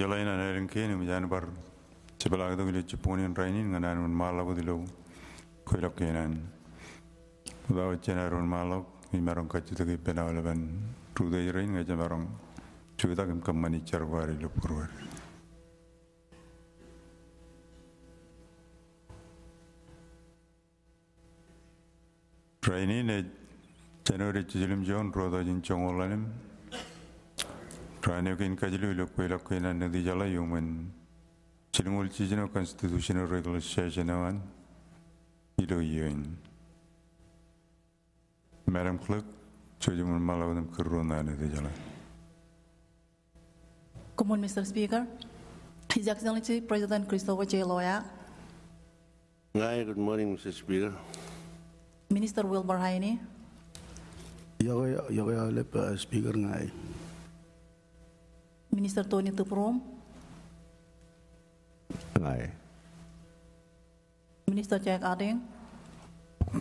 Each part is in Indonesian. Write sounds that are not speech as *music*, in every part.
jalain na rin kene mi bar sebala to gile chiponin rainin ngana nun mala ko dilo ko lo kenan ba chena run mala mi maron ka chito ki pena olaban tu de rain ngaja maron chuta kamani charwari lo purwari rainin e Januari chilim jon roda jin chongolanim Traniokinka Jilukwe Lakwena Nadijala Yuman, Chilmul Chijino Constitutional Regulation Awan, Ido Yuin. Madam Clerk, Chojumul Malawanam Kuruna Nadijala. Good morning, Mr. Speaker. His Excellency President Christopher J. Loya. Hi, good morning, Mr. Speaker. Minister Wilbur Heine. Yagoya, yagoya, lepa uh, speaker ngai. Minister Tony Tuprom. Aye. Minister Jack Ading.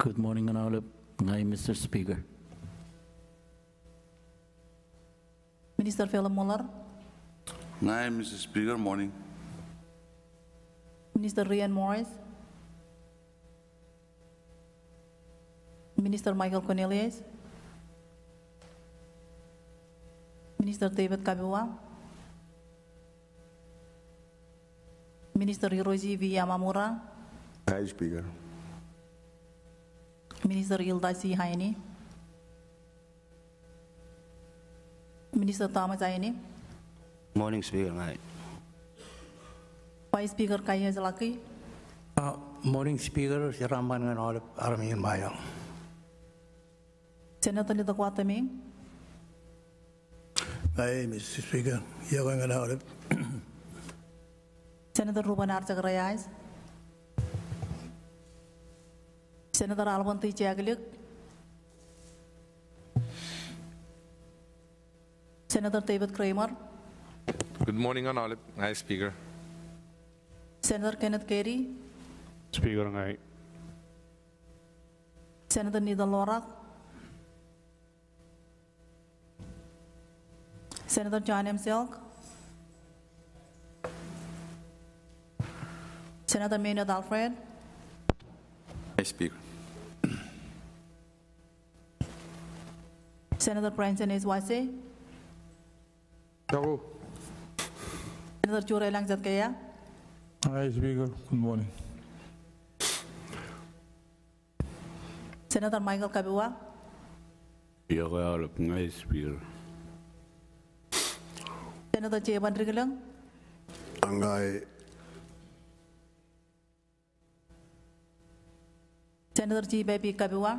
Good morning, Honorable. Aye, Mr. Speaker. Minister Philip Muller. Aye, Mr. Speaker. Morning. Minister Ryan Morris. Minister Michael Cornelius. Minister David Kabiwa. Minister Hiroji Yamamura. Hi, Speaker. Minister Ildasi Haini. Minister Thomas Haini. Morning, Speaker. Hi. Vice Speaker Kaya Zalaki. Uh, morning, Speaker. Siraman and all Army and Bayang. Senator Nidakwatami. Hi, Mr. Speaker. Yagang and all Senator Ruben Arceg Reyes, Senator Alvin T. Senator David Kramer. Good morning, Honorable Aye, Speaker. Senator Kenneth Carey. Speaker, right. Senator Nida Lorak. Senator John M. Silk. Senator Maynard Alfred. I speak. Senator Branson is Wasi. Hello. Senator Chure Langzatkaya. Hi, Speaker. Good morning. Senator Michael Kabua. nice Speaker. Senator Jay Bandrigalang. Angai Senator Ji Baby Kabiwa.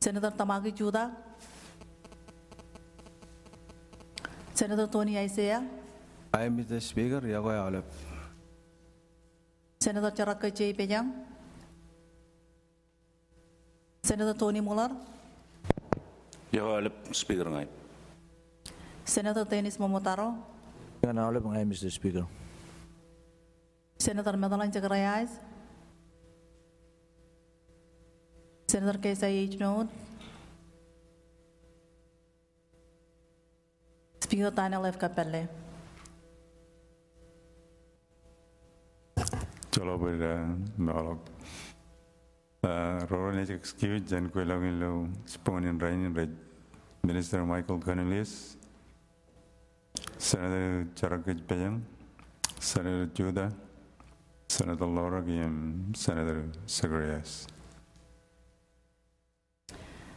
Senator *coughs* Tamagi Judah. Senator Tony Aisea. Ya. I am the Speaker, Yagoya ya, Alep. Senator Charaka J. Senator Tony Muller. Yagoya Alep, Speaker Ngai. Senator Dennis Momotaro. Yagoya Alep, I am the Speaker. Senator Madeline Zagarayas. Senator KSIH Node. Speaker Daniel F. Capelle. Chalo bera uh, balog. Roro nech excuse jan ko ilawin rain Minister Michael Cornelius, Senator Charakaj Payam, Senator Judah, Senator Loragian, Senator Segreas.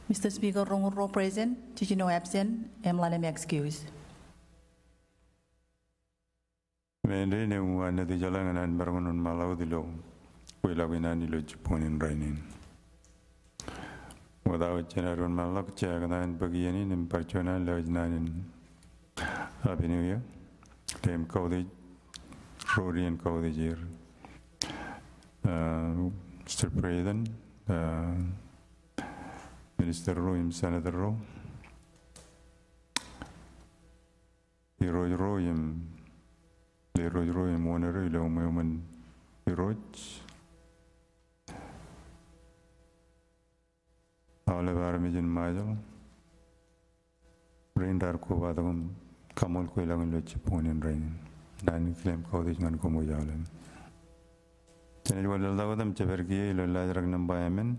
Mr. Speaker, Rongurro present, Chichino absent, M. Lanem excused. excuse. ne wana di jalangan an barangun malau di lo, wela winani lo juponin rainin. Wadawa cenarun malak ciaganan bagian ini percona lajnanin. Apa ini still breathing. ሚኒስትሩ የምሰነድሮ ይሮይሮ የም ለይሮይሮ የምወነሮ ለሙየምን ይሮች አውለ ባርሚጅን ማጀው ሬንዳር ኮባተም ከሞልኮ ይለምን ሎች ፖኔን ሬን ዳኒ ፍሌም ካውቴጅ ማን ኮሞ ያለን Tenel wadal dago dam cebergie ilo lajrak nam bayamen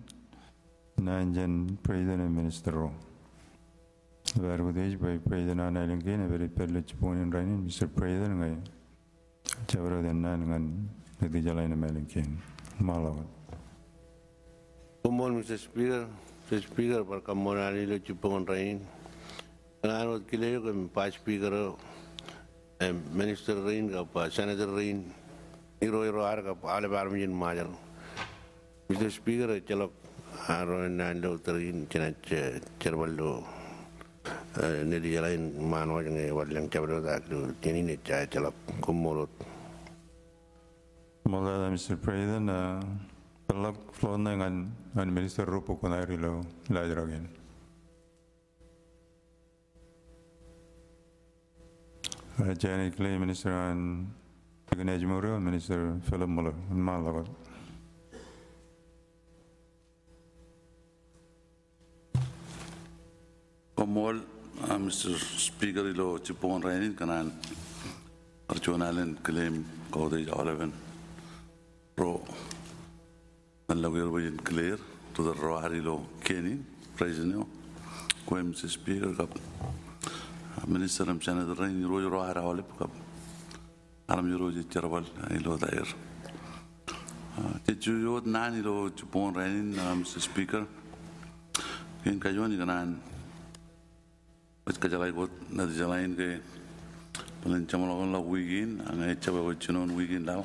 nanjen president and minister Vargudej by presiden an ailengi na beri perlu cipunin rainin Mister presiden ngai cebra dan nan ngan neti jalan na ailengi malawat. Kumon Speaker, mister Speaker perkamoran ilo cipunin rainin. Kenaan kiri juga pas speaker, minister rain, senator rain, hero hero harga ale jin majal bisa speaker celok haro nando terin cina cerbaldo eh, nedi jalain mano jangan walang cabro tak tu jadi kumolot. cai celok kumurut Mulai Mr. President, eh, pelak flow ngan ngan Minister Rupu Kunairi lo lajaragin. Eh, Janet Clay Minister an Güne Cumhuriyet Minister film olur. Mal olur. Komol, Mr. Speaker, ilo chipon rainin kanan archonalen claim kaudej alaven pro nallaguyal wajin clear to the rohari lo keni president ko Mr. Speaker kap Minister am chana rainin roy rohara alip kap armjurojit cherwal ilo dair. Te chuyot nan ilo chupon renin, Mr. Speaker, kin kayo ni kanan, mas kajalay kot na dijalayin kay palin chamalagon la wigin, ang ay chabe ko chinon wigin daw,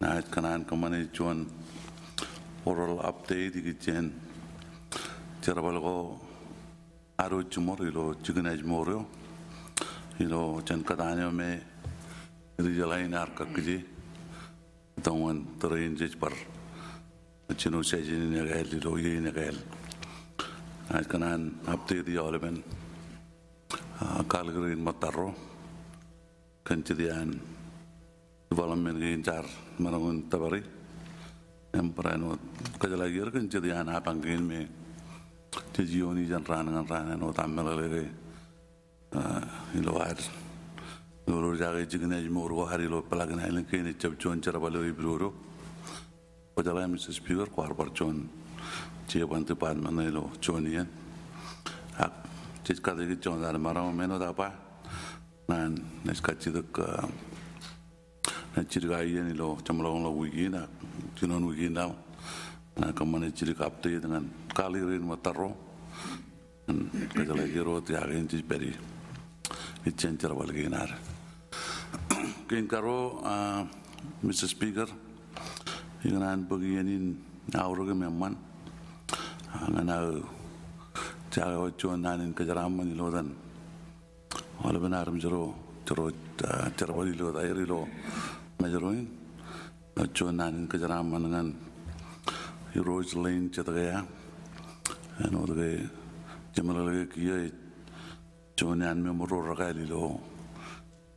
na at kanan kamani chuan oral update ikichen cherwal ko aro chumor ilo chiganaj morio, ilo chan kadanyo me रिजलाइन आर्का किजे तंगन तरेन जेच पर चिनो सेजिन ने गैल लोये ने गैल आज कनान हफ्ते दी ऑलमेन कालगरीन मतारो कंचिदियान development gi jar manangun tabari em prano kajala gir kan jadi ana panggil me te jioni jan ran ran ran no tamela le lolo jaga jigna jmo urgo harilo kini ilan kene chab chon charabalo ibruro pajala mr speaker kuar par chon chia bantu pan manelo chonian ak cik kade gi chon dar marao meno da pa nan neska chidak ah, na chirgai ni lo chamlong lo wigi na cunon wigi na nah kamane ciri apte dengan kali rin mataro kajala gi ro tiagin chit peri ichen charabal ginar Ken karo uh, Mr. Speaker ingan pengianin aurga memang anganau uh, jaga wajuan nanin kejaraman ilodan wala benaram jero jero jero ilo dair ilo majeroin wajuan nanin kejaraman dengan Rose Lane cetagaya dan anu odge jemalah lagi kia Jonan memurur rakai ilo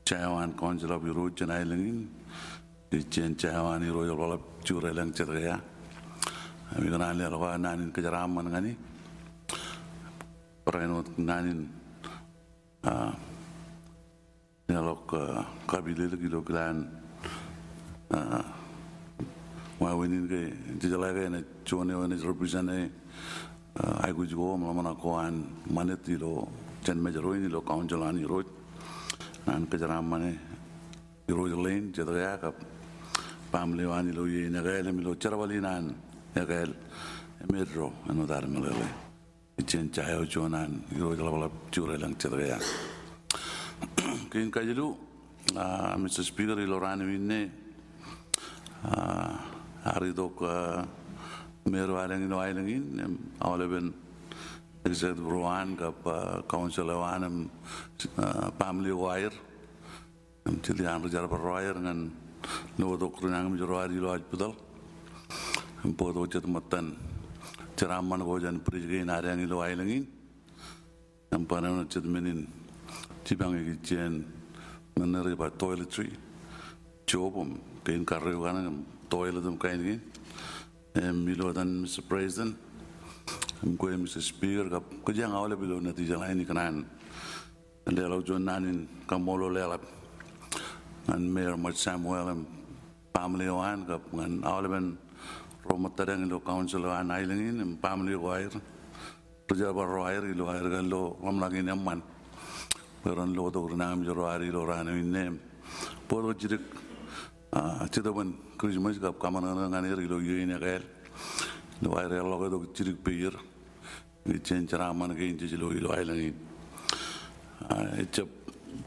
Chaiwan konjela biro cenai lengin di chen Chaiwan iro yol balap curai leng ceria ami kana le roba nanin kejaraman ngani perenot nanin nyalok kabili lagi dokilan wawinin ke jejala ke na chone wane representane ai gujugo mlamana koan manet ilo ini lo ilo kaunjelani roj nanka jaramane iro jalain jadagaya kap pamle wani lo ye ya, nagael milo charwali nan nagael mirro anu dar malale ichen chayo jonan iro jalabala chure lang jadagaya Kini kajilu ah, Mr. Speaker ilorani winne ah, hari dok merwalengin walengin awaleben Richard Bruan kapa Council Ewan family eh, wire am chili am jar par wire ngan no do krunang jar wire lo aj pudal am po do chat matan charaman Gojan jan prij ge na rang lo ai langin am pana no menin chibang ge chen nanare ba toiletry jobum kein karre ganam toiletum kain ge milo dan mr president mkoye mr speaker ka kejanga ole bilo natija la ini kanan and elo jonanin kamolo lelap an mayor mat samuel and family oan ka ngan auleben romatadang lo council an island in family wire tujar air wire lo wire kan lo ram lagi nyaman beran lo to nam jual air lo ran in name poro jirik ah chidaban christmas ka kamana ngan ri lo yene ya, kael Waireal logo dok cirik pir, gicen ceraman ke inci jelo ilo ailan in. Ah, ecep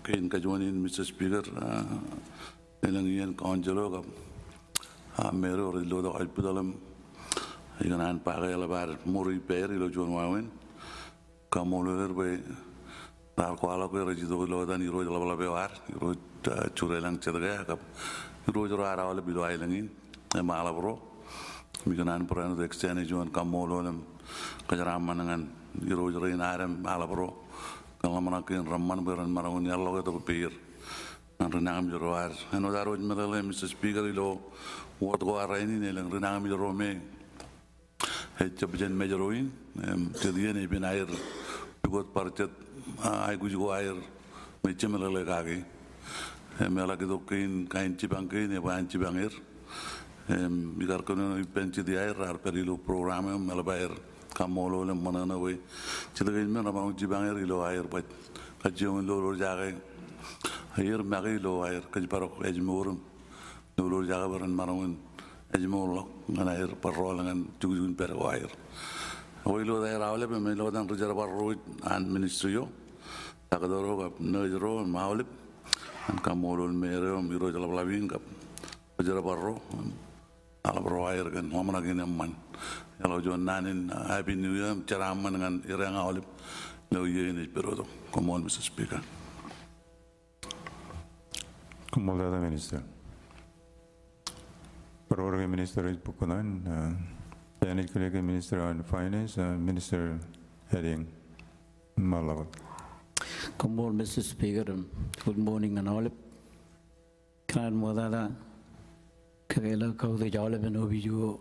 ke in kajuan in Mr. Speaker, elang ah, ian kawan jelo gam. Ah, Mero rilo dok alpu dalam, ikan an pakai lebar muri peri lo juan wawen. Kamoler be tar kuala ke rajito lo dan iro jelo bala bewar, iro curelang cedgaya gam. Iro jero araw le bilo ailan in, malabro mikanaan porano de externe juan kamolo lem kajarama nangan iro jere narem ala pro mana kini ramman beran marangun allah ga to pir renangam jero ar Eno anu daro lem mr speaker ilo wat go araini ne lang renangam jero me hecce bjen me jeroin em tedien e bin air dugot parchet ay ah, guj go air me chmelele kage me ala ke dokin kain kini ne cipang air. ഇതാർക്കൊന്നും ഇപ്പം ചിതിയായ ആർപ്പരിയിലോ പ്രോഗ്രാമ് മലബായർ കമ്മോലോലും മണനോയി ചില കഴിഞ്ഞ റമാവും ജിബാങ്ങറിയിലോ ആയർ കച്ചിയോലോ ഒരു ജാഗ അയ്യർ മകയിലോ ആയർ കച്ചിപ്പറോ എജ്മോറും നൂലൊരു ജാഗ പറൻ മറവും എജ്മോറിലോ അങ്ങനെ ആയർ പറോലങ്ങൻ ചുകുചുകുൻ പെരവോ ആയർ ويلو ذا راولب من لو دان رجال برو عن منستريو تقدروا قب نجرو معولب كان مولو الميرو ميرو جلب لابين قب رجال برو alabarwai rakan homana gin man yalo jo nanin happy new year charaman ngan irang alim no year in perodo come on mr speaker kumulda minister Prorga minister is Pukulan, uh, Janet minister on finance, uh, minister heading Malawa. Good morning, Mr. Speaker. Good morning, and all. Can I Kakela kawda jawla ben obi ju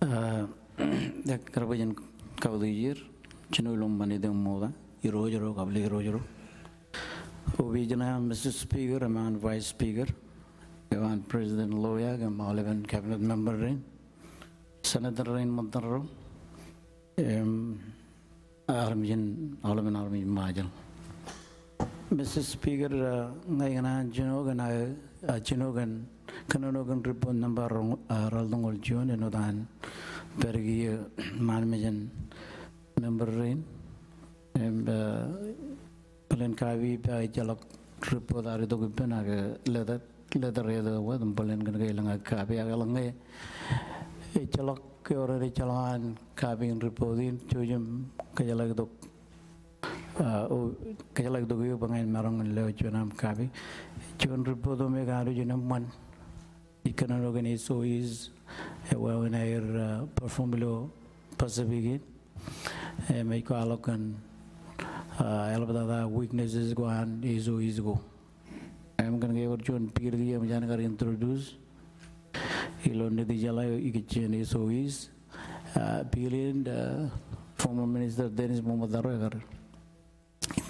dak karbajan kawda yir chinulum manidam moda irojaro kabli irojaro obi jana Mrs Speaker aman Vice Speaker aman President Loya gam olivan Cabinet Member rain Senator rain mantarro um, armijin olivan armijin majal Mr. Speaker ngai gana jino gana chinogan kananogan ripo nambar raldongol jion mejan member manmejen memberin pelen kavi pa jalak ripo dari dogu pena ke leder leder ya wa dum pelen kan ke langa kavi aga langa e jalak ke ora re jalan kavi ripo din chojum ke jalak dok Uh, kajalak dogu yo bangain marong leo chonam kavi John Ripodo Megaro Man, Ikanan Organis, who is when I perform below Pacific, a make and Meiko Alokan, Elbada weaknesses go on is who is go. I'm going to give John Pirdi, I'm going to introduce. Ilon Nidhi Jala Ikichin Izo is, Uh, Pilin, former Minister Dennis Momadarogar.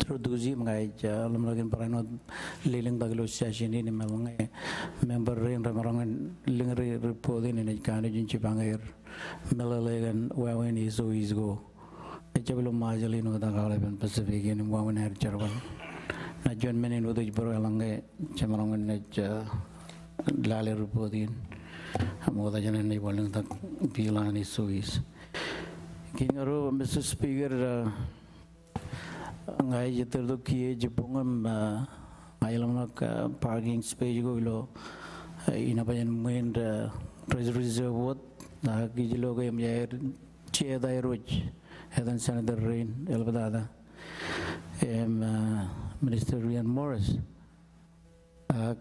introduzi mangai cha lamla gin parano liling baglo sha shini ni mangai eh, member rin ramarang ling ri ripo din ni kanu jin chi bangai melalegan wawen is so is go ejablo eh, majali no da gale ben pacific ni wawen her charwan na jon men ni udoj bro langai chamarang ni cha lale ripo din amoda jana ni bolang tak pilani so is King Mr. Speaker, uh, ngai jeter do kie em ailam ka parking space go ilo eh, ina bajan main treasure reserve wot dah ki jilo ga er che da roj hedan san der rain eh, da em eh, minister Ryan Morris ak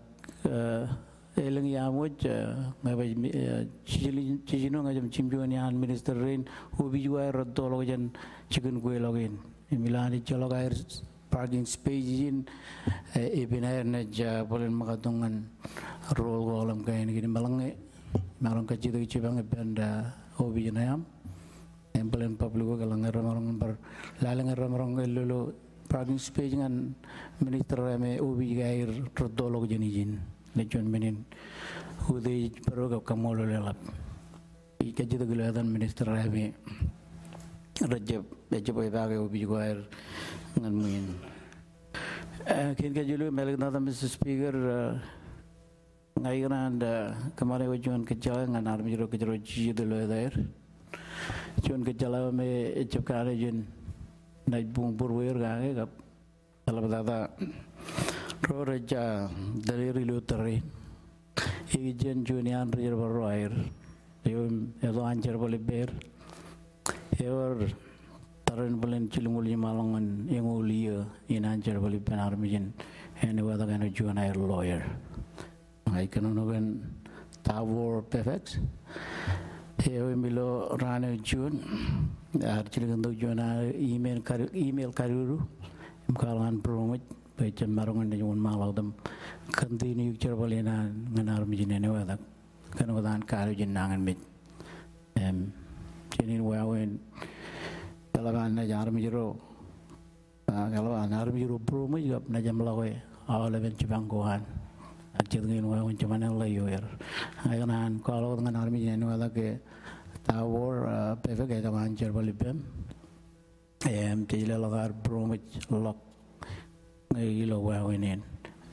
elang yamoj ngabai chijili chijino ngajam chimpion yan minister rain hobi juai roddo jan chicken kue logain. *laughs* Milani air parking space in eh, ibin air na ja bolin makadungan role ko alam kayo nagini malangi malang ka bang kichibang ibanda hobi yun ayam and gue publiko kalang orang par lalang ramarong lulu parking space ngan minister rame hobi gair jin janijin lechon menin hude parogap kamolo lalap gila dan minister rame rajab rejeb ay baage u bij goor ngal muin kin ka jilu melik nata mr speaker eh, ngai grand kamare wa jun ke ngan ngal nar mi ro ke jero ji de lo der jun ke jala me jep ka re jun bung bur wer ga ge ga da ro dari rilu lu teri i jen junian ri ro air Yum, itu anjir boleh ber, ever taran balen chilungul yimalongan ingul ye in ancher balip ben armijin anu and whether kind of juvenile lawyer i can know when tavor perfect ewe milo rane jun ar chilungando juna email kar email karuru imkalan promoj pecen marongan de jumun malagdam kandini yukcher balena ngan armijin and whether kan wadan karu jinnangan mit em um, Jenin Wawen Talaga na jar mi jiro Kalawa kan na ar mi jiro pro mi jop na jam lawe Awala ben cibang gohan Acil ngin wawen cuman yang layu er Ayanan kalau dengan ar mi jenin wala ke Tawor eh, pefe kaya tangan jar balibem Em tijila lagar pro mi lok Ngilo wawenin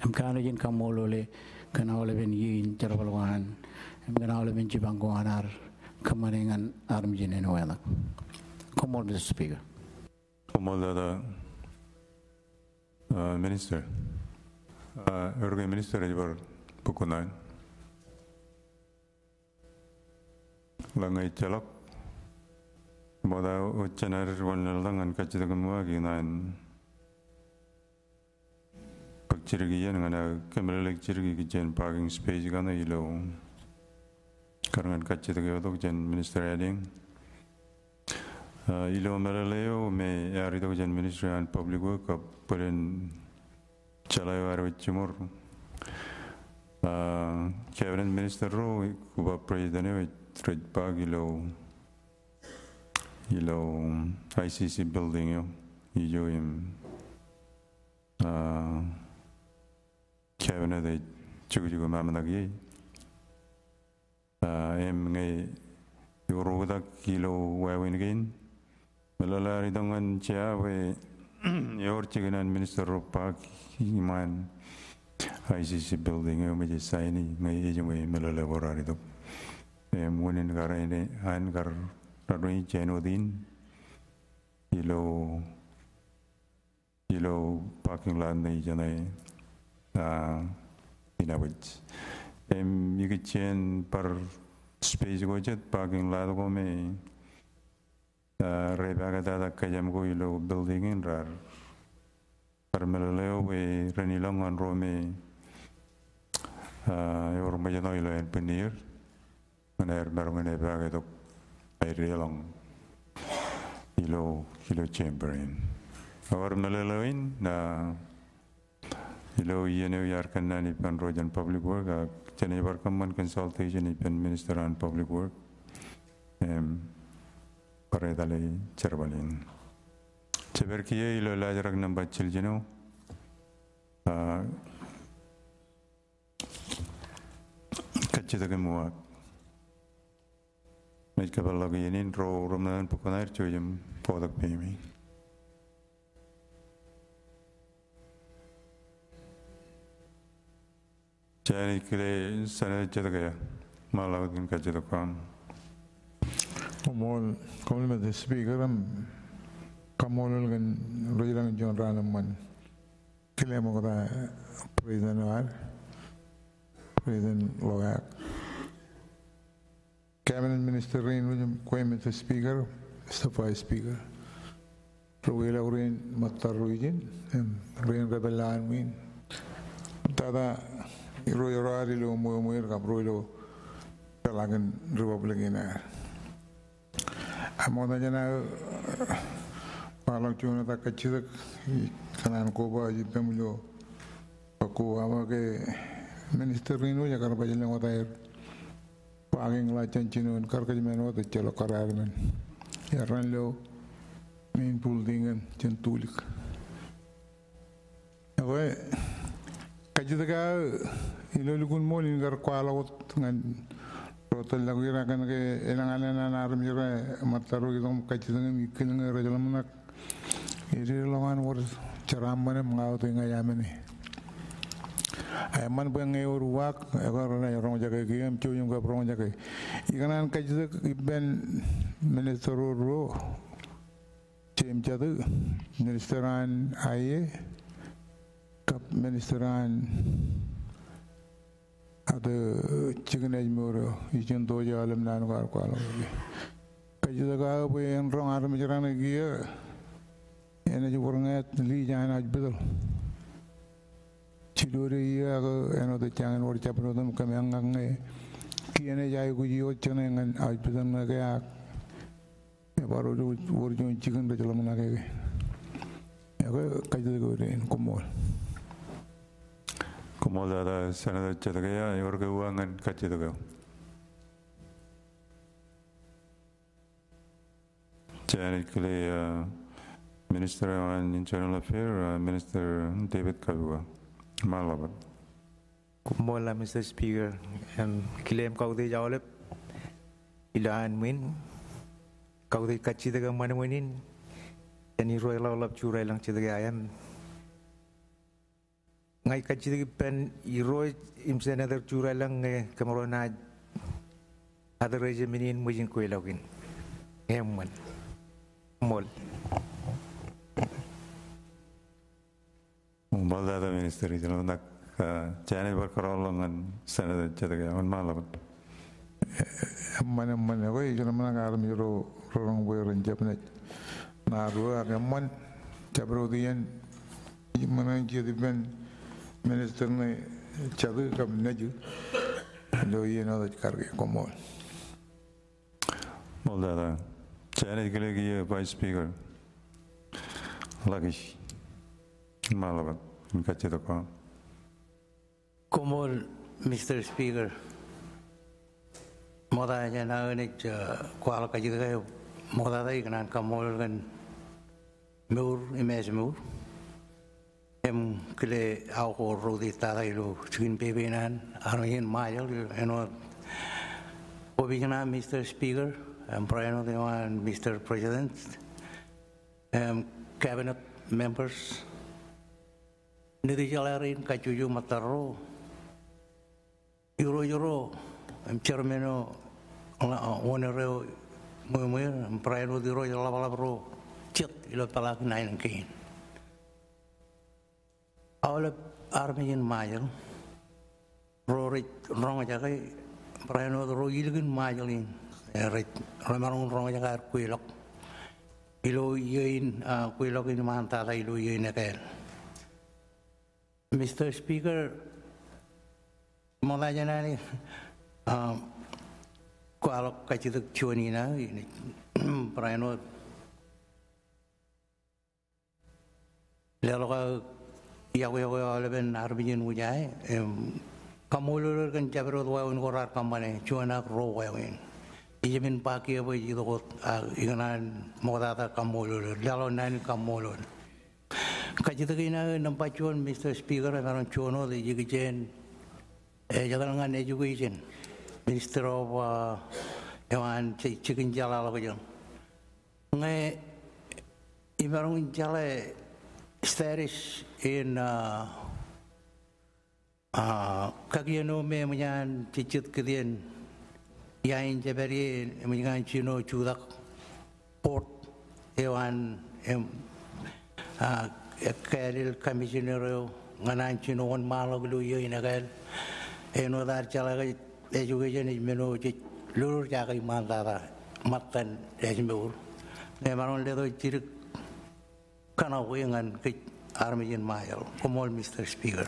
Em kano jin kamolole Kanawala ben yin jar balwahan kan. Em kanawala ben cibang gohan ar kemaringan armjinin wela. Commodore Speaker. Commodore da uh, Minister. Uh, Minister Minister Ejibar Bukunay. Langai Celak. Boda ucenar wanlalangan kacidagan wagi nain. Kak cirgi yan ngana kemelelek cirgi kijen parking space gana ilau. Karangan kachi to gyodo jen minister adding. Ilo maraleo me ari to jen minister and public work of Purin chalayo ari chimur. Cabinet minister ro kuba president trade bag ilo ilo ICC building yo ijo im cabinet chugu chugu mamanagi. em ngai yuru da kilo win gin melala ridongan cia we yor cigenan minister rupa iman ICC building yang menjadi saini ngai ejung we melala borar itu em wunin kara ini an kar radui din kilo kilo parking lot ni janai ah inawit em mi cái chen par space go jet parking lot go me re ba ga da ka jam go ilo building in rar par me le we reni long on ro me yor me jano ilo en penir men er mer men ba ga to ai re long ilo ilo chamber in or me le in na Below ENU Yarkanan Ipan Rojan Public Work, jadi Chennai Varkaman Consultation Ipan Minister on Public Work, cerbalin. Um, Paredale Cherbalin. Cheberkie lajar agan namba chiljino, uh, kachidake muak. Mekabalagianin ro romnan pukonair chuyam podak paymi. 자연의 산에 제도가요. 말라고든 가지도권. Omol kamulim de speakeram kamolulgan rojilang jon ranamman kilemogra prison war prison logak cabinet minister rein wujum koymet speaker staff speaker rugila rein matar rujin rein rebel army tada iroo-iroo ariloo moyo moyo ka broilo talangin republic ina amoda jana palam chuna ta kachidak kanan koba lo paku ama ke minister rino ya karpa jale ngota er paging la chanchino karka jmen wata chelo karar men ya ranlo min pul dingen chentulik Gue daga ilolu kun mol in gar kwala wot ngan protol lagu ira kan ke elangana na narum ira mataru idom kachi dengan mikin ngar jalam nak iri longan wor ceram mana mengau tu inga yamene ayaman bang ngai uruak ekor na yorong jaga kiam cu yung gap rong jaga ikanan kachi dak iben ministeru ro cem jadu ministeran aye kap ministran adı çıkın ecmuru için doja alımdan var kuala ubi. Kajda kağı bu en rong arı mecranı giye en acı vurngayat li jayan ac bidil. Çidori iye agı en oda çangın e var çapın odam kamyan gangay. Kiyene jayı kuji o çana engan ac bidil na kayak. Baru e tu urjun chicken tu jalan mana kaya. Kaya kajda kağı kumol. como de la sana de chatagaya y orga uangan kachitagao. Generically, uh, Minister on Internal Affairs, uh, Minister David Kabua, Malabat. Kumola, Mr. Speaker, um, kilem kau di jawab ilahan min kau di kachitagam mana manin. Jadi royal curai ngai kachiri pen iroi eh, na adar cura lang ngai na adar reje minin mujin kue lawin hemman mol Balda da ministeri lo nak eh, channel berkarolongan sana jatuh ya on malam. Mana mana kau jalan mana kalau miro orang boleh rencap net. Nah, dua agak mana cabro dian mana jadi Министрны чалыкам неди, до ена карге комол. Молдада. Чанет гелегия вайс спикер. Лагиш. Малабат. Катидоко. Комол, мистер спикер. Мода жанагник куала кадигаю. Мода да игнан комол ген. Мур, имеш мур. Мур. em kile au ko rodi tara ilu chuin bebe nan ano yen mayal eno o obigna Mr. Speaker em Brian de wan Mr. President em cabinet members di jalarin kacuju mataro yuro yuro em chairman o onero muy di ro Odiro bala bro chet ilo pala nine kane Alle Armenien Majel, Rorit Rongajakai, Brian Roilgin Majelin, Rit aja kan ya, Rongajakai kuilok Ilo Yain ah, kuilok in Mantata Ilo Yain akel ya Mr. Speaker, Malajanani, um, ah, Kualok Kachituk Chuanina, Brian Leloka Iago ya, iago alaben arbinin wujai um, kamululur kan dua waun korar kamane nak ro waun. min paki apa itu kot ikanan mokata kamululur dalon nani kamululur. Kajita kina nampak cuan Mr. Speaker karena cuano di jikijen eh jangan ngan education eh, Minister of uh, yang Chikin Jala lo kajang. Ngai ibarung jalan Sterish in uh, uh, kagiano me menyan cicit kedien yain jabari menyan cino cudak port ewan em uh, kami cino nganan cino on malog lu yo eno dar calaga education jeni meno cic lulur cakai imandara matan esmeur ne maron ledo cirik kana wengan ke armijin mail komol Mr. Speaker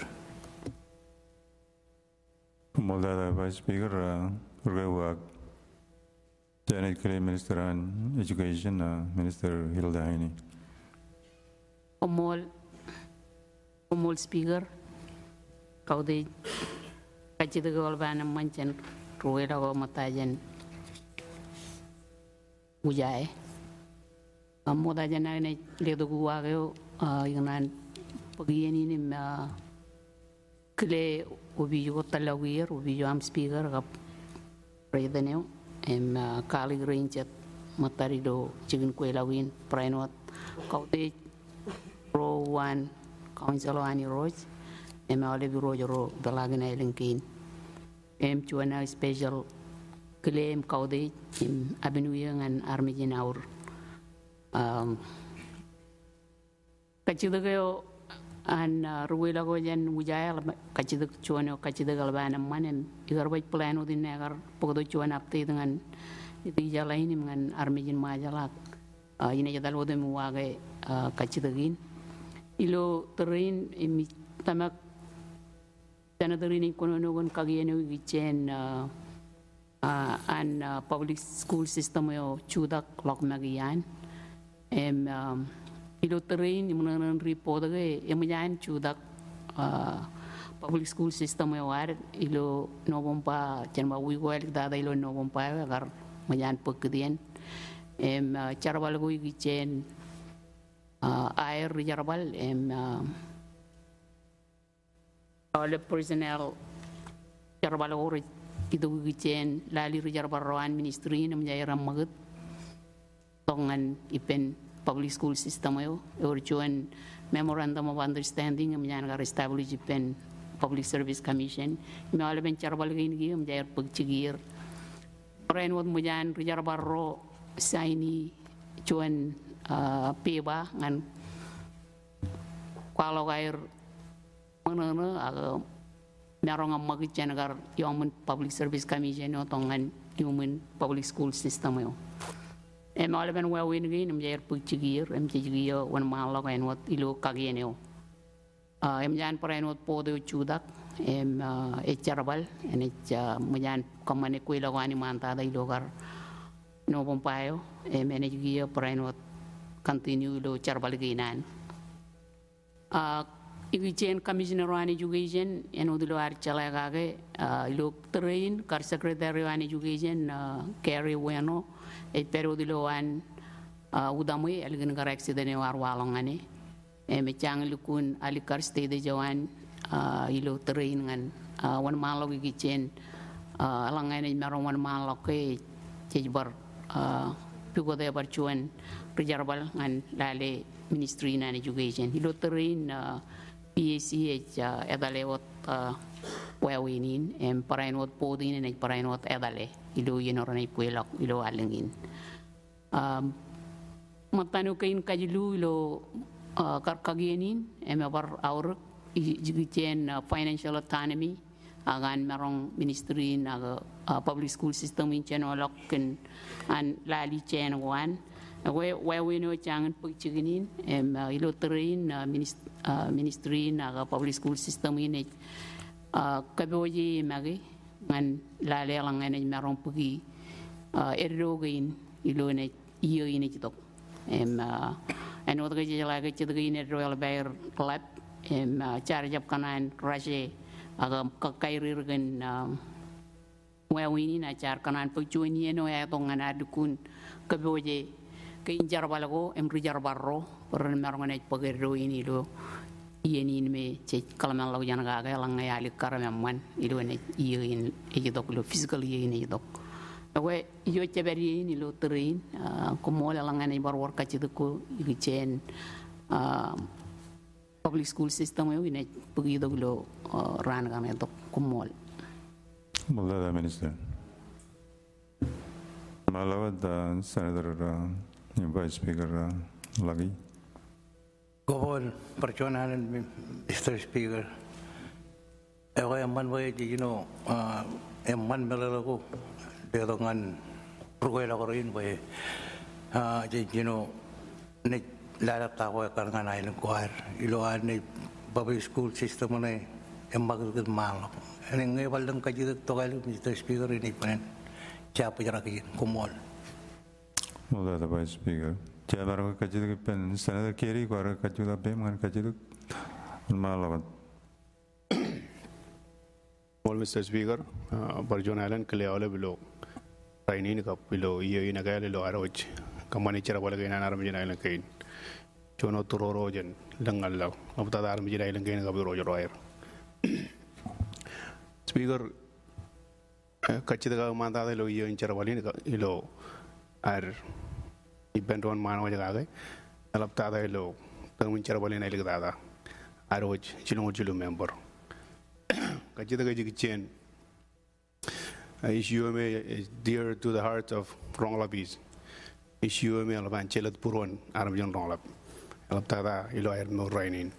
dada Vice Speaker uh, wak Janet Clay Minister an Education uh, Minister Hilda ini. Komol Komol Speaker Kaude Kachida Golbana Manchan Rueda Matajan ujai moda jana ne le do gua ge ignan pagiyani ne ma kle obi yo talawier ubi yo am speaker kap predeneu em kali green chat matari do chigin kwe lawin kau kaute pro one council ani roj em ole bi rojo ro dalagna elinkin em chuana special claim kaude em abinuyang an army jinaur um, kachidago an ruwilago jan wujaya kachidag chuano kachidag albana manen igar bai plano din negar pogdo chuan apte dengan itu jala ini dengan armijin majalak ini jadal wode muwage kachidagin ilo terin imi tamak tana terin ikono nogon kagieno gichen an public school system yo chudak lok magian em um, ilo terrain imnanan report ge emyan chudak public school system e war ilo nobom pa chenba wi wal dada ilo nobom pa agar mayan pekdien em charbal wi gichen air charbal em le personnel charbal ori idu gichen lali charbal roan ministry nam jairam magut Tongan ipen public school system yo or join memorandum of understanding menyan gar establish ipen public service commission me ale ben charbal gin gi am jair pug chigir rain won mujan rijar barro saini join eh, peba ngan kalau gair menene aga merong amag jan gar yomun public service commission yo tongan yomun public school system yo Eh, em ole ben wa win gi nam jer pu chi em chi gi yo wan ma lo ah, en wat ilu ka gi ne em jan ah, por en wat po de chu dak em e charbal en e cha mu jan kom ku lo ani man ta dai lo gar no bom payo em en gi yo en wat continue lo charbal gi nan a ah, igi chen commissioner ani education en odilo ar chala ga ge lo train kar secretary ani education carry weno ei période lo wan uh, udamui ali gin gar accident e war walong ane e me chang likun ali kar stay de jawan uh, ilo terin ngan uh, wan malo gi alang alangane merong wan malo ke chejbar pigo de bar chuan rejarbal ngan dale ministry na jugejen ilo terin PACH edalewot wawinin em parainwot podin en parainwot edale ilu yenor na ipuelak ilu alengin um, matanu kain kajilu ilu uh, karkagienin em abar aur jigichen financial autonomy agan merong ministry na public school system in chen walak ken an lali chen wan we we we no chang puk chiginin em ilu terin ministry na public school system in Ah, kabeoji magi ngan la lela ngan ni marong pugi ne iyo ini chitok em ah, en odga jela la chitok dgine er royal bayer club em ah, char jap kanan raje aga kakai rirgen wewini na char kanan puchuni eno ya tongana dukun kabeoji ke injar balago em rijar barro per marong ne pagero ini lo yenin me ce kalaman law jan ga ga ya, ya li karamen man ido ne yin e jidok lo physical yin e dok. we yo ceber yin lo train ko mo la ya lan ya ne bar wor ka ci ko public school system yo ne pugi dog lo ran ga me dok ko mo Mullah minister Malawat da Senator Vice Speaker lagi. Overall, personal, Mr. Speaker, Ewa yang man way, you know, yang ah, yung man malala ko, pero nga, rukwela ko rin, way, ah, uh, you know, na lalap ako yung karang na ilang kuhar, iloan public school system yang bagus magagat malu. Ini Ano paling kaji kajigat to kayo, Mr. Speaker, ini pun rin, siya pa kumol. Well, that Vice Speaker tiabaro kajidu pen sanada keri kwara kajuda pemangan kajidu malawat Well, Mr. Speaker, uh, eh, Virgin Island keliawale bilo trainin ka bilo iyo iya, iya kaya lilo aroj kamani chera wala kaya na Virgin Island kain chono turoro jen langal Apa apta da Virgin Island kain ka rojo royer Speaker eh, kachida ka manda de lo iya in chera wala ilo ar इबंध मानव का नलबाद तरबल दादा आ रोज चिलोजुल मेबर खचित chain issue M A dear to the heart of रोंगलाज इश्यू एम एल चलत पूर्व आरमचन रोंगलाब अलब दादा इलो आर नूर रायन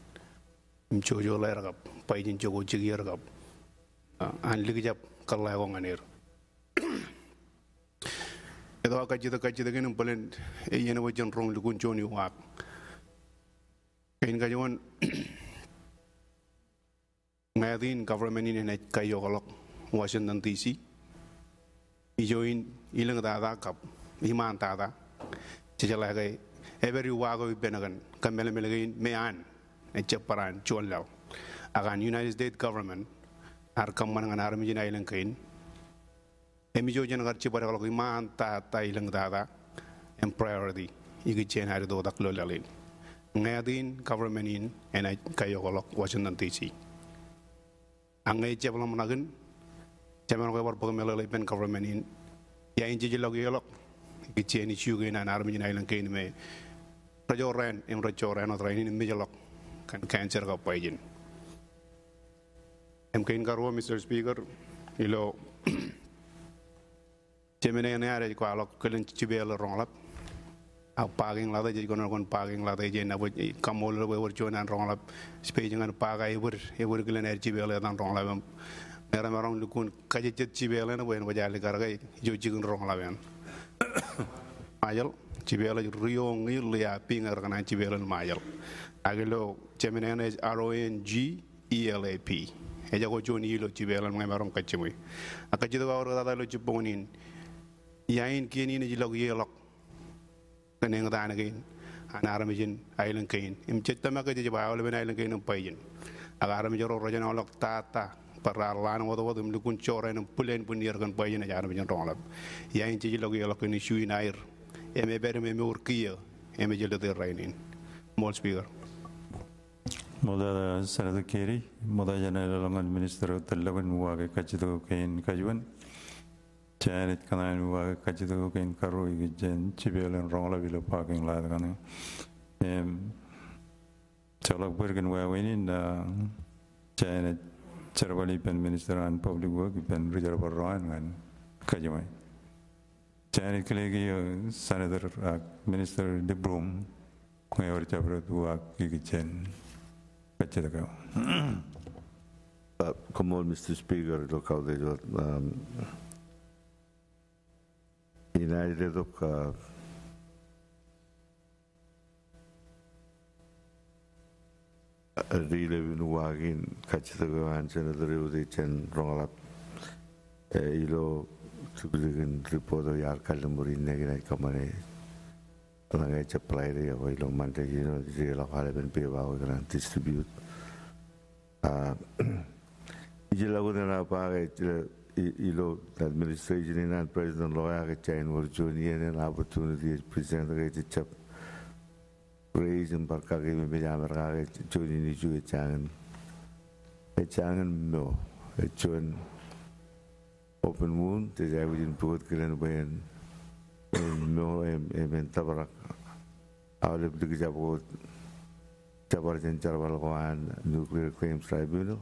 चोजो इगब पैज चोगो चिगे इगब अनल कल्लायर edo ka jita ka jita gin polen e eh, yene wo jon rong lugun joni wa kain ga jon ngadin government in ne kai yo lok washington dc i join ilang da da kap iman ta da che chala gai every wa go benagan kamel mel gain mean e chaparan chol law agan united states government ar kam man ngan armi jina ilang kain emijojen ngar and priority government in and i kayo washington dc angay jeblam nagin jaman government in ya inji jilog yolok igi chen ni chuge na armi na ilang kain in mijalok kan cancer ka paijin em kain karwa mr speaker ilo *clears throat* cemenenare ko alok kelen ci bel ron lap a paging la je ko non paging la je na bo kamol bo wor ci nan spe je ngan paga e wor e wor kelen er ci bel dan ron lap mera ma ron ko kaje jet ci bel na bo en bo jali garga jo ci ron lap en *coughs* ayal ci bel riyo ngi liya pi ngar ci n g e l a p e jago joni lo ci bel ngai marom kacimui akajido ga wor da lo ci bonin yayin kin yin ji log yelok kaneng dana kin anaram jin ailan kain im chetta ma ke ji baawle ben ailan kin payin agaram joro rojan olok tata para lan wodo wodo mi kun chore nam pulen bun yer kan payin ja aram jin tonglap yayin ji log yelok ni shuin nair eme ber eme me urkiyo eme jelo de rainin mol speaker moda eh, saradu keri moda jana lalangan minister tellawan muage kajido kain kajuan janet kana nuwa kajido ken karo i jen chibelen rongla bila paking la kana em chalak bergen wa wenin na janet cerwali pen minister an public work pen reserve roan kan kajimai janet kelegi senator minister de brum kwe or chabro tuwa ki jen kajida ka Uh, come on, Mr. Speaker, look how they do Um, United do Campo. rile nuwagin kachitaga hanchana drewde chen rongalap ilo tsugligin tripodo yar kalimuri negina kamane langai chaplai de yo ilo mante yo jela khale ben pe ba ko gran distribute a jela ko na pa you know, the administration and President Loya Chain were junior and opportunity present the chap praise and barkagi me jamar junior ni ju changan e changan no e chun open moon te jai wujin pugot kiren bayan no em em tabarak awlep dik jabu jabar jen jarbal nuclear claims tribunal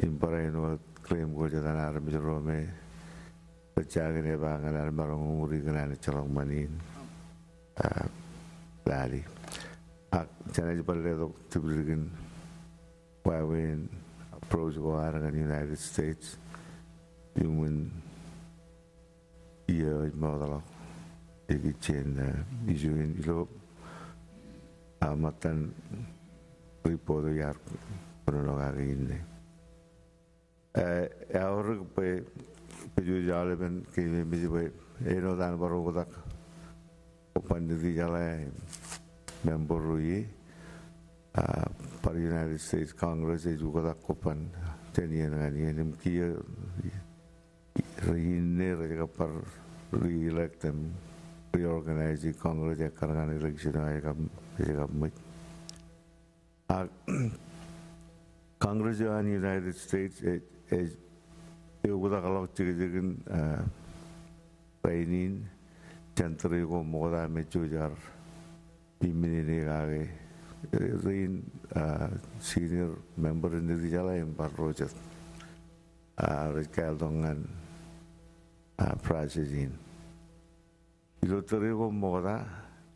in parain klaim ko'chagan arbitr rome pachagine bangalar marong uriganan chalong manin lali ah, ak ah, chanaj palledok tibirgin wawin approach ko arangan United States human iya modalok igi chen uh, isuin ilo amatan ah, ripodo yar punologagin ne और पे piju jale ben ki miji be eno dan baru kotak panditi jale member rui par United States Congress e juga tak kopan tenia dengan ini nem kia rehine raja par re-elect them reorganize Congress ya karena election aja kam aja kam mit Congress and United States Eh, eugda galak tigidigin eh, painin chantri ko mogda mechu jar pimini nigage rin eh, senior member in the jala in par rojas rikal dongan prasis in ilotri ko mogda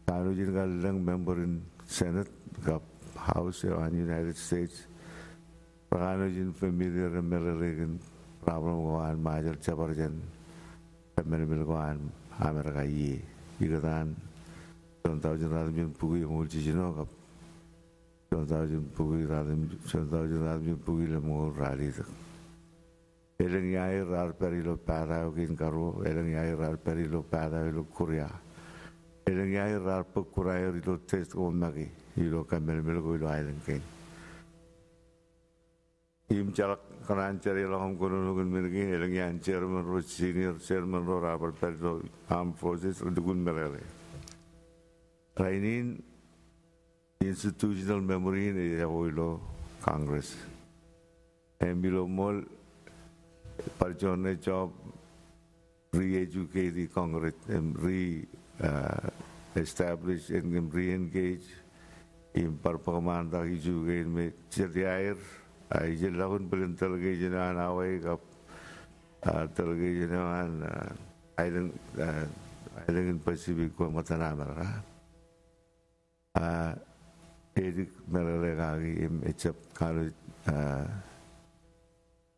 tanu jin galang member in senate gap house or united states Panginoon, yung familiar na meriligin problem kuhaan, majal chabar jan, merimil kuhaan, amir kayi, ikataan, John Tao Jin Radhim Jin Pugi Mulchi Jino Kap, John Tao Jin Pugi Radhim, John Tao Jin Radhim Jin Pugi Lamu Rali Tak. Elang yai rar peri lo pada ukin karu, elang yai rar peri lo pada lo kuria, elang yai rar pukurai lo test ko magi, ilo kamer mil ko ilo island kain. Im calak keran cari lahom kurun hukum mergi elengi an chairman ro senior chairman ro rabar perdo am forces dugun merele. Rainin institutional memory ni hoilo Congress. Embilo mol perjuangan job re-educate the Congress and re-establish and re-engage in performance that he juga in ay gilakon pa rin talaga yun ang away kap uh, talaga yun ah, ah, ang uh, island uh, island in Pacific ko matanamar ka uh, edik merelekagi im echap kalau uh,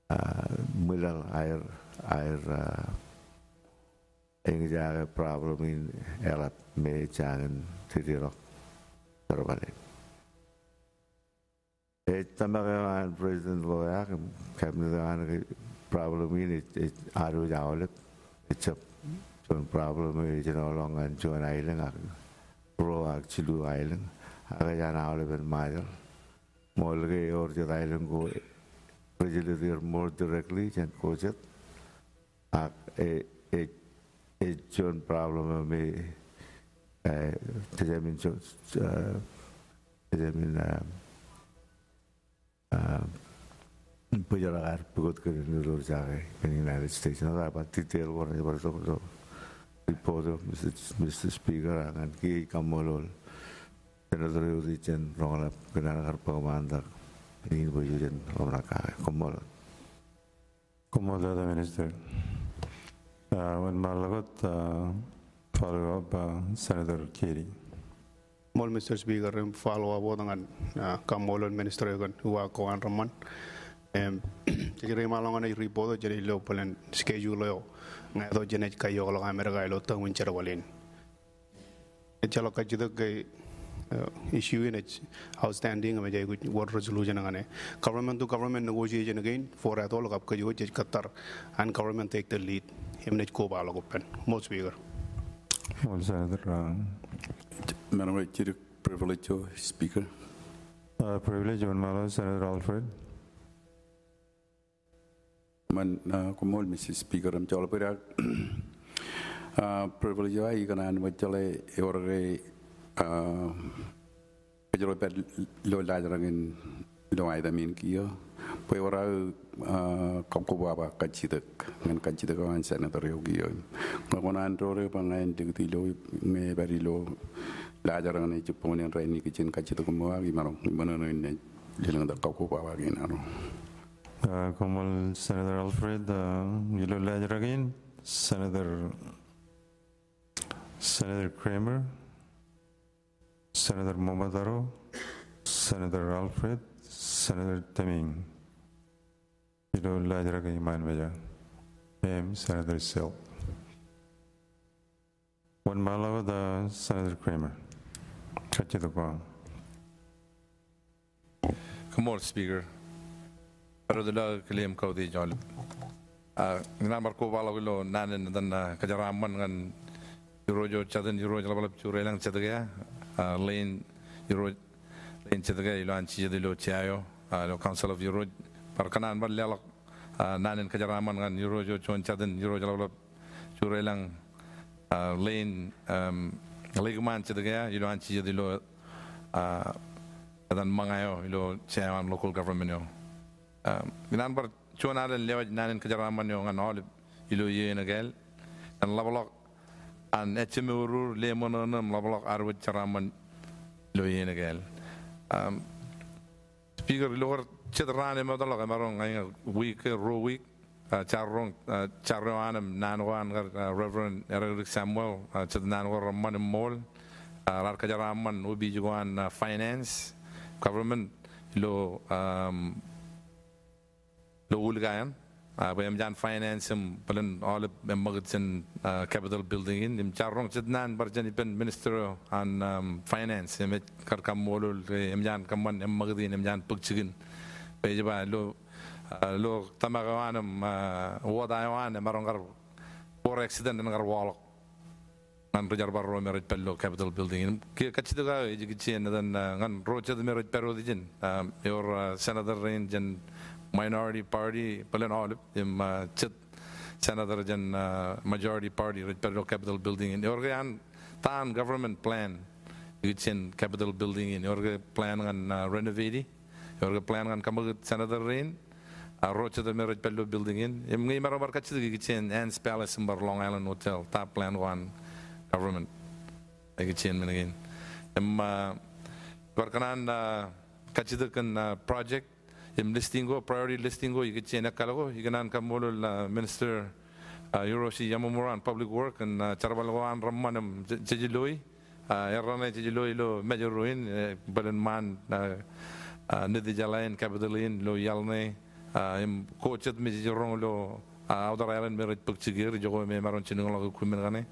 uh, mulang air air uh, ang problem in elap may jangan titirok terbaik Estamaran President Loyak, Cabinet problem in it, it Aru Jawlip, it's a problem, it's no longer to an island, Pro Axilu Island, Agajan Aulip and Major, Molgay or the island go prejudice more directly than coach uh, it. It's a problem, me, determine, uh, uh, determine. बुझेर पुगत गरिरहेको जागे पनि यिनीहरू स्टेसनहरू अब तितेहरू गर्नुपर्छ ఇప్పుడు మిస్టర్ స్పీకర్ അങ്ങനకి కమ్మలు సెనేటర్ యూజిచన్ రోల కినార కర్పమాంద దీని బుజుజన్ రోమన కా కమ్మలు కమ్మలు the minister ومن ما لغت فارغ أبا سندر كيري mol Mister speaker rem up abodangan kam ya, molon minister kan wa ko an roman em tikire *clears throat* malongan i report jere lo plan schedule lo nga do jene yo lo amer ga lo tawun cer walin chalo ka jidak gai eh, issue in it outstanding me jai kuch resolution ngane government to government negotiation again for at all kap ka jo qatar and government take the lead himne ko ba lo pen most speaker Well, sir, Madam you privilege of speaker. Uh, privilege on Malo, Senator Alfred. Man, kumol Mrs. Speaker, I'm chala pera. Uh, privilege ay kanan mo chala orre kajalo pet lo lajarangin lo ay damin kiyo. Pwede kakko baba kacidak ngan kacidak wan senator yogi yon ngakon antore pangain ti lo me bari lo lajar ngane jepon yang raini kicin kacidak kumwa gimana gimana nene jelang da kakko baba ginaro Komol Senator Alfred, Yilo Lajar again, Senator Senator Kramer, Senator Momotaro, Senator Alfred, Senator Teming. You don't like raga iman baja. M. Senator Wan One Malavada, Senator Kramer. kau. Come on, Speaker. Parodala Kalim Kaudi Jol. Ah, Namar ko wala wilo nanin dan kajaraman ngan Eurojo chadan Eurojo labalap chure lang chadagaya ah, lane Euro lane chadagaya ilo anchi jadilo chayo ah, lo Council of Euro parkanan ban lalak Nanin kajaraman ngan yuro jo chon chaden yuro jalabla churelang lane leguman ilo anci jadi lo, adan mangayo ilo chairman local government yo minan cuan ada lewat nanin kajaraman yo ngan olib ilo yena gel an labalok an echme urur lemononam labalok arwet charaman ilo yena gel speaker lower chit mo ma talo kama rong ngai ah, week ro week charong charro anam nanwa ngar ah, reverend eric samuel ah, chit nanwa ramman mol rar kaja raman ubi juan finance government lo um lo ulgayan bayam jan finance em palan all em magitsin capital building in em charrong chit nan barjan ipen minister an finance im karkam molul em jan kamman em magidin em jan يجب لو لو تمغوانم وضعوان مرنغر بور اكسيدنت نغر والق ngăn rjar barro merit pello capital building ke kachida ga jigichi enadan uh, ngan rochad merit pero dijin um, your uh, senator range and minority party pelan im uh, chit senator majority party rit pello capital building your gan tan government plan jigichin capital building in your plan ngan renovate Yorga plan gan kamu senator rain. A rocha da meraj pelu building in. Em ngi maro bar chidi ki chen Anne's Palace in bar Long Island Hotel. Top plan one government. Agi chen min again. bar kanan kachida kan project. yem listing go priority listing go ki chen kamu Iganan kamol minister Yoroshi Yamamura on public work and Charbalwan Ramanam Jijiloi. Errane Jijiloi lo major ruin eh, balan man нидиджалайн кабдалин ло ялны им кочет мизирон ло аударайлан мерит пыкчигер жого ме марон чингол кумен гане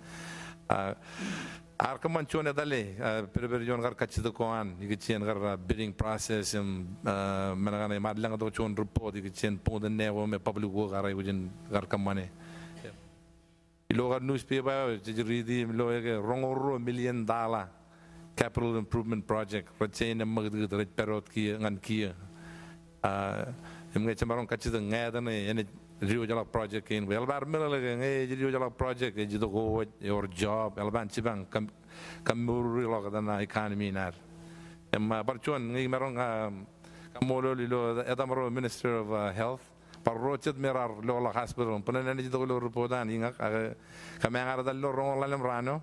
аркы манчоне дали пербер жон гар качты коан игичен гар бидинг процесс capital improvement project rachain amma gdu drat perot kia ngan kia a ah, emnge chamarong kachi da nga da ne ene riu jala project in wel bar mela le nge riu jala project ji do go your job alban chibang kam kamur lo da na economy nar emma bar chon nge marong ah, kamolo lilo maro minister of uh, health parrochit merar lo la hospital panan ne ji do lo repodan inga kamengar da lo rong la rano.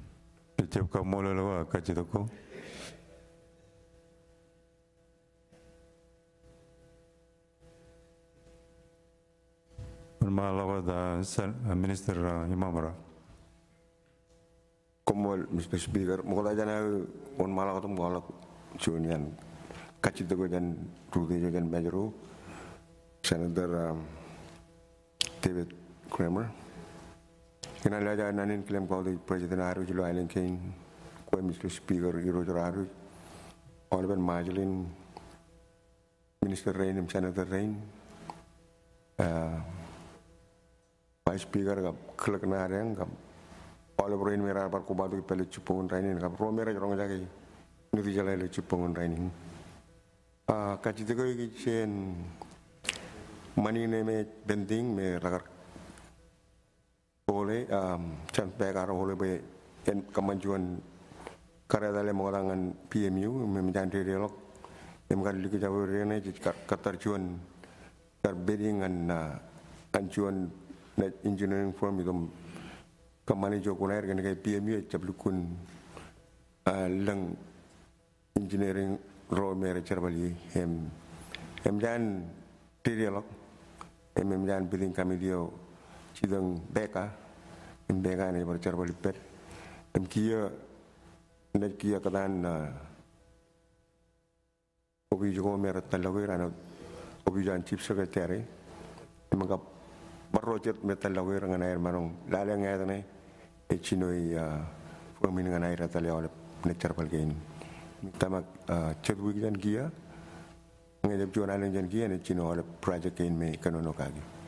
一応かもらわかちどこ。Malawada eh, Minister Imamra. Como el speaker, mukala jana on malaw to mukala junian. Kachito ko jan ruti jan majoro Senator eh, David Kramer. Kinalaja nanin kilam kau di presiden haru jilo ailen kain kue mislu speaker iro jor haru. Honorable Marjolin, Minister Rain and Senator Rain, Vice Speaker ka kelak na harang ka Paulo Rain mera par ko batu pele chupungun rainin ka pro mera jorong jage nuti jala le chupungun rainin. Kacitego ikichen mani ne me benting me ragar oleh um, Chan Pekar oleh kemajuan karya dalam mengurangan PMU menjadi dialog dengan liku jawab rene keterjuan terbedingan na uh, anjuan na engineering firm itu kemana joko nair kan kayak PMU ceblukun ya, uh, leng engineering raw merek cerbali hem hem jangan dialog hem jangan bidding kami dia sidang beka im bega ne bar charwal pet im kia ne kia kadan na obi jugo merat na logi rana obi jan chip sa gatare im ga barro chet metal logi ranga na hermano lale nga dane e chino i fumin nga na irata le ole ne charwal gain tamak chetwig jan kia ngayon jona lang jan kia ne chino ole project gain me kanono kagi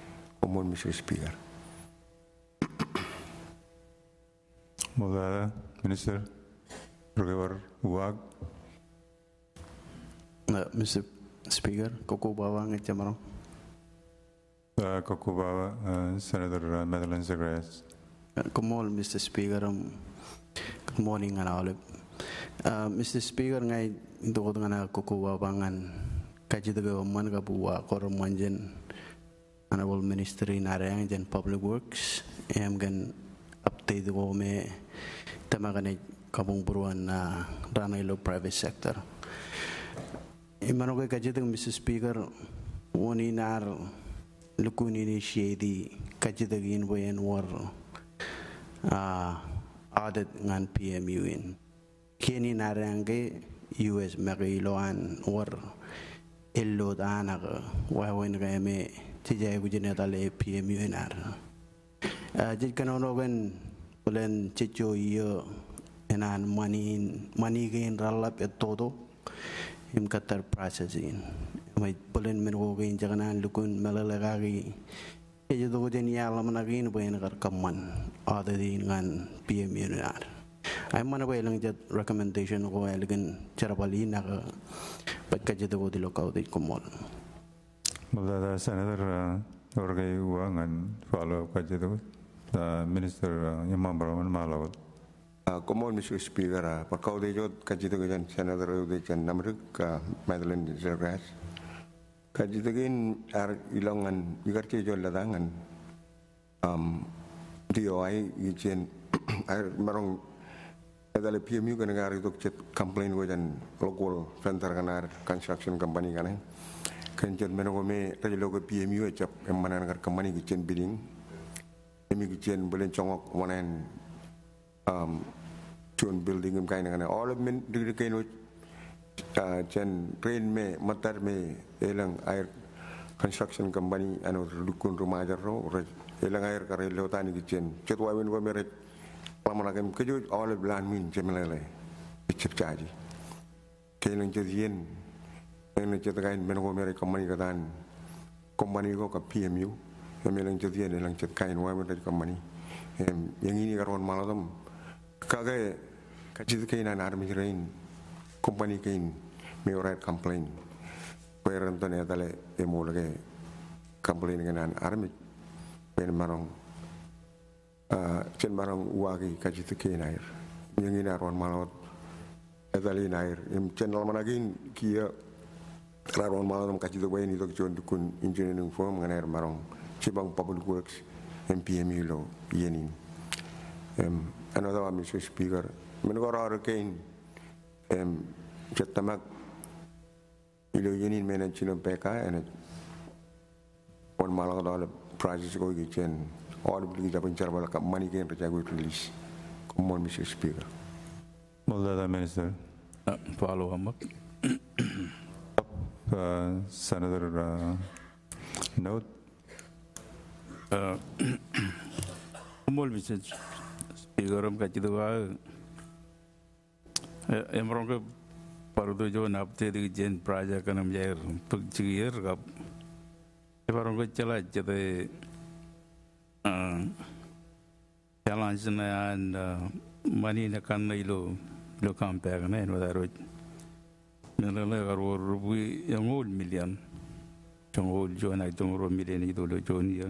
Omon Mr. Speaker. Moldova, Minister Rogewar Uwag. Uh, Mr. Speaker, Koko Bawa Ngecamaro. Uh, eh, Koko Bawa, uh, Senator uh, eh, Madeleine Segres. Uh, good morning, Mr. Speaker. Um, good morning, Anaolip. Uh, Mr. Speaker, ngay dukod nga na Koko ngan Kaji tagawaman ka buwa korom wanjen Honorable Minister in Arayang and Public Works. I am update wo me tamagane kabung buruan na lo private sector imano ke kajet mr speaker woni nar lukuni ni shedi kajet gin boyen war a ah, adet ngan pmu in keni narange us magiloan war ello danaga wa wen game tijay gujine dale pmu ar jejkanon ogen ulen cicu iyo enan maniin maniigin rallap ettodo ya imkatar processin mai pulen men gogin jaganan lukun melalagagi eje ya, dogoden yalamanagin bayan kaman ada di ngan pm unar ay mana bay lang jad recommendation ko elgen charabali na ka pagkaje dogo di ka udit kumol Mabdada senator eh, orgay uangan follow up kaje the Minister uh, Imam Brahman Malawat. Komon Mr. Speaker, pakau kaji kajitu kajian Senator Udejan Namruk madelin Zergas. Kajitu kajian ar ilangan ke jod ladangan. Um, DOI kajian ar merong le PMU kan ngar itu chat komplain lokal local center ar construction company kan. Kan chat me rajalo ke PMU aja, emana kar company kitchen bidding immigration boleh congok chongok wanen um chun building im kain ngane all min men kaino chen uh, train me matar me elang air construction company anu dukun rumah ajar elang air kare lewatani gjen chetwa men wa meret pamanakem kejo all of blan min jemelele chip chaji kain ngi kaino chet kain men wa merek company kadan company ko ka pmu mi lang jati ane lang jat kain wai dari kamani yang ini karuan malam kagai ya, kachit kain an armi rain company kain mi orai complain kue rentan ya tale emo ya, lagi complain dengan an armi pen marong pen eh, marong wagi kachit kain air yang ini karuan malam ya, air nair chen channel managin kia karuan malam kacit kain kecuan kejadian kun injunin firm mengenai marong Chibang Public Works and PMU Law, Yenin. Um, another one, Mr. Speaker, Menogora Hurricane, um, Chatamak, Ilo Yenin of Peka, and one Malaga dollar prices go to and all the police have been charged money gain to release. Come on, Mr. Speaker. Well, the Minister. Uh, follow up. uh, Senator uh, Note. umul bisa igaram ka chiduga emrong ka pardo jo napte di jen praja kanam jair pug chigir ka ebarong ka chala chate challenge na and money na kan na ilo lo kam pe ka na no daro nalala garo rubi yangol million chongol jo na tongro million idolo jo ni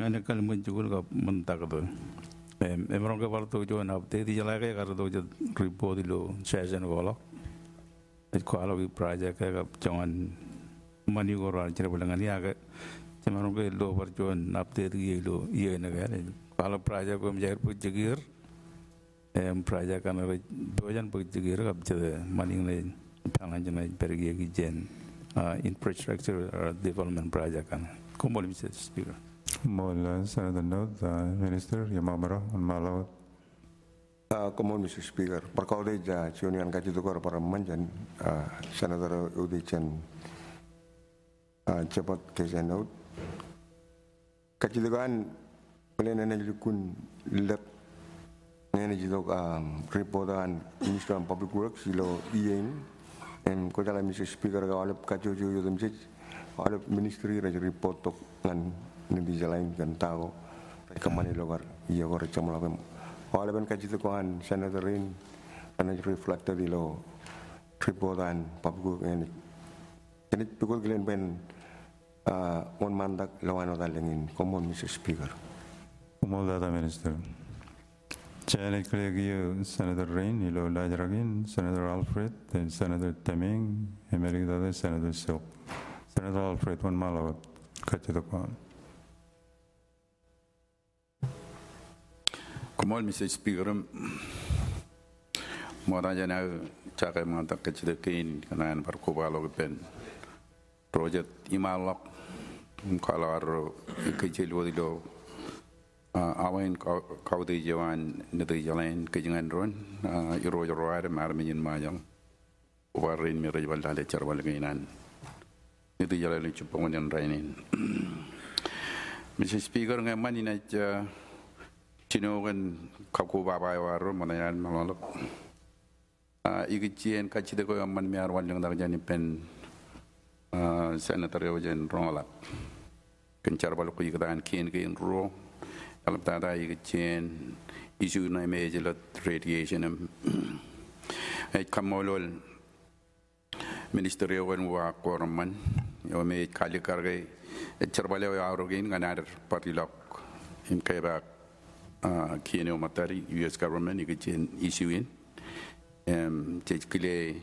कल मुझे जुगल का मन तो एमरों के बारे तो जो है ना हफ्ते ही चला गया कर दो जो रिपोर्ट दिलो लो सेशन वाला इसको आलो की प्राइज है चौन मनी को चले बोलेंगे नहीं आगे चमरों के लो पर जो नापते ये लो ये न गया कालो प्राइज को हम जहर जगीर एम प्राइज का मेरे दो जन पूछ जगीर मनी ने पर इंफ्रास्ट्रक्चर डेवलपमेंट प्राइज का कुम्बल mister speaker Mola Sanatan Daud, the Minister Yamamara on Mr. Speaker, perkaude ja cionian kaji tukar para eh, Senator eh, eh, Public Works silo Speaker ministry report kan nimbi jalan kan tago hmm. kamani logar iya gore chamlapem wala oh, ben kajitu kohan senatorin kana reflected ilo tripodan papgu enik ini pikul glen ben on mandak lawano dalengin common mr speaker kumolada minister Janet Clegg, Senator Rain, Ilo Lajragin, Senator Alfred, then Senator Teming, Amerika Dade, Senator Silk. Senator Alfred, one malawat, kacitokuan. Good morning, Mr. Speaker. Morajana cakap mengantar kecederkain kenaan perkubalo kepen. Projek imalok kalau aro kecil wadi do awain kau di jawan negeri jalan kejangan ron iro eh, iro ada mar menyin majang warin mira jalan ada cerwan keinan negeri jalan lucu pengen rainin Mr. Speaker ngaman ini 진호은 갖고 바바야와로 뭐냐는 말로 아 이게 지엔 같이 되고 연만 미아로 완령 나가자니 펜 senator Eugen Rolap kencar balu ku ikatan kien kien ro alam tata ik chen isu na me jelot radiation am ai kamolol minister Eugen wa korman yo me kali kargai charbale wa arogin ganar partilok im uh, ah, kini matari US government ni kecil issue in um, cekile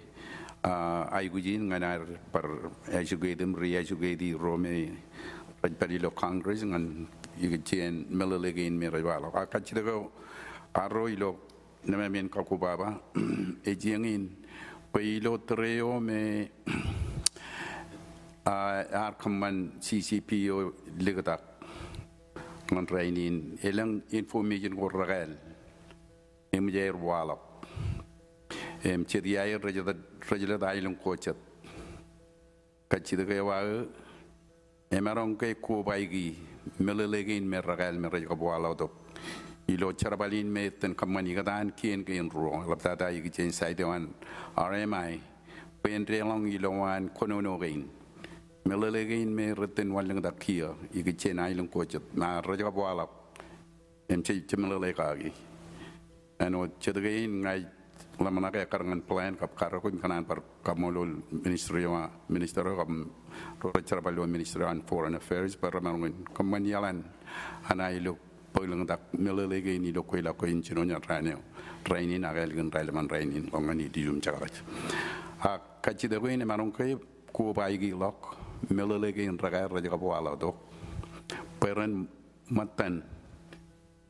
uh, ah, ai gujin nganar per ejugedim ri ejugedi rome pari lo congress ngan yugen melelegin mi rivalo akachidego arro ilo nememin kakubaba *clears throat* ejingin peilo treo me uh, *clears throat* ah, arkaman ccpo ligatak mantrainin elang information ko ragal em jair walap em chiriair rajada rajala dailung kochat kachida ke wa emarong ke ko baigi melelegin me ragal me rajga walap dop ilo charabalin me ten kamani gadan kien kien ro lapta dai gi chen sai dewan rmi pendrelong ilo wan konono gain melelegen me reten walang dakia igi chena ilang kochet na raja bwala em che lele melelekagi ano chedagain ngai lamana ka karangan plan kap karakun kanan par kamolol ministry ma minister kam rochar balwa minister on foreign affairs par yalan kamanyalan anailu poilung dak melelegen ilo koila ko inchino nya raneo rainin agal gan raileman rainin longani dium chakagat a kachidagoin e manung kai baigi lok melalui in raga raja kapo ala to peren matan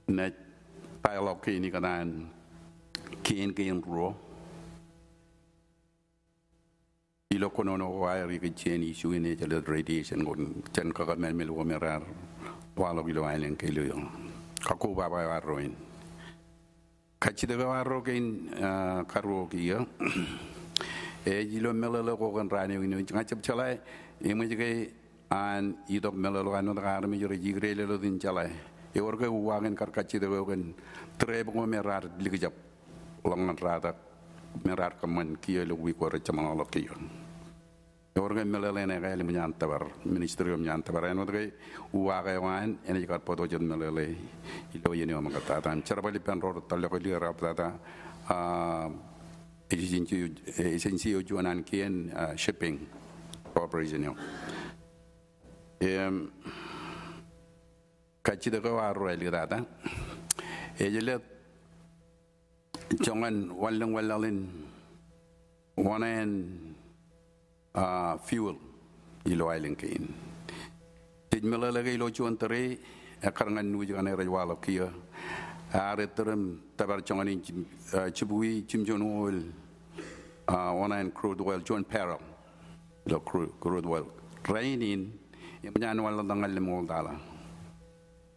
na dialog ini ni kanan kiin kiin ruo ilo kono no wairi ki chen isu ini jadi radiation gun, chen ka mel mel wo merar walo bilo ailen ke lo yon kaku baba warroin kachida warro kein ah, karo ki yo *clears throat* e eh, ilo melele ko kan rani ni ngachap chalai ima jigai an idop melalo anu takaram jure jigre lelo din chalai e warga wangin karkachi de wogen trebe ko merar ligajap longan rada merar kaman kiyo lu wi ko re chamang lo kiyo e warga melalo ene gaili munyan tabar ministeri munyan tabar anu de waga wan ene jigar poto jen melalo ilo yeni o makata tam charbali pen ro talle ko li rap data a ah, juanan kien ah, shipping Corporation. Um, kachi de kawa realidad. Ella le chongan walang walalin one and uh, fuel ilo ailen kain. Tid malalagay ilo chuan tere akarangan nuji kanay rajwalap kia are terem tabar chongan in ah, chibui chimjon oil uh, ah, one and crude oil chuan peril lo crude oil punya yung manual ng tangal tala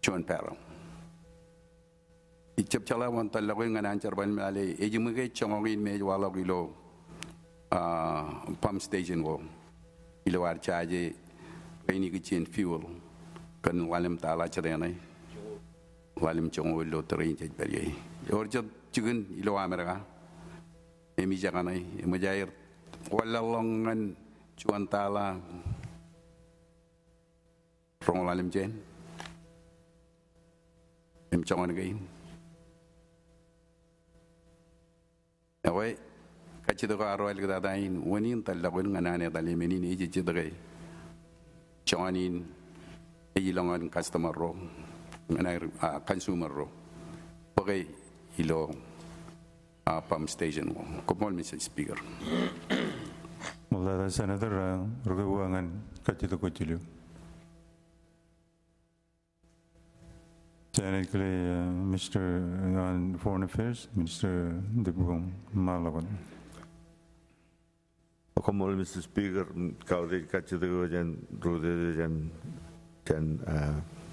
chon pero Itchap chala wan tala ko nga nanchar ban mali e yung mga chongogin me wala pump station ko ilo arca charge kaini kichin fuel kan walim tala chirene walim chongo lo train chet perye or chat ilo amerika emi jakanai emi jair er, walalongan cuan tala rong lalim jen im chongan gain awai kachi do aro el gda dain wonin talagun nganane dalimenin iji jidgai chonganin iji longan customer ro nganai consumer ro pagai ilo pump station ko mol mi speaker Молдада Senator ргыбуанган катиду кутилю. Technically, uh, eh, Mr. Eh, on Foreign Affairs, Mr. Dibung Malawan. Honorable Mr. Speaker, kaudit katidu jan rude jan jan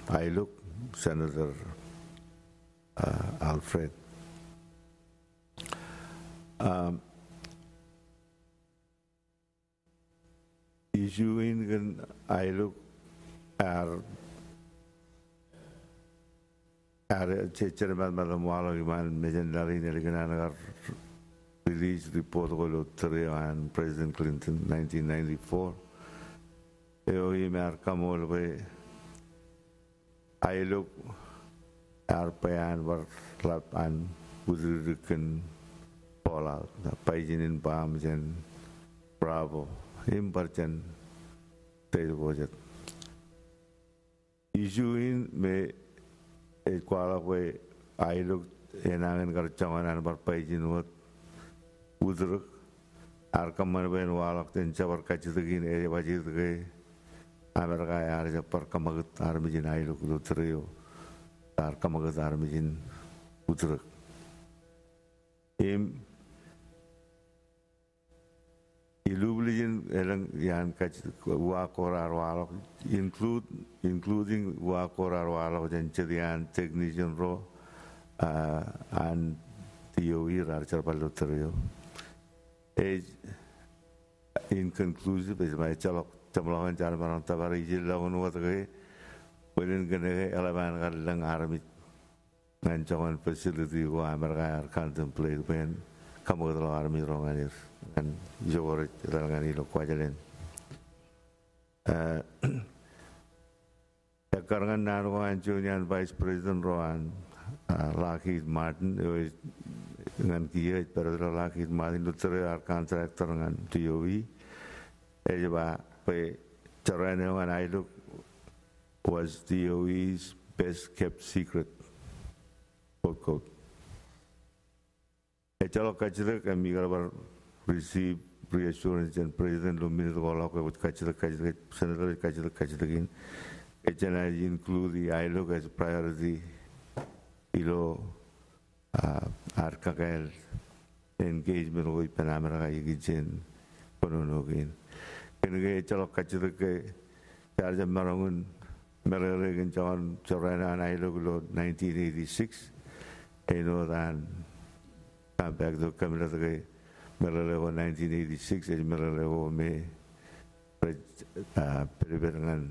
I eh, Senator Alfred. Um, issuing an ILUC ar ar cecermat malam wala giman mejan dari neliganan agar release report ko lo tere on President Clinton 1994 eo i me ar kamol be ILUC ar payan war lap an wudrikan pola pajinin pa mejan bravo इम version तेज भोजन इजुन में एक हुए आई लोग एनागन कर चवन आने पर पैजिन हुआ उधर आर कमर बहन वालक तेन चवर का चित गिन ए बजित गए आमेर का यार जब पर कमगत आर्मिजिन आई लोग उतर यो तार कमगत आर्मिजिन उधर एम Ilublin elang yan kaj korar walok include including korar walok dan cerian technician ro uh, ah, and Archer Rarchar Paluterio. in inconclusive is my chalok tamlahan jar marang tabari jil lagun watge welin gane eleman kan lang armit ngan chongan facility wa amar ga contemplate when kamu armit army ronganir dengan jogor dengan ilo kwajalen Karena nan rohan vice president rohan eh, Lockheed Martin eh, dengan dia para Lockheed Martin itu cerai arkan traktor dengan DOE eh coba pe cerana dengan ailuk was DOE's best kept secret quote quote eh kalau kacir kami kalau receive reassurance and President Luminus Walaka would catch the catch the Senator catch the catch again. HNI include the ILOG as priority, ILO, ARCAGAL, engagement with Panamera Yigin, Pononogin. Can we get a catch the charge of Marangun, Merrigan John, Jorana, and ILOG 1986? I know that come back to Camilla the Meraleho 1986 at Meraleho me uh, periberangan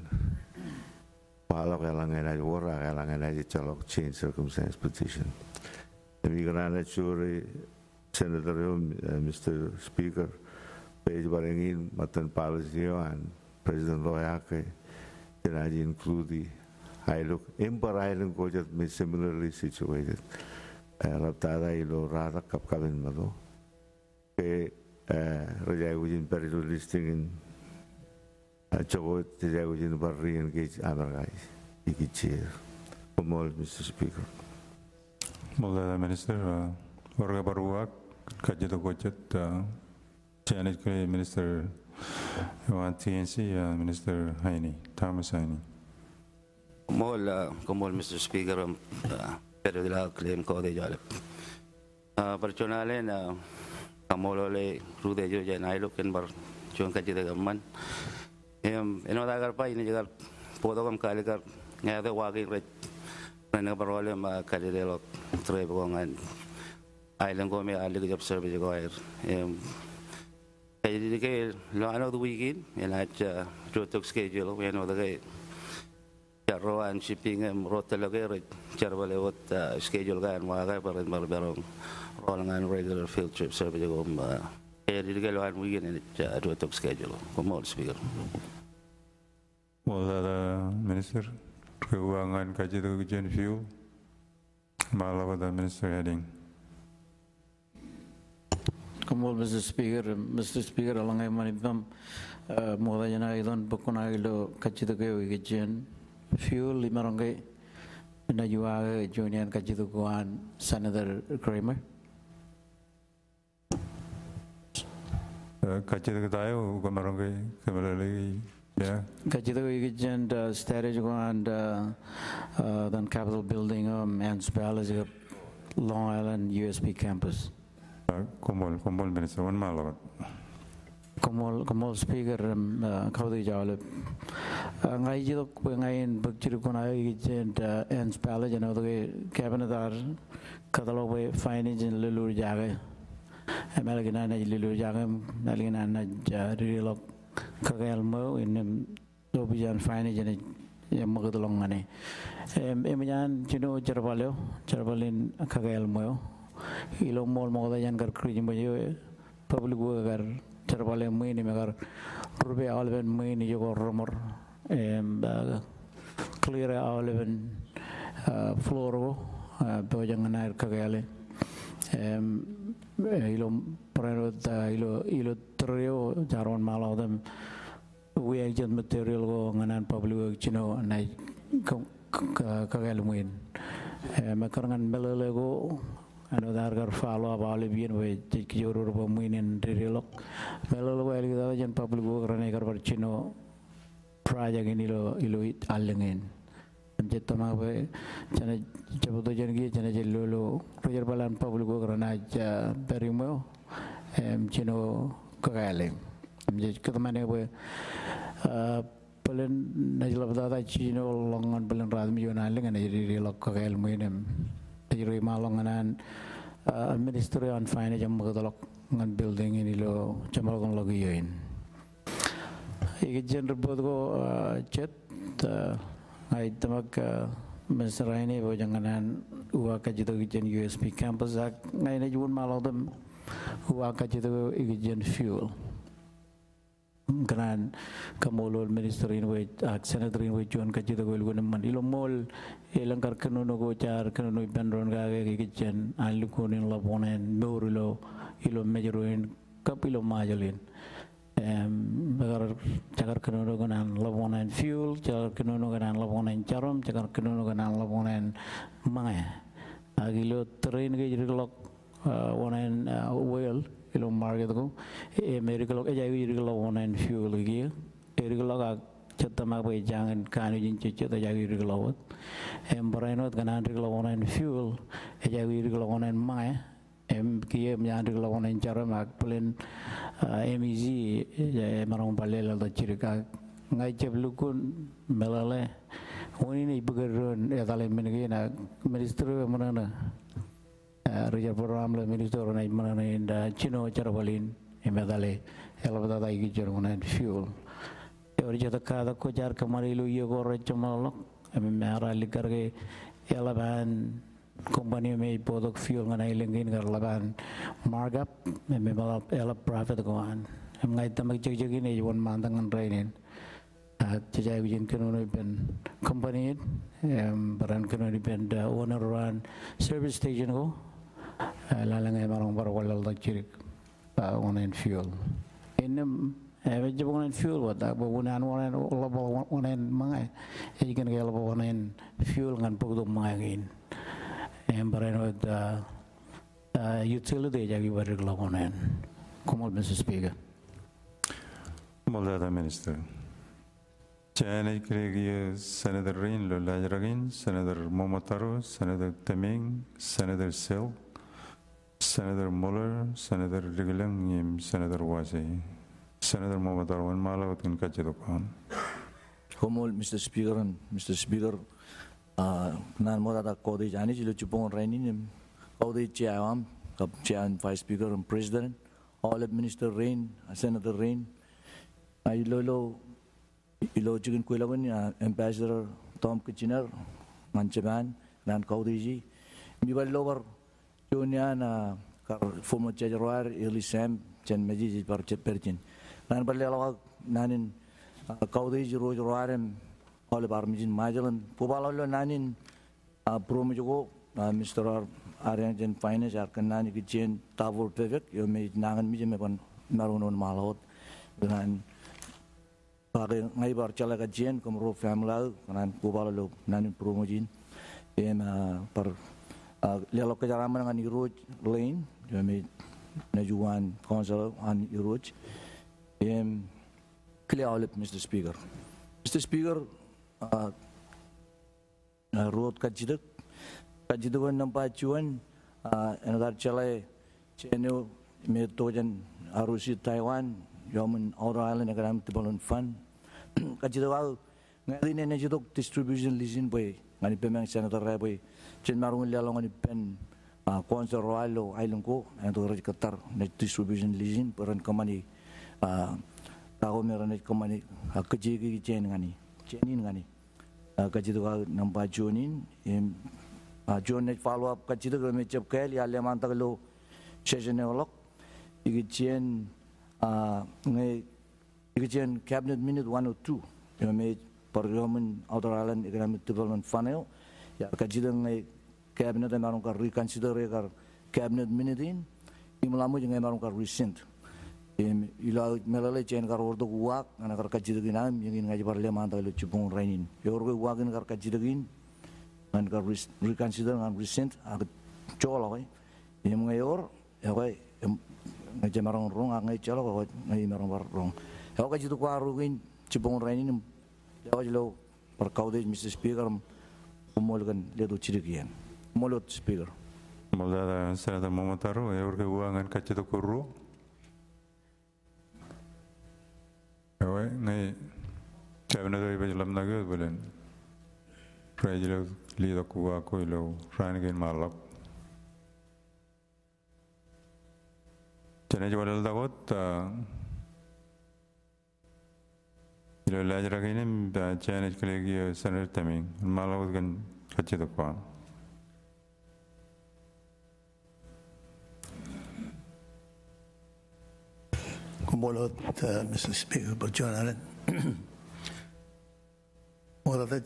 palo kailangan ay wara kailangan ay chalok change circumstance petition. Kami kanana sure Senator uh, Mr. Speaker page barangin matan policy and President Royake then I include the I look Empire Island ko jat similarly situated. Uh, Raptada ilo rara kapkavin mado. que eh, rajagujin peridu listingin chobot eh, rajagujin barrigan ke amargais ah, ikichir kumol Mr. Speaker Mulla Minister eh, warga baruak kajet kojet Janet Kure Minister TNC uh, ya, Minister Haini Thomas Haini Mulla kumol Mr. Speaker pero de la claim code jalep personalen uh, kamolo le rude jo ja nailo ken bar chon ka jide gamman em eno da gar pa ni jaga podo gam kale gar nga de wa gi re na bar wale ma kale de lo tre bo ngan ailen go me ale gi job serve jo air em kay e di ke lo ano du wigin en cha jo tok schedule we e no da ke Charro an shipping em rotel lo ge re charvale ot schedule ga en wa ga par en barberong call ngan regular field trip sabi jago um eh di tiga luar mungkin ini jadi top schedule kamu harus pikir Well, uh, Minister, keuangan kaji itu kejadian view, malah pada Minister Heading. Kemudian Mr. Speaker, Mr. Um, speaker, alangkah mana itu, mulai jenah itu pun bukan lagi lo kaji itu kejadian fuel lima orang ke, mana junior kaji itu kuan Senator Kramer. kita ya, kemarin kemarin lagi kachitakadayo kamarangai kamaralagi. Yeah. Kachitakagijand starajgo and eh, dan capital Building um, and Spalajiga Long Island USB campus. Ah, kumol, kumol minister, one malavat. Kumol, kumol speaker um, eh, kaudi jawab. Eh, ngai jitu ngai bukti kunai gijand and Spalaj and other cabinet dar katalog by finance and lulur jaga melgina na lilu jangem melgina na rilok kagel mo inem dobijan fine jene ya magdolong ngane em jan chino charbaleo charbalin kagel mo ilong mol mogoda jan kar kri jimbo yo public wo gar charbale mo ni megar rube alben mo ni yo romor em clear alben floor wo bo jangan air kagele em ilo prerota ilo ilo trio jaron malo dem we agent material go nganan pablu chino na kagal muin eh, makarangan melele go ano dargar falo abali bien we tik jorur ba muinin dirilok melele go elgi dawa jan pablu go karane kar chino project ini lo ilo allengen ಪಂಚಾಯತ್ತಮ್ಮಾಗ ಚೆನ್ನ ಚಬದು ಜನಗಿ ಚೆನ್ನ ಜೆಲ್ಲೋಲು ರೋಜರ್ ಬಲ public ಹೋಗ್ರ ನಾಚ ದರಿಮು ಚಿನೋ ಕಗಾಯಲೆ ಕದಮನೆ ಪಲನ್ ನಜಲ ಬದಾದ ಚಿನೋ ಲಂಗನ್ ಪಲನ್ ರಾದ್ಮಿ ಯೋನಾಲೆ ನಜರಿ ರಿಲಕ್ ಕಗಾಯಲ್ ಮುಯಿನಂ ನಜರಿ ಮಾಲಂಗನನ್ ministry on finance jam magdalok ngan building ini lo cemalgon lagi yoin. Iki jen rebut go chat tamak mesraine eh, bo janganan uwa kajito gijen USB campus ak ngaine jun malodem uwa kajito gijen fuel kanan kamolol ministerin we ak senator we jun kajito gol gun man ilo mol elang kar kanu no go char kanu no benron ga ga gijen alukunin labonen norulo ilo mejeruin kapilo majalin bagar cagar kenunuganan labonan fuel cagar kenunuganan labonan carom cagar kenunuganan labonan manga agilo train ke jadi lok wonan oil kilo market ko amerika lok eh jai jadi ya. lok wonan fuel ke erika lok ag cetama ke jangan kanu jin cecet eja ke jadi lok em brainot ganan rik lok wonan fuel eh jai jadi lok wonan manga em kia menjadi rik lok wonan carom ag ah, emizi ya, ya, marang balela da chirika ngai ceblukun melale woni ni begerun ya tale menegena minister manana ya, Raja program le minister na manana inda chino charbalin emedale elabada da igi mana fuel Teori jata kada ko jar kamari lu iya gore chomalok emi mehara likarge elaban कंपनियों में fuel fuel ngana ilingin kar laban markup me me mala ela profit ko an em ngai tam jig jig ni won man dang an rain ta ujin kenu ni ben company em baran kenu ni ben da owner run service station ko eh, lalang la marong baro walal da chirik pa on en fuel enem Ebe jebong nen fuel wa tak bo wunan wanen ola bo wanen mangai, eh. eh, e jikan ke ola bo wanen fuel ngan pok dong mangai Embarrassed with utility jagi barik lakonan. Kumal Mr. Speaker. Muldada Minister. Chani Kregi, Senator Rin, Lulajaragin, Senator Momotaro, Senator Teming, Senator Sel, Senator Muller, Senator Rigilangim, Senator Wazi, Senator Momotaro, and Malawatin Kachidokan. Kumul, Mr. Speaker, and Mr. Speaker, Nan 난 뭐다 다 고대 자니 지로 주봉 nim 고대 지아왕 kap chan vice speaker and president all of minister rain senator rain ai lo ilo jigin kuilawin ambassador tom kitchener manchaban nan ji, mi bal lower junior na kar former chairwar early sam chen Majiji, ji par chen nan bal lawa nanin ji, roj roaren oleh barmijin majalan pupal oleh nanin promojugo Mr. Ar Aryan jen finance arkan nani ki jen tavur pevek yo me nangan mijin me narunun marunon malot dengan pakai ngai bar chala ka jen kom ro family kanan pupal oleh nanin promojin em par lelo kejaraman ngan iruj lain yo me najuan council an iruj em clear oleh Mr. Speaker Mr. Speaker uh, road kajidak kajiduan nampa acuan ah, another chale chenu me tojan arusi taiwan yomen aura island agaram fan fun kajidawal ngari ne ne jidok distribution lisin boy ngani pemang senator ray boy chen marung lalong ngani pen konser royal island ko to another katar ne distribution lisin peran kamani tago merane kemani kejigi chen ngani cenin gani kan kajitu ah, ka nampa jonin Uh, ah, jon net follow up kajitu ka me chep kail ya le man taglo session olok igi chen ngai igi cabinet minute 102 yang me program outer island economic development funnel ya kajitu ngai cabinet marung ka reconsider kar cabinet minute in imlamu ngai ma ka recent ila melale chen kar ordo guak ana kar kajidugin am yingin ngaji parle ta lu chupung rainin guak guakin kar kajidugin an kar reconsider an recent ag chola wai yem ngayor ya em ngai marong rong ag ngai chola koy ngai marong bar rong ya koy jitu kwarugin chupung rainin ya koy lo par kaude mr speaker umolgan ledu chirigian molot speaker Moldada serata momataru, ya urge uangan kaceto kurru, Awai ngai chabna doi bej lam naga bulan. Prai jilo li da kuwa ko ilo ran gain malap. Chana jwalal da got ilo lajra gainem da chana jkle gi sanar taming malap gan kachi da kuwa. mulut, uh, Mr. Speaker, but John Allen,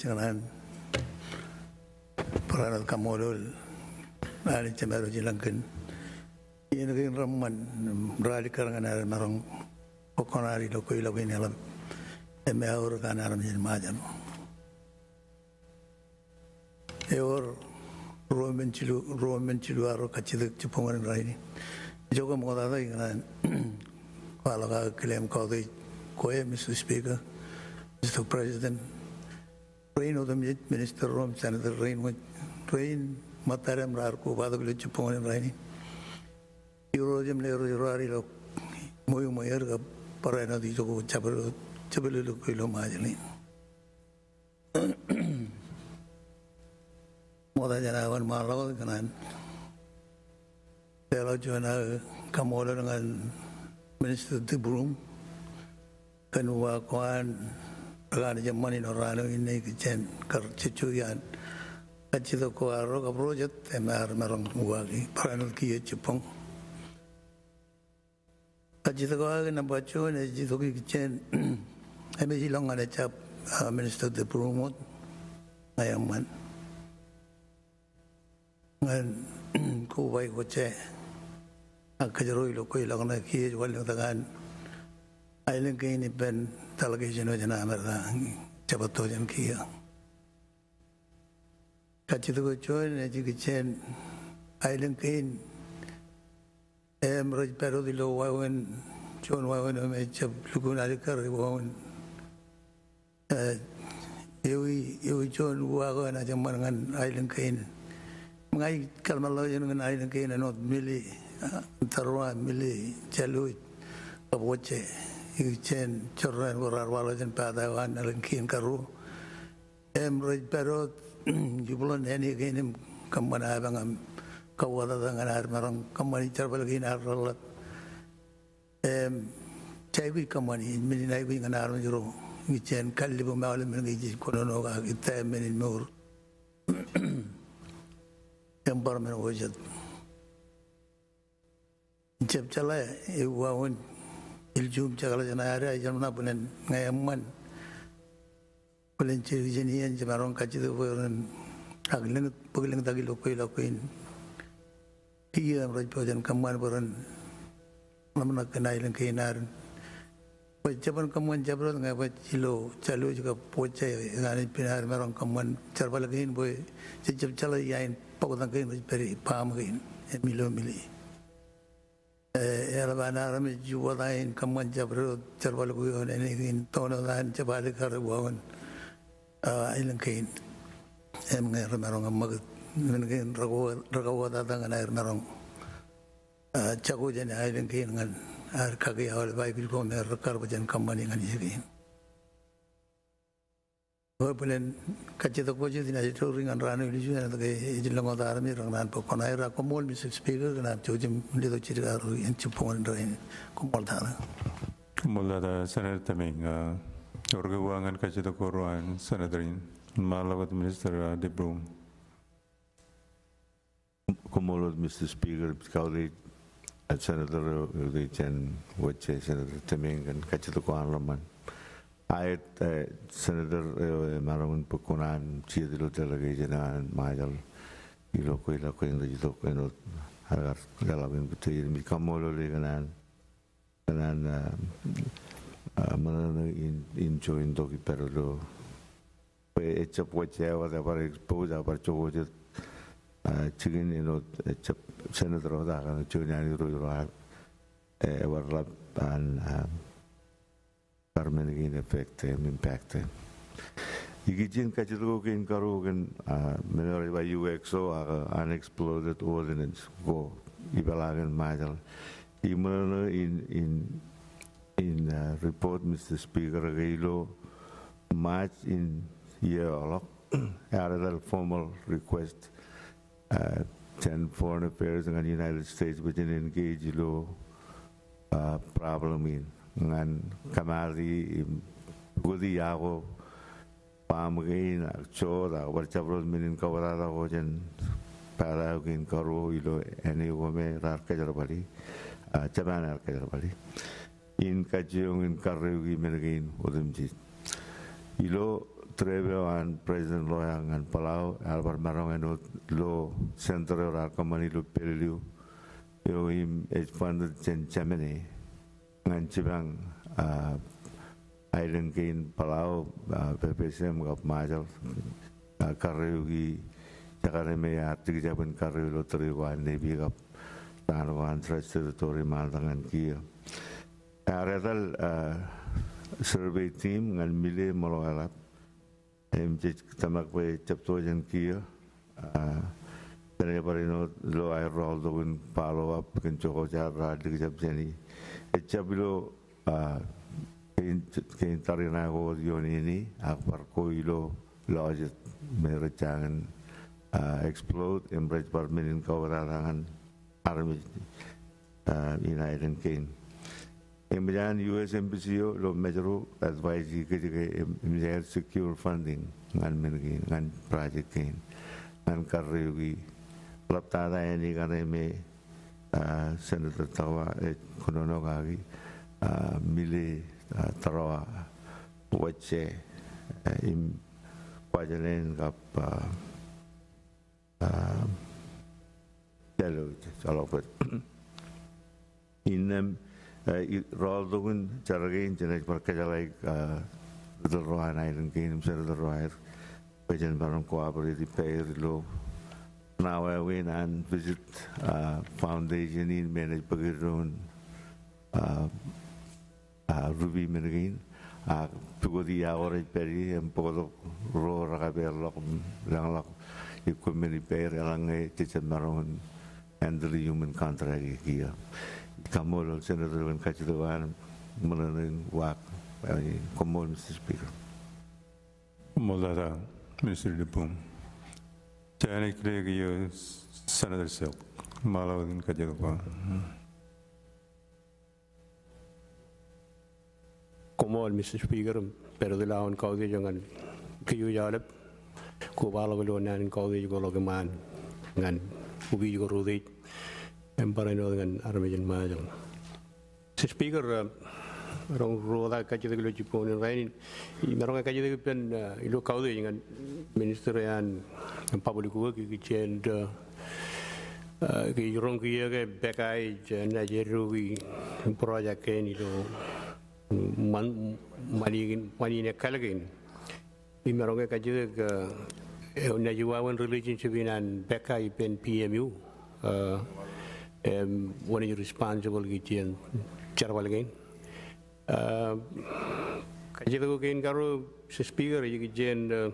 jangan perara kamodol ali cemero jilangkan ini kan ramuan berali karangan ada marang pokonari loko ilo ini alam eme aur kan aram jil majam eur cilu cilu aro kacidak cepongan rai ini jago mau *clears throat* Malaga Guilherme Caldeira Coelho, Mr. Speaker, Mr. President, Reino the Minister Rom, Senator Reino, Reino Mataram Rarco, Vadagulo Chupon, Reino, Eurojam Lero Rari, Moyo Moyerga, Parana di Jogo, Chapelo, Chapelo Quilo Majani. Moda Janawan Malaga, Kanan, Telo Jona, Kamola, and minister De Broom kanuwakuan alana jaman ino rano ini kichen kar cicuyan kacito kuaro ka projet emar marong kuwagi paranul kiyo cipong kacito kuwagi na bacho na cito kichen eme silong ada cap minister de promot ngayaman ngan *clears throat* kuwai koce kajaro ilo koi lagna kiye wal nang ailing ailen kei ni ben talage jeno jena amar da chabato jen kiya kachi to choi ne ji chen ailen kei em roj pero dilo wawen chon wawen me chab lugun ari kar wawen ewi ewi chon wawen ajam man ngan ailen kei ngai kalmalo jen ngan ailen kei not mili ತರುವ ಮಿಲಿ ಚಲು ಕಬೋಚೆ ಇಚೆನ್ ಚೊರ್ರೆನ್ ಗೊರಾರ್ ವಾಲೋಚನ್ ಪಾದಾವಾನ್ ಅಲಂಕೀನ್ ಕರು ಎಂ ರಜ್ ಪೆರೋ ಜುಬುಲನ್ ಹೆನಿ ಗೇನಿಂ ಕಮ್ಮನ ಆಬಂಗಂ ಕವ್ವದ ದಂಗನ ಆರ್ಮರಂ ಕಮ್ಮನಿ ಚರ್ಬಲಗಿನ ಆರ್ರಲ್ಲತ್ ಎಂ ಚೈವಿ ಕಮ್ಮನಿ ಮಿನಿ ನೈವಿ ಗನ ಆರ್ಮಜಿರು ಇಚೆನ್ ಕಲ್ಲಿಬು ಮಾವಲ ಮಿನಿ ಗಿಜಿ ಕೊನೋಗ ಇತ್ತೆ ಮಿನಿ ಮೂರ್ ಎಂಬರ್ ಮಿನಿ ಹೋಜದ್ jeb chala e eh, wawun iljum chala jana ara jamna bunen ngayamman kulen chiri jeni yan jamaron kachi do bunen agling pagling dagi lokoi lokoin tigi iya, dam raj pojan kamman buren kenai kanai lang kainar jaban kamman jabrot ngai ba chilo chalu juga poche ngani pinar merong kamman charbal gain boy jeb chala yain kain gain peri pam kain eh, milo mili elbanaaram eh, ya juwadaayin kamman jabrod jarbal guyon enigin toonodaan jabaali karwawan ah, ilankain emngai remerong amagad minkain ragawadadangan air merong ah, jagujan ilankain ngan air kagiyawal baikil gomer karbajan kamman ingan yegin ఖచ్చితంగా వచ్చేది నా ఎటు రింగ్ అని రాను వెళ్ళి నాకు జిల్లా కొంత ఆరంభించారు నాకు కొనాయి రా కొమ్మోలు మీ స్పీకర్ నాకు చూచి లేదు వచ్చి గారు ఏం చెప్పుకోండి కొమ్మలు తాను కొమ్మలు దా సెనేటర్ తమింగా ఎవరికి వాంగన్ ఖచ్చితంగా కోరువాన్ సెనేటర్ మాలవత్ మినిస్టర్ దిబ్రూ కొమ్మలు మిస్టర్ స్పీకర్ కావాలి సెనేటర్ వచ్చే సెనేటర్ తమింగన్ ఖచ్చితంగా ఆన్లమ్మని ayat eh, senator eh, maramun pukunan cia dulu talaga jangan majal ilo ko ila ko yung dito ko yun agar galawin ko tayo mi kamolo le kanan kanan eh, manana incho indo ki pero lo pe echa po echa wa da para expose a para chogo jet ino echa senator da kan chunyani ro ro war lab an 사람에게 affecte, impacte. Igijin kachirugin karugin uh, menori ba UXO aga uh, unexploded ordnance go ibalagan majal. Imana uh, in in in uh, report Mr. Speaker gailo March in year olok *clears throat* the formal request uh, 10 foreign affairs in the United States within engage in uh, problem in. ngan kamari gudi yago pamgin akchor warchabros minin kawarara para paragin karo ilo eni gome rarka jarbali ah, chaban in kajong in karreugi mergin udumjit ilo wan president loyang ngan palau albar marong eno lo centro rar kamani lo peliu yo im expanded chen chamene ngancibang uh, eh, aidengkein palau uh, eh, PPSM ngap majal uh, eh, karyugi jakare me atik jaban karyu lo teriu ande bigap tanu antra teritori maltangan kia aretal uh, survey team ngan mile maloalap MJ tamak pe chapto jan kia uh, Tanya parino lo air roll dogun follow up kencoko cara adik jab jani Echa ah, bilo ke intarin ako yun ini, akpar ko ilo lojit merechangan ah, explode embraj armi kawararangan army ah, eren kain. Imjan US Embassy lo major advise ke ke imjan secure funding ngan men ngan project kain ngan karyo ki laptada ini karena me Senator Tawa e eh, Kunono Gagi uh, Mili uh, Tarawa Wace eh, im Kwajalen Gap uh, uh, Deluge Salopet Inem eh, Roldugun Jaragin Jenis Berkejalai Dudul Rohan Ayrin Kinim Senator Rohan Barang Kuabri Di Peir Lo Now uh, I went and visit uh, foundation in manage Bagirun, uh, uh, Ruby Mirgin, uh, pukul di awal peri yang pukul ro rakabe lok lang lok ikut meni peri langai cecet marun and the human contract here. Come on, senator dan kacituan menenun wak uh, kamu Mr. Speaker. Come on, Mr. Depung. Janik Regio Senator Silk Malawin Kajirupa Kumol Mr. Speaker Perdilawan Kaudi Jangan Kiyu Jalep Kupala Kulunan Kaudi Jigolo Keman Ngan Ubi Jigoro Dij Emparino Dengan Armejan Majal Mr. Speaker uh, rong roda kaji de lo chipon ni rain i narong kaji de pen uh, i lo kaude ingan minister yan public work ki chen de uh, ki rong ki ye bekai na jeru ki project ken i lo man mani mani ne kalgin i narong kaji de ka na juwan relationship in bekai pen PMU uh, um, one is responsible kitchen charwal again Ehm, Kaje tako kain karo sa speaker yung jen eh,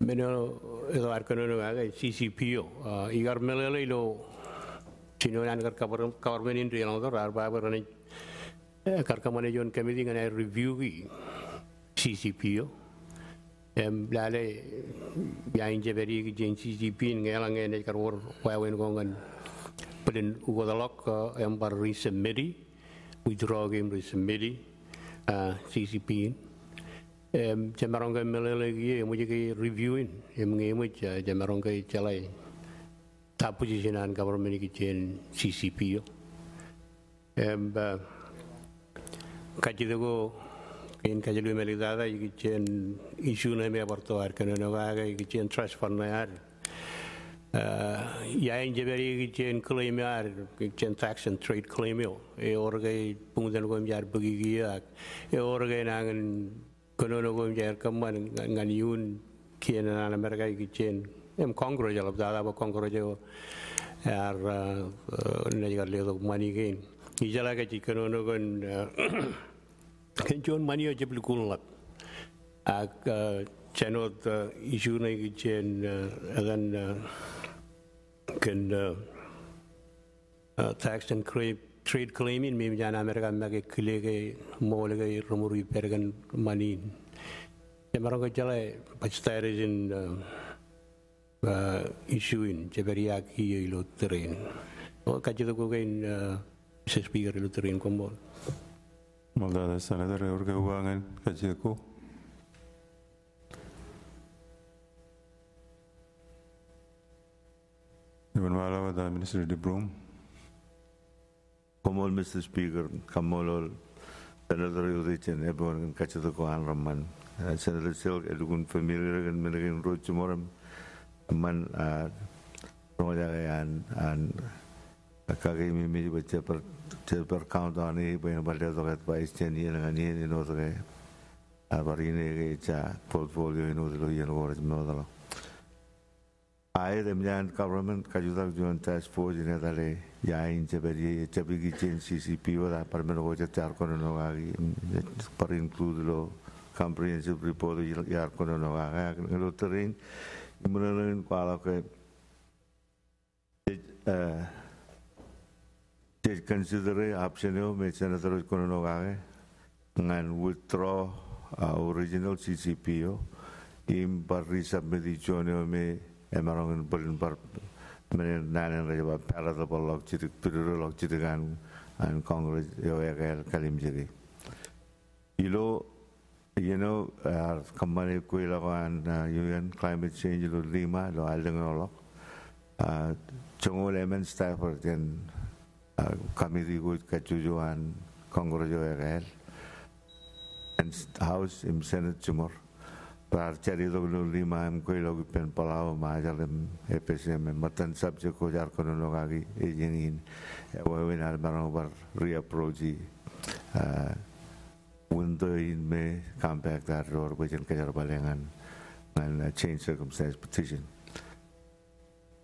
menelo ito arkano no aga CCPO eh, igar melelo lo sino yan kar kabar kabar menin tuyan ang karar ba ba rani eh, kar kamane yon kami dengan ay review ki CCPO em lale yain jeberi ki jen CCP ngalang ngayon ay karwar wawen kongan Peden ugodalok em par resubmiti ujrogim ri smedi a uh, CCP em jamarongga melele gi mo reviewin em nge mo ja jamarongga chalai tapu positionan government ki chen CCP yo ya. em ba kajidago in kajilu melidada ki chen issue na me abarto ar kana no ga ki chen trash fund na ar ja en jeberi jen klemiar jen and trade klemio e orge pungden gom jar bagi giak e orge nangen konono gom jar kaman ngan yun kien na mereka jen em kongro jalap dada ba kongro jo ar ne jar le dok mani gen i jala ga kono konono gon ken jon mani jo jebli kulap ak chenot isu na jen agan când uh, uh, taxen trade claiming mi jan america magi klege molege rumuru pergan manin temarong ko jale pastairis in issuing jeberiaki ilo terrain o kajito ko gain se speaker ilo terrain kombol Maldades, sana dari urga uangan, kau. Come all, Mr. Speaker. Come all, all. Senator Yudhichin, everyone can catch the Kohan Raman. Uh, Senator Silk, Edukun Familiar, uh, and Menagan Road Chumoram, Man, Rojagayan, and Kagami Miji, but Chepper, Chepper Count on E, by Badia Dogat by Cheni and Anin in Notre Abarine, Echa, portfolio in Notre Yen War is Ayer Emilian government kayuta juan task force ina dale ya inche beri chabi ki chen CCP wala parmen hoje tar kono no agi par include lo comprehensive report yar kono no agi lo terrain imran pala ke they consider option yo me senator kono no agi and withdraw uh, original CCP yo im par resubmit jone me 에마롱은 벌린 바 men nanen re ba para da bolok chi tik piruro lok chi an an kongre yo ya kalim jiri ilo you know our company kuila kan un uh, climate change lo lima lo aldeng lo uh, chongo lemen staff for den committee ko ka chujuan kongre yo ya and house im senate chumor प्रार्थ्य दोगी माम कोई लोग पेन पलाओ माँ जल एपेसी में मतन सब जो को जार लोग आ गई ए जिन इन बराबर रिया प्रोजी उन तो इन में काम पे अगर रोर बजन के जर बलेंगन मैं चेंज सर्कमस्टेंस पोजीशन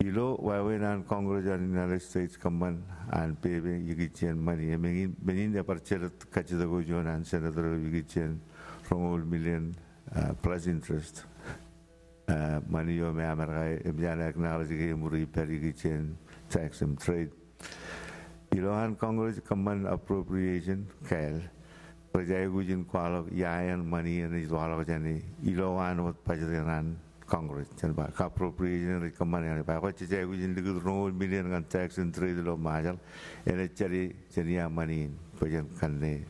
इलो वायवे नान कांग्रेस जन नाले स्टेट्स कमन आन पेबे यगिचेन आन सेनेटर यगिचेन from Uh, plus interest. Uh, Mani yo me amargai, acknowledge ki muri peri tax and trade. Ilohan Congress command appropriation kail. Prajaya gujin kualok yayan money and is walok Ilohan wat pajaran Congress chen ba ka appropriation ri common yani ba ko chajaya gujin ligu no million kan tax and trade lo majal. Ene chari chani amani pajan kanne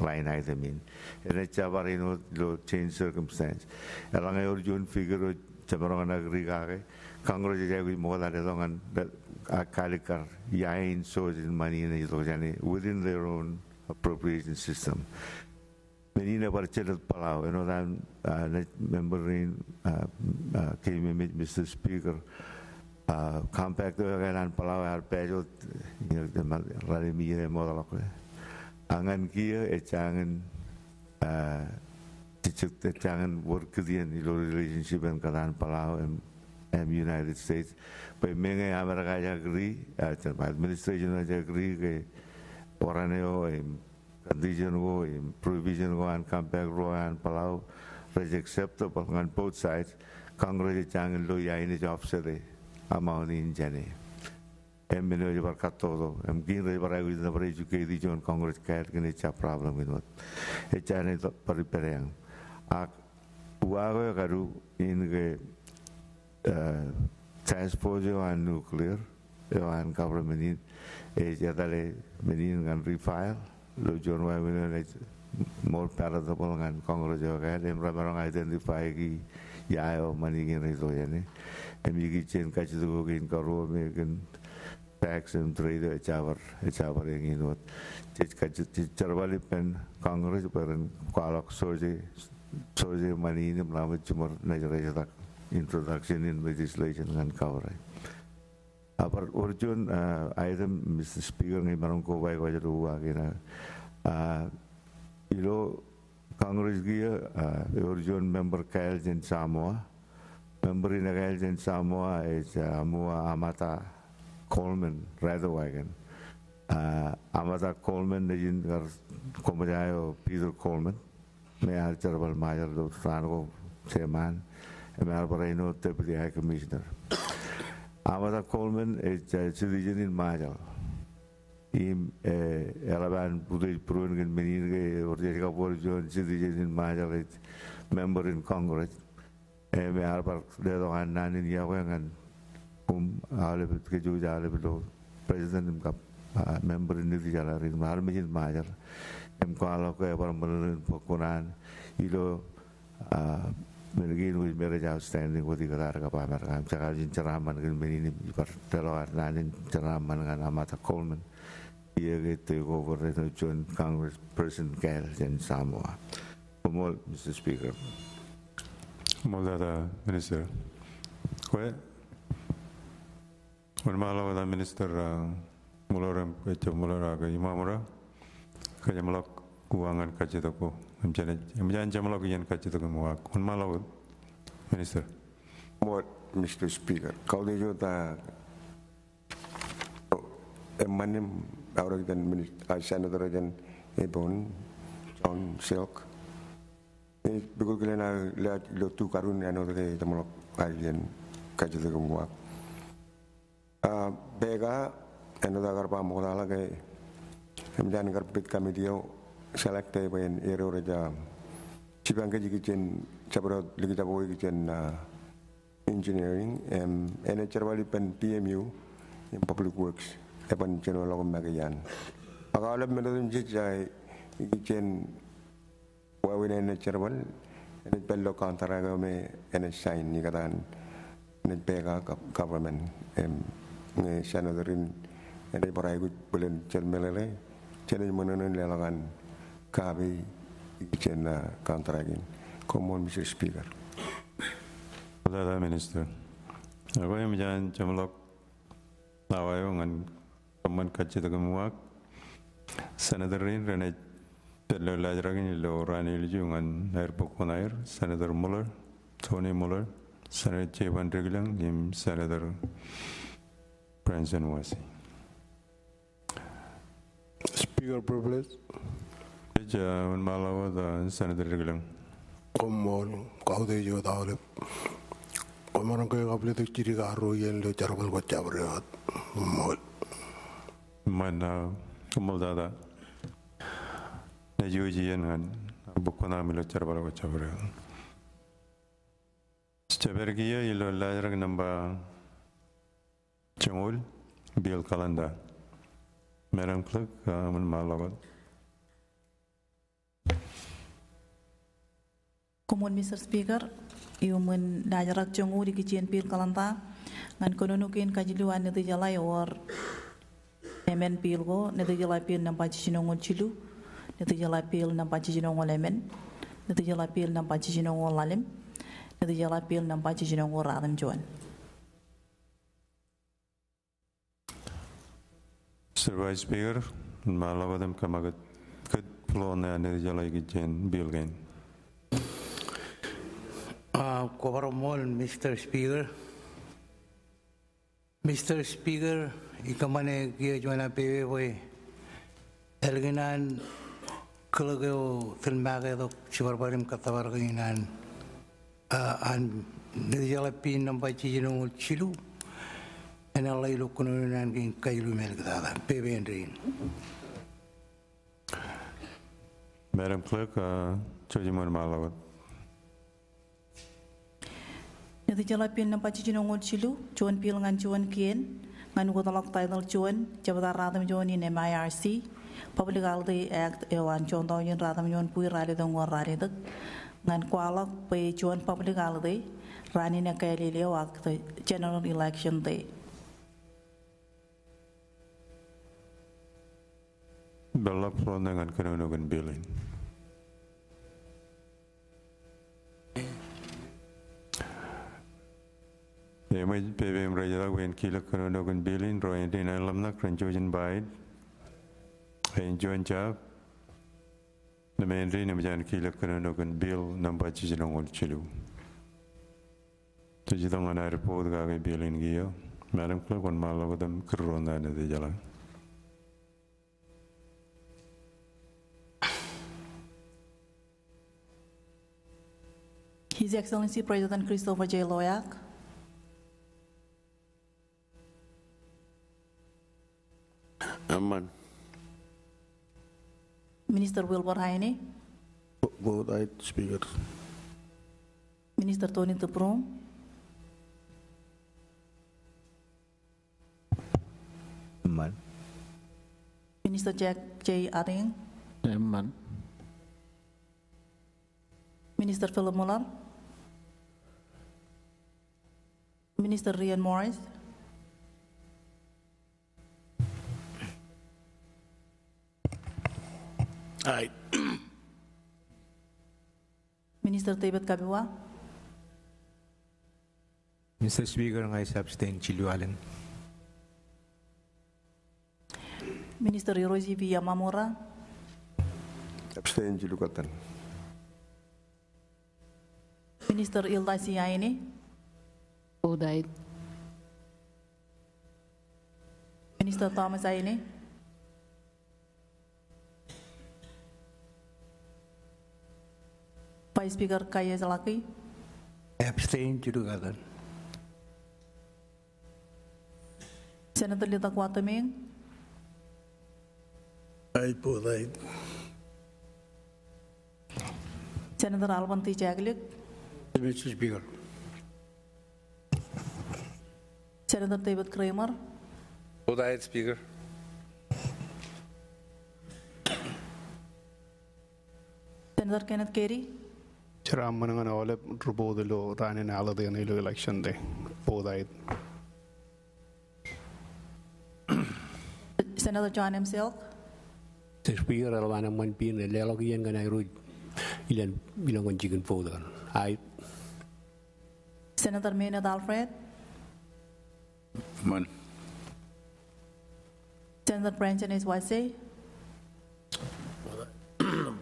line item in. NHR ino know, change circumstance. Elang ayor June figure jabarong nagri kage kangro jaja kui mo dale dongan kalikar yain so in money in ito jani within their own appropriation system. Many never Barchelet Palau, you know, that member in came and Mr. Speaker. compact Palau, Arpeggio, you know, the de mi de modo tangan kia e eh, jangan uh, eh, e eh, jangan work di an relationship an kalan palau and United States pe menge amerika ya gri administration ya gri ke orang neo em condition wo em provision wo an come back ro an palau rej accept the both sides congress jangan lo ya ini job sele amau ni injane. M L A कतो एम गिरे चुकेजन कांग्रेस कैर के प्रॉब्लम चाहे परीपर आगू इन transpose nuclear एवं कब मीन एदारे मीन गंड्री फायर लुजन मोर प्यारा बोल कांग्रेस एमरा मेरा आईडेंटिफाई की या मानी गिन रही तो यानी एम ये चेन का चीज इनका रो में tax and trade echavar echavar yang ini wat tis ka cerwali pen kongres peren kalak soje soje mani ini melalui cuma najara tak introduction in legislation kan kawar apar urjun eh, item Mr. Speaker ngi marung kau bai wajar uwa kena eh, ilo kongres dia eh, urjun member kail jen Samoa member ina kail jen Samoa es amua amata Coleman, Radwagen. Uh, Amada Coleman egin gar komajayo Peter Coleman. Me al terbal mayor do Sango Chairman. Me al Barino Deputy High Commissioner. Amada Coleman is a citizen in Majal. Im Alaban Budaj Pruin and Meninge or Jessica Borjon citizen in Majal member in Congress. Me al Barino Hanan in Yawangan. kum आले के जो आले बेलो presiden im ah, kap member ini di jalan ring mahal mesin majar em ko alo ya, ko ebar menerin pokunan ilo ah, menegi nulis mereka jauh standing ko di kata kap amar kam cakal jin ceraman kan menini per telawat nanin ceraman kan, kan amata Coleman iya gitu ko ya, berita John Congress person Kel jen Samoa Kumol Mr. Speaker Kumol Dada Minister Kue 얼마나 보다 minister mulora kejo mulora ke imamura kaje mulak kuangan kaje toko amjane amjane mulak yen kaje toko muak 얼마나 minister what mr speaker kaudejo ta emanim auragan minister senator agan ebon on silk Bikul kalian lihat lo tu karun ya orang itu mulak kajian kajian itu muak bega ena dagar pa mo dala kay kemdan gar pit kami dio select ay when ero reja chipang ka jiki chen na engineering em ena charwali pmu in public works e pan chen wala ko magayan aga ala me dun ji jay ki chen wa win ena charwal ena pello kontra ga me ena shine ni kadan ne pega government em sanadorin ada barai gu belen chen melele chen menenen lelangan kabe chen kantragin common mr speaker Perdana Minister, aku yang menjalan nawayo ngan teman kacita kemuak Senatorin rene telo lajrangin lo rani ngan air pokon air Senator Muller, Tony Muller, Senator Jevan Reglang, Jim Senator Prince Wasi. Speaker privilege. Ich bin Malawa, der Senator Regulam. Good morning. Good morning. Good morning. Good morning. Good morning. Good morning. Good morning. Good morning. Good morning. Good morning. Good morning. Good morning. Good morning. Good morning. Чамул Bill Kalanda, Мәрәм кылык мин малават. Kumun Mr. Speaker, iu men dajarak di kician pil kalanta ngan kono nukin kajiluan niti jalai or emen pil go niti jalai pil nam paci chinongon chilu niti jalai pil nam paci chinongon emen niti jalai pil nam paci chinongon lalim niti jalai pil nam paci chinongon radam juan. Supervised Speaker, Malavadam Kamagat, good flow igi jen bilgen. bilgain. Ah, Kovaromol, Mr. Speaker. Mr. Speaker, ikamane kia juana pewe hoi, elginan kalageo tilmagedok chivarbarim katavarginan ah, an nirjalapin nampai chijinongul chilu. என அல்லையில் உக்குணு நான்கின் கையிலும் மேல்கிறதாக பேவேன்றேன் Madam Clerk, uh, eh, Judge Malawat. Nanti jalapin pin nampak cuci nongon cilu, cuan pil ngan cuan kien, ngan gua talak title cuan, jabatan ratam cuan ini MIRC, Public Holiday Act, ewan eh, cuan tau yin ratam cuan pui rali dong ngon rali dek, ngan kualak pe cuan Public Holiday, rani na kaya lili wak General Election Day. dalam perorangan kenungan bilin. raja lagu yang kira kila kenungan bilin royen din alam nak baik renjojen baid. Renjojen jab. Namen rin namajan kila kenungan bil nampak namba jijenong ol chilu. Tujidong anar pod gawe bilin giyo. Madam Clerk, one mile over them, Corona, and the Jalan. His Excellency President Christopher J. Loyak, Aman. Minister Wilbur Haini. Both aye, speakers. Minister Tony Tuprum. Aman. Minister Jack J. Aring. Aman. Minister Philip Muller. Minister Ryan Morris. Hai. *clears throat* Minister David Kabiwa. Mr. Speaker, I abstain. Chilu Allen. Minister Via Yamamura. Abstain. Chilu Katan. Minister Ilda ini. Oh, died. Minister Thomas Aini. Vice Speaker Kaya Zalaki. Abstain juga Senator Lita Kwataming. I put that. Senator Alvanti Jaglik. Mr. Speaker. Senator David Kramer. Go ahead, Speaker. Senator Kenneth Carey. Chair, I'm going to all up Rubodilo, ran in Alade of the election day. Both I. Senator John M. Silk. The Speaker, Alvana Manpin, the Lelogian, and I read Ilan Chicken Folder. I. Senator Maynard Alfred. Money. Senator Branton is YC.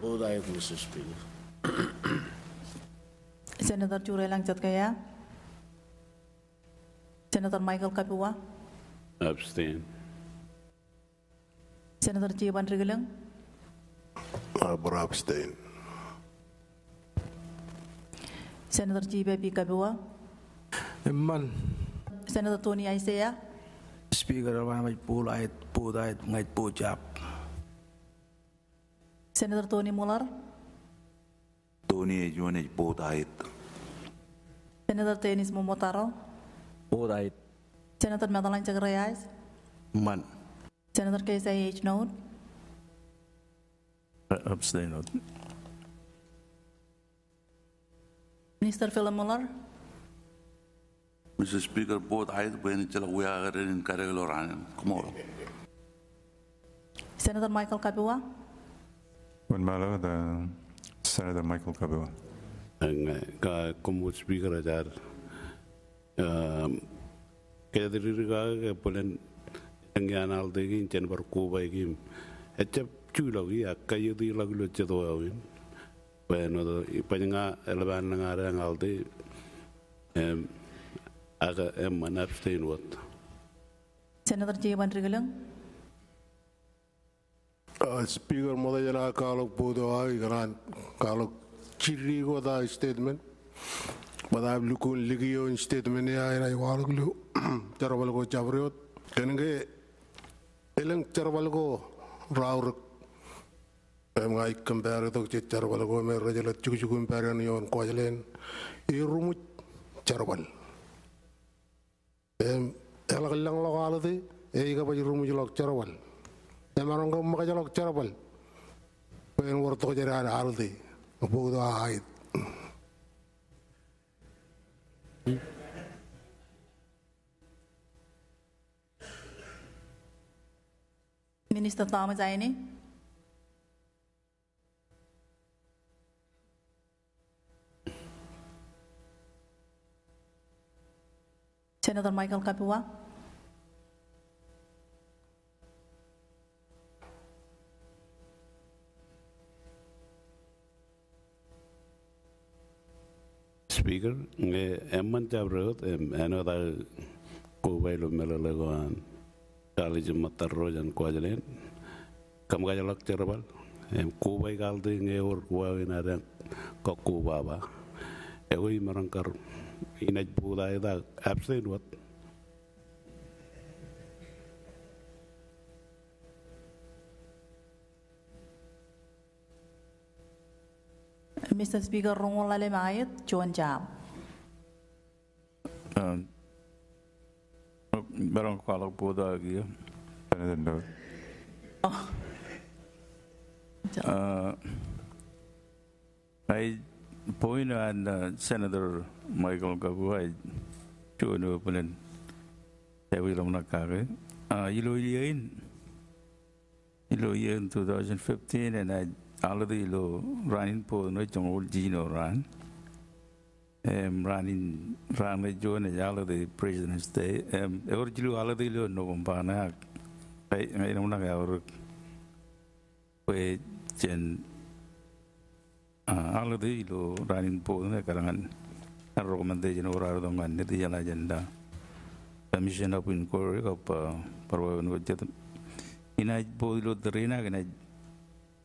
Both I agree, Mr. Speaker. Senator Jurelang Jatkaya. Senator Michael Kapua. Abstain. Senator Jiban Rigelang. Abra abstain. Senator Jibabi Kapua. Man. Senator Tony Isaiah. Speaker, wala may pulait, pulait, ngait pujap. Senator Tony Muller. Tony Ejuanaj pulait. Senator Tenis Momotaro. Pulait. Senator Madeline Chagrayas. Man. Senator Kesai H. Nod. Uh, abstain. Minister Philip Muller. Mr. Speaker, both I and we are in Karagaloran tomorrow. Senator Michael Kabua. Kabiwa. Good morning, uh, Senator Michael Kabua. Uh, ka como speaker ajar um, ke diri ka ke polen engian al de gin chen bar ku bai gin etchap chu lo gi akka yedi lo lo che do ya win bueno ngal de um, aga em man abstain what senator jeevan rigalang speaker modajana kalok bodo ai gran kalok chiri go da statement but i look on ligio in statement ya ai walok lu charwal go chabriot kenge eleng charwal go rawr em ngai compare to charwal go me rajala chuchu compare ni on kwajlen e rumu charwal elak lo galati e iga baju rumu jilok cerawal e marong kamu maka jilok cerawal pen warto jari ada alati buk do ait Minister Thomas Aini. Senator Michael Kapua. Speaker, emman jabrot enoda kubailo melalagoan kali jematar rojan kuajalen kam gajalak cerbal em kubai kaldi ngeor kuawin ada kokubaba ewi merangkar inajbuudaayadaha aabsayn wad Mr. Speaker, Rungul Lalemayet, John um, Jam. Barang kalau bodoh lagi uh, I point on uh, Senator con bên Michael Gaguai chu no punen tewi lam na kare ilo yein ilo yein 2015 and I already ilo running po nói trong old gino ran em ranin ran le jo ne already president's day em ở chỗ or jilu already ilo no kompana ai ai nam na ga or pe chen already ilo ranin po ne karangan a recommendation or are the one the agenda commission of inquiry of parwaven vachat inaj podilo terena gana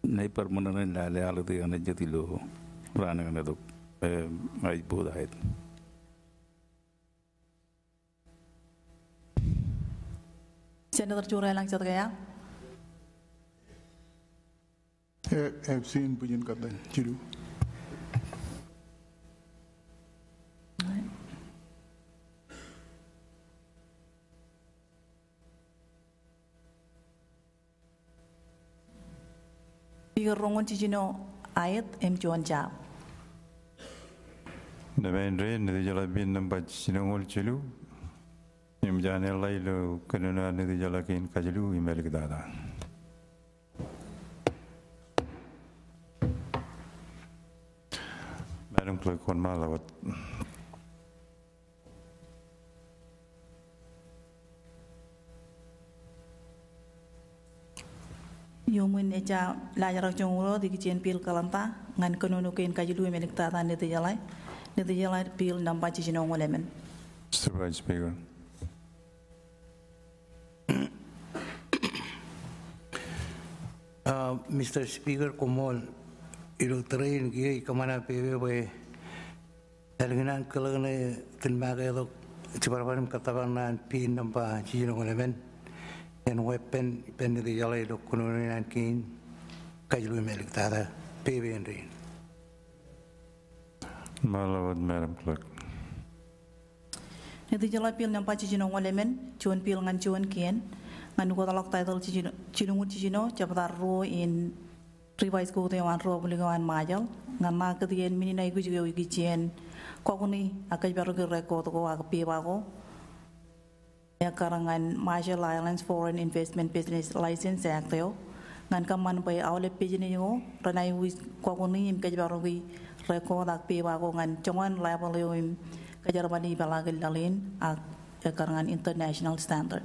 nai permanen lale alati gana jatilo rana gana do ai podait Senator Churalang Chatraya. I've seen Pujan Katan Chiru. right. Rongon Cicino ayat em cuan jab. Nabain rain nadi jala bin nampak Cicino ngol cilu. Im jane lai lo kenana nadi jala kain kajilu imel kedada. Madam Clerk, one mile. yomun echa lajarak jongro di kicien pil kalanta ngan kenunu kain kajulu melik tata nete jalai nete jalai pil nampa cicin ongo Mr. Vice Speaker. Uh, Mr. Speaker, kumol ilutrain kia ikamana pebe we talginan kalagane tinmagay dok ciparpanim katabanan pin nampa cicin ongo en weppen penni jale dokkununen kin kajlu melik täällä PVN riin. meram Madam Clerk. Nanti jala pil nampa cijinong men cuan pil ngan cuan kien, ngan nuko talok title cijinong cijino, capatar ro in revise de ya wan ro an majal, ngan ma ketien minina iku juga wiki cien, kokuni akai baru gerai ko toko ba go Ya, karangan Marshall Islands Foreign Investment Business License Act ya, yo ngan kaman pe awle pijini yo ranai wi ko ko ni im kajbaro wi record ak pe wa ko ngan chongan level yo im kajarbani balagil lalin ak ya, karangan international standard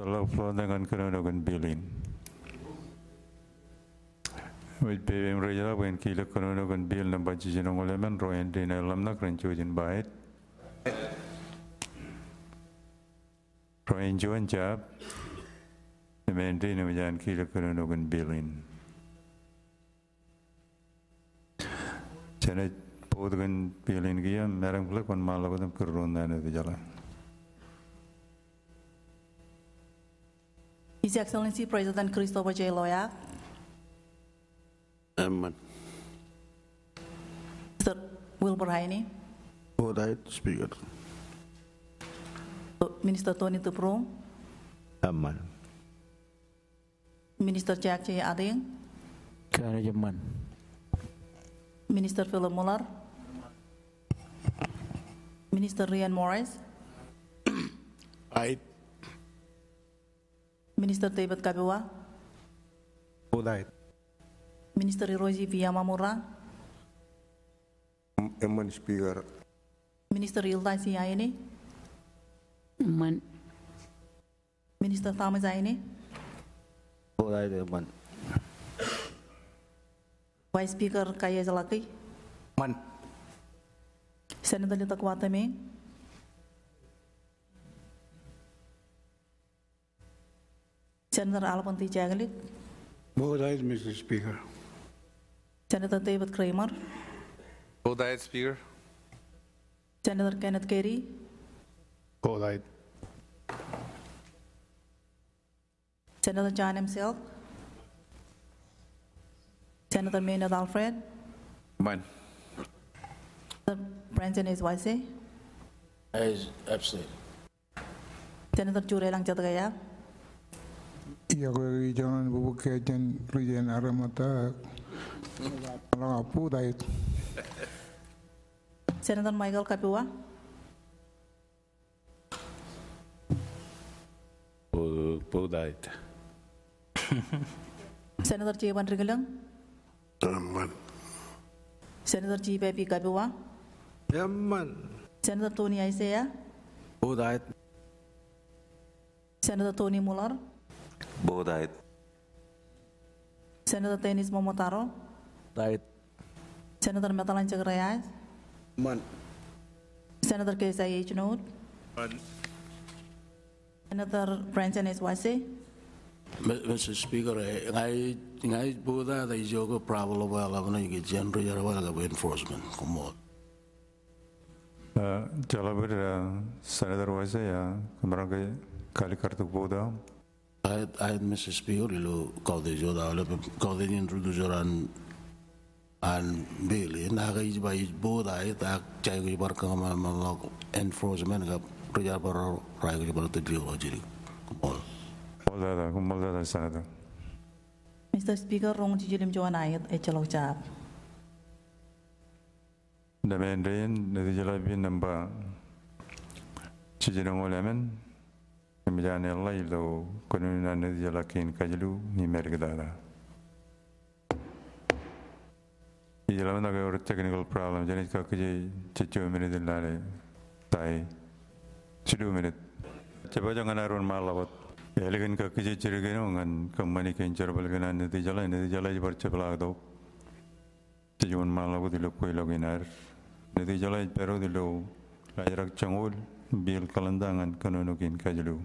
Kalau dengan kerana dengan bilin. Wait pevem rejala wen kila konono kon bil na baji jinong olemen roen dina lamna kren chujin bait. Roen juan jab. Nemen dina wajan kila konono kon bilin. Chana podgan bilin kia merang kula kon malakodam kurrunda na vijala. His Excellency President Christopher J. Loyak, Ahmad. Mr. Wilbur Haini. Go Speaker. Oh, Minister Tony Tuprum. Ahmad. Minister Jack Jaya Ading. jaman. Minister Philip Muller. Minister Rian Morris. *coughs* Aye. Minister David Kabiwa. Aye. Minister Hiroji Viamamura. Eman Speaker. Minister Yilda Siyaini. Eman. Minister Thomas Aini. Boleh Eman. Vice Speaker Kaya Zalaki. Eman. Senator Lita Kuatame. Senator Alpanti Jagalik. Both eyes, Mr. Speaker. Senator David Kramer. Co-died Speaker. Senator Kenneth Carey. Co-died. Senator John himself. Senator Maynard Alfred. Mine. Senator Branson is YC. Is absent. Senator Chure Langchatagaya. Iya, kau jangan bubuk kajian kerjaan aramata. Senator Michael Kapua. Pudait. *laughs* Senator J. Vandrigalang. Ramman. Senator G. Baby Kapua. Ramman. Senator Tony Isaiah. Pudait. Senator Tony Mular. Pudait. Senator Tenis Momotaro. Right. Senator Matalan Cegrayas. Man. Senator Kesai Ejnud. Man. Senator Branson Eswasi. Mr. Speaker, eh, ngai ngai buda da jogo problem going to get general yara wala ga enforcement kumo. Eh, Jalabir Senator Wase ya kemarin kali kartu buda. A et, a et més espiur i el cau de jo d'ara, el cau de nint de jo en, en Billy. En aquell ells va ells boda, a et, a xai que va arcar amb el loc enforcement, que prella per el rai que va arcar amb el loc Molt d'ara, com molt d'ara, senyora. Mr. Speaker, rong ti jilim jo anai et eh, et chalok jab. Dame en reyen, nadi jilabi namba, chijinong olemen, Mijane lai lo kununa nezi ala kin kajlu ni mergdara. Iya lama naga ur technical problem jadi kau kaje cecu menit dilare tai cedu menit. Coba jangan arun malawat. Ya lekan kau kaje ciri kena ngan kemani kencer balikan nanti jala nanti jala jepar cepla do. Cecu un malawat dilu kui lagi nar. Nanti jala jepar dilu lajarak cangul bil kalendangan kununukin kajlu.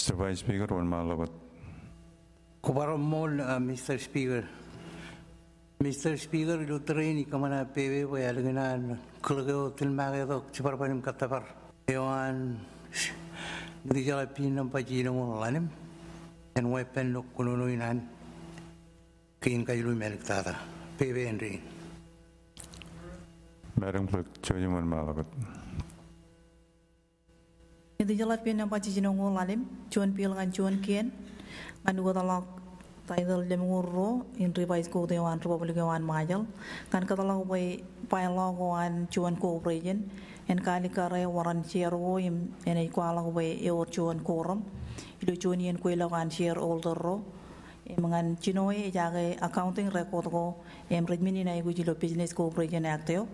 Mr. Vice Speaker, one Walmalawat. Kubaramol, Mr. Speaker. Mr. Speaker, kamana Lutheran, ikamana pebe, wayalaganan, kulagaw, tilmagadok, chiparpanim katapar. Ewan, hindi jalapin ng pagino mo lanim, and weapon no kununuinan, kain kayo lumeliktata, pebe and rain. Madam Clerk, Chairman Malabat. Itu jalat pian yang paci jinongul alim, cuan pil kan cuan kian, kan dua talak taidal jam ngurro, in riba isku tewan rupa beli kawan majal, kan katalak upai pailo kawan cuan ko en kali kare waran ciaro im en ai kuala upai eur cuan korom, ilu cuan yen kuela kan ciar ro. mangan chinoi jage accounting record ko em redmini na igu lo business ko uprejen akteo,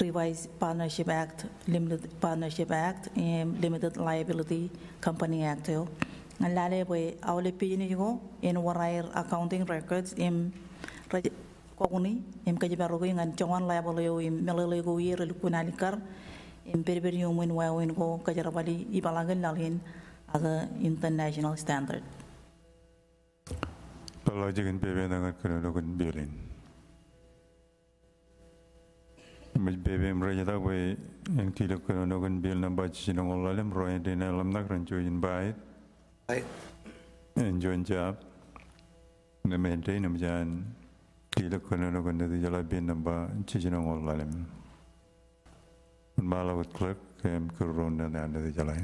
revised Partnership Act, Limited Partnership Act, and Limited Liability Company Act. And lalay po ay awli pini ko in our accounting records in kokuni im kajibaro ko ngan chongan liable yo im melalay ko yir lukunalikar im peribir yung min wawin ko kajarabali ibalangan lalhin aga international standard. Palajigan pepe nangat kuno nukun bilin. bebem raja ta koi yang kilo kena nogan bil na baci sino ngolalem roe de lam nak rancu in bait en jab na mente nam jan kilo kena nogan de jala bin na ba ci sino ngolalem malawat klek kem kurun na na de jala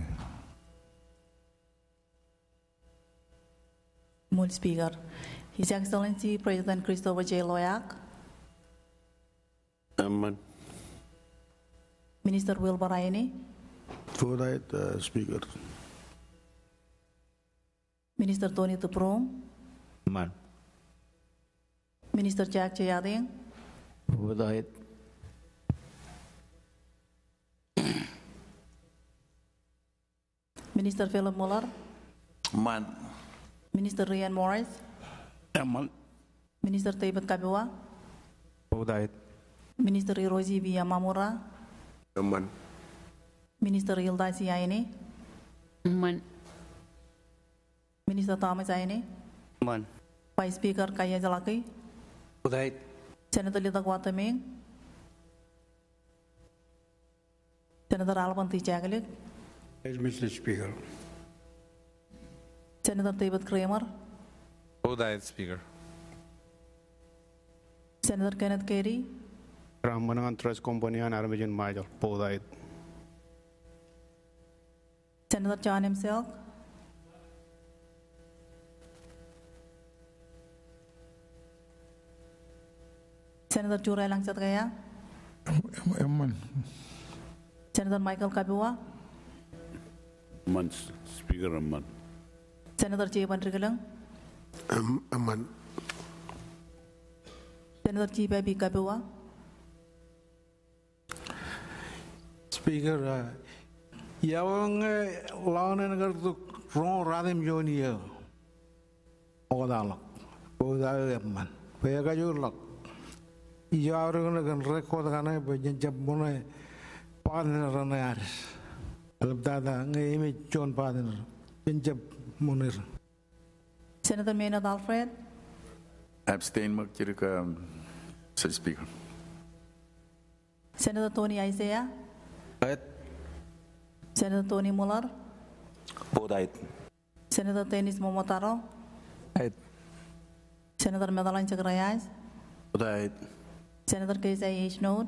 Mul Speaker, His Excellency President Christopher J. Loyak. Aman. Minister Wilbur ini. right, uh, Speaker. Minister Tony Tuprong. Man. Minister Jack Jayading. To right. Minister Philip Muller. Man. Minister Ryan Morris. Man. Minister David Kabua. To right. Minister Hiroshi man minister Yildiz ini. man minister Thomas ini. man vice speaker Kaya Jalaki Udait senator Lita Kwataming senator Alpanti Jagalik Mr. Speaker senator David Kramer Udait Speaker senator Kenneth Carey rămânând într tres komponian în armăgin major, podait. Senator John himself. Senator Langsat gaya. Eman. Senator Michael Kabua. Eman, Speaker Eman. Senator J. Bandrigalang. Eman. Senator J. Baby Kabua. Speaker, uh, ya wong lawan negara itu rong radem joni ya, oga dalok, oga dalok eman, oga kayu lok, iya orang negara rekod kana ya, bajen jam mona paden rana yaris, alam tada nge ime con paden rana, jam munir. Senator Maynard Alfred, abstain mak jadi ke, Speaker. Senator Tony Isaiah, Evet. Senator Tony Muller. Buğday. Senator Deniz Momotaro. Senator Senatör Madeleine Çakrayaz. Senator Senatör Keisa Yeşnod.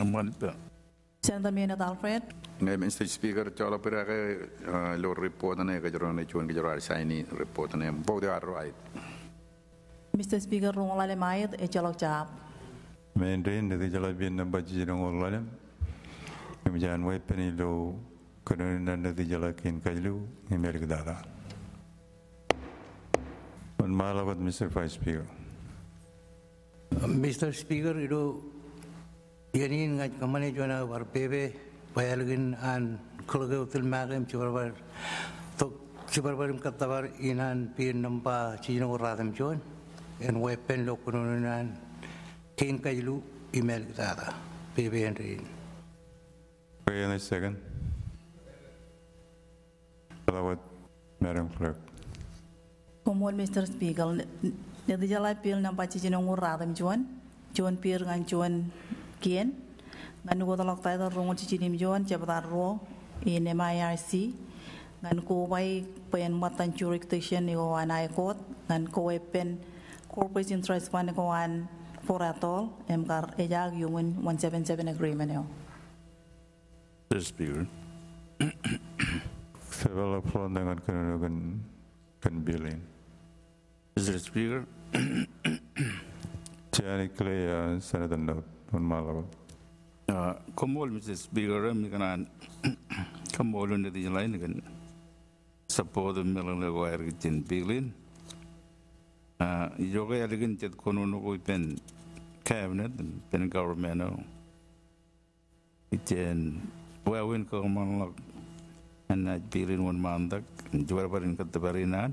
Amalda. Senator Mehmet Alfred. Nah, Mr. Speaker, chala pernah ke lo report na kejaran jero na kejaran saya ini reportan. sai ni report na right. Mr. Speaker, rumah la le mai e chalok chap. Main rain de chala bin na baji rong Janvai Penilo Karunanadi Jalakin Kajlu Pun malah buat Mr. Vice Speaker. Mr. Speaker, itu ini ngat kamane jona war pebe bayalgin an kulge util magem chibarbar to chibarbarim katabar inan pin nampa chino radam jon lo wepen lokununan kin kajlu email data pebe and ini. Okay, ya and a second. Salawat, Madam Clerk. Komod, Mr. Spiegel, nanti ya jalan pil nampak cici nunggu radam juan, juan pil ngan juan kian, ngan nunggu talak tay tar cici nim juan jabatan ro, ini MIRC, ngan ko pen matan jurisdiction ni kawan an kot, ngan ko pen corporate interest fund ko an foratol, emkar ejag yumin 177 agreement yo. SBU sebelah front dengan kenunukan *coughs* ya, ya, kan, *coughs* kan. billing SBU Jani Kleya Sanatan Daud on Malawa Komol Mrs. Bigger Mikan Komol under the line again support air Milan wire Juga ada Yoga kan cat konon Konunu Pen Cabinet and Pen Government oh. Jen waawin ka eh, manlak na pirin wan mandak juara parin ketabarinan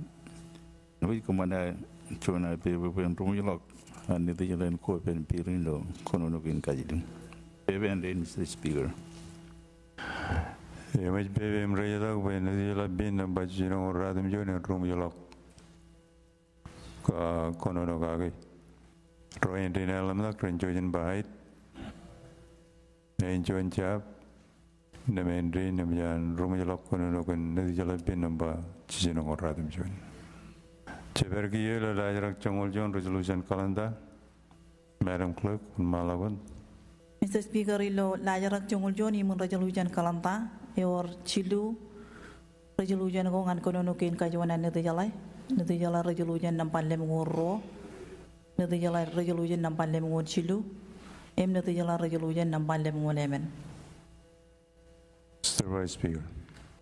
nabi kumana cuna bebe pen rumilok ani ti jalan ko pen pirin lo kono nukin kajidim bebe and mr speaker Yamaj bebe mrejlak be nadila bin bajino radim jone rumilok ka kono nokagi Royen din alam nak renjojen bahait en cap namendri namjan rumah jalap kuno nukun nadi jalap bin namba cisin ngor radim jun ya, yela lajarak cengol jun resolution kalanda Madam Clerk malawan. Mr. Speaker ilo lajarak cengol jun imun resolution kalanda yor cilu resolution gongan kuno nukin kajuanan nadi jalai nadi jalai resolution nampan lem ngoro nadi jalai resolution nampan lem ngor em nanti jalai resolution nampan lem ngor lemen Mr. Vice Speaker.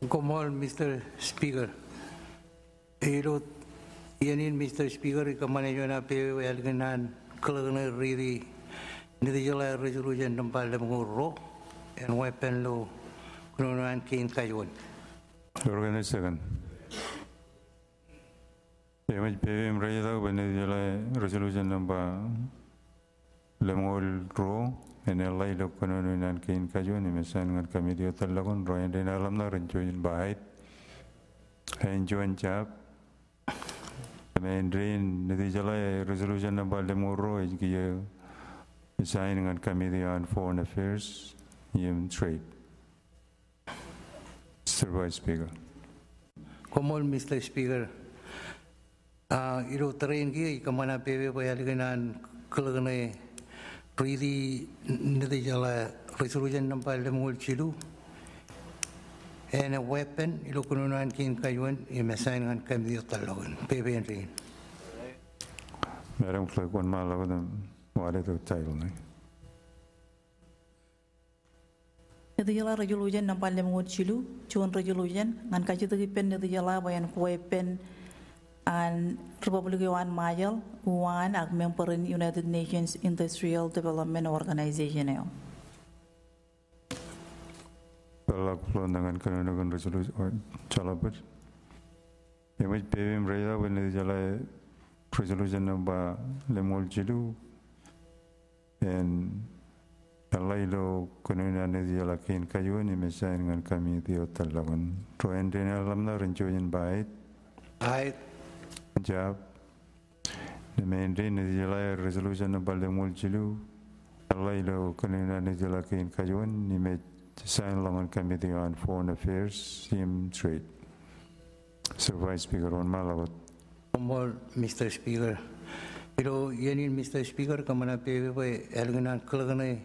Good Mr. Speaker. Ilo yanin Mr. Speaker kemana jona PW algenan kalagana riri nito jala resolution tempal ro, and weapon lo kunonan kin kayun. Organisakan. Pemaj PW mereka tahu benar jala resolution tempa lemul ro Menelai dokonon winan kein kajuni mesan ngan kami dio telakon roya dina alam na rencuin bait. Hain cuan cap. Main drain nanti jalai resolution na balde moro e jiki ye. Isain kami dio on foreign affairs yim trade. Sir Vice Speaker. Komol Mr. Speaker. Uh, ah, iro terain ki kamana pepe pa Prithi Nidhijala Resolution No. mulai and ena weapon Ilokununan King Kayuan Imesain Ngan Kamdiya Talawan Pepe and Rain Merang Flek One Mala Wadam Wadah Tuk Tail Nai Nidhijala Resolution No. 57 Cuan Resolution Ngan Kajitakipen Nidhijala Bayan Kuwepen Nidhijala and Republic One Mayal, one a member in United Nations Industrial Development Organization. Telah kelantangan kerana dengan resolusi calabat. Imaj PVM raya benda jala resolusi namba lemol jilu and Allah ilo kununa ne jala kain kayu ni mesain dengan kami tiot talawan. Tuan dengan alam na rencuin baik. Baik. Punjab, the main is the resolution about the Mulchilu, Alailo Kanina Nizilaki in Kajun, Nimit San Laman Committee on Foreign Affairs, Sim Trade. So Vice Speaker on Malawat. More, Mr. Speaker. Pero yani Mr. Speaker kamana pebe pe elgana kalgane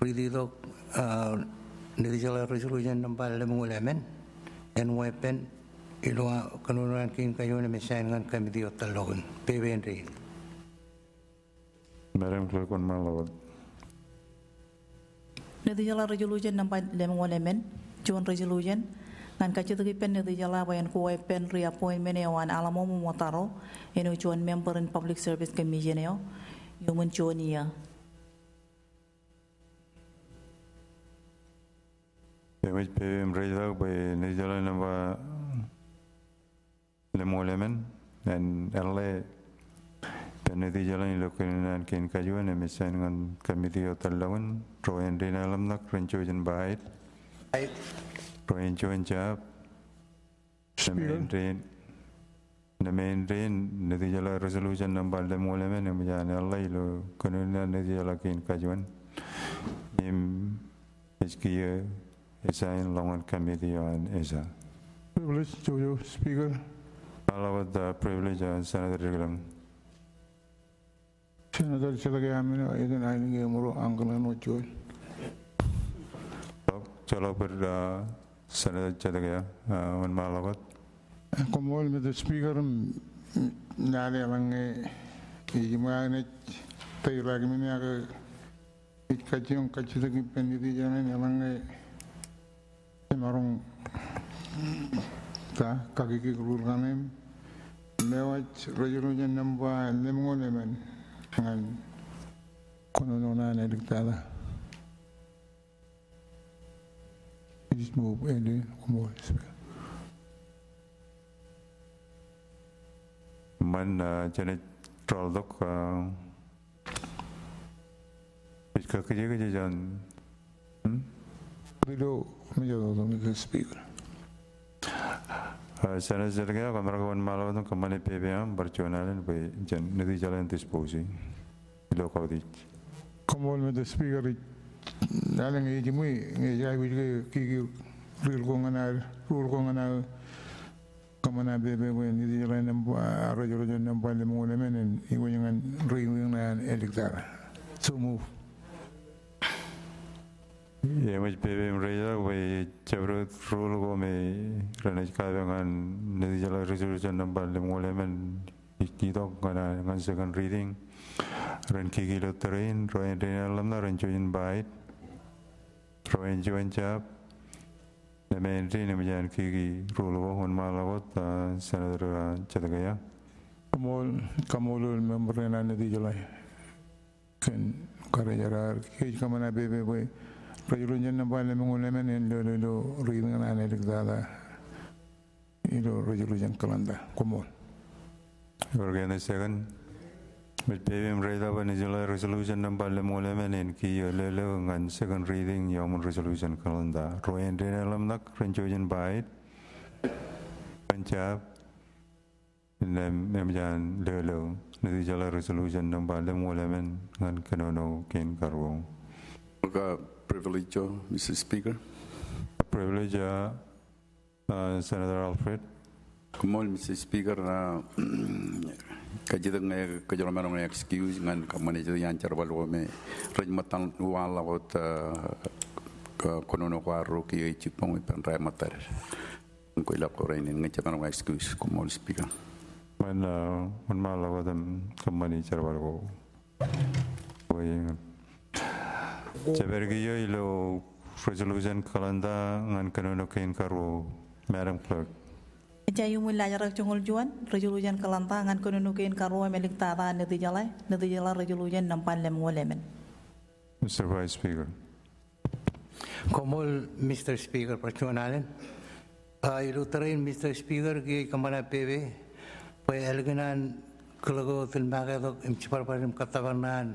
ridi dok nidijala resolution number 11 and weapon Iloa kanunuan kin kayo na ngan kami di otalon. Pevenri. Madam Clerk on my Lord. Nadi jala resolution nampai lemong walemen. Juan resolution. ngan kacu tegi pen nadi jala bayan kuai pen reappointment ewan alamo mumotaro. Eno juan member in public service commission eo. Yumun juan Kami Pemej pem rejak bay nadi lemolemen dan alle tanati jalan ilokinan ken kajuan mesen ngan kamiti di roen nak lamnak jen bait roen cuan cap namen rin namen rin nati jala resolution nambal lemulemen emisan ya alle ilo kanunan nati jala kin kajuan im Eskiye, ya, Esa in Longan di on Esa. Privilege to you, Speaker with the privilege of Senator Riglam. Senator uncle Eden Ailing Muru, Angela Nochul. with Senator Chalagaya, eh, one malawat. Kumol with the speaker, Nale Lange, Imanet, Taylagmina, Kachung Kachitaki Pendidian, Lange, Semarong, Ta, Kakiki Rulganem. mewat rojulunya nambah nemgone men dengan kononona na diktada ismu ele umur من جنت ترالدك بيتكا كجيجا جان دلو مجدد من السبيكر Senazzalga kamar malo no kamani PBM barchonalen pe jan Nanti jalan tisposi ilo di. Kamol me speaker nalang e jimui nge jai kiki rul kongana rul kongana kamana bebe ko nati jalan nampu arajo nampak nampu alemungule menen iwo jangan ring ring na eliktara. So move. Yamaj bebe mreja wai chabro rul go me ranaj jika dengan nanti jala resolution number lem ngole men ikidok ngana ngan second reading ran kiki lo terrain roen rena lamna ran join bait roen join chap lemen rena majan kiki rul go hon malagot senador chatagaya kamol kamolul membrena nedi jala kan kare jara kiki kamana bebe wai رجل بالا من من لو لو لو رجل أنا لك ذا إلو رجل جن كلاندا كمول organization mit pevim reda ban jula resolution number le mole menen ki le le ngan second reading yom resolution kalanda roen de lam nak renjojen bait punjab le memjan le le ne jula resolution number le mole men ngan kanono ken privilege, uh, Mr. Speaker. Privilege, uh, uh, Senator Alfred. Good morning, Mr. Speaker. Kajido ngay kajolo merong excuse ngan kamanijo yan charwalo me rajmatang wala kot konono kwaro kiyo ichipong ipanray matar. Kung ila ko rin ngay charwalo excuse kumol speaker. When uh, when malawa them um, kamanijo charwalo ko. Kaya Cebergillo ilo resolution kalanda ngan kanono kain karo Madam Clerk. Jayu mula jarak cungul juan resolution kalanda ngan kanono kain karo melik tata netijalai jala resolution nampan lem walemen. Mr. Vice Speaker. Komol Mr. Speaker percuanan. terin Mr. Speaker ki kamana PB pe elginan kelago tilmaga dok imcipar parim katakan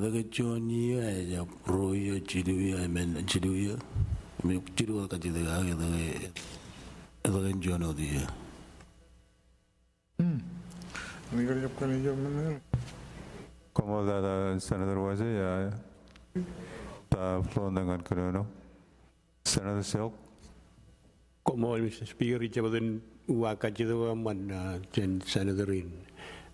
daga joni ya ya, ya. Gitu, hmm. ya ya pro ya jidu ya men jidu ya men jidu ka jidu ya ya daga daga jono di ya Kamu da el senador Waze ya ta flon dengan kerana senador Seok como el speaker Richard Wadin uakajidu man jen senadorin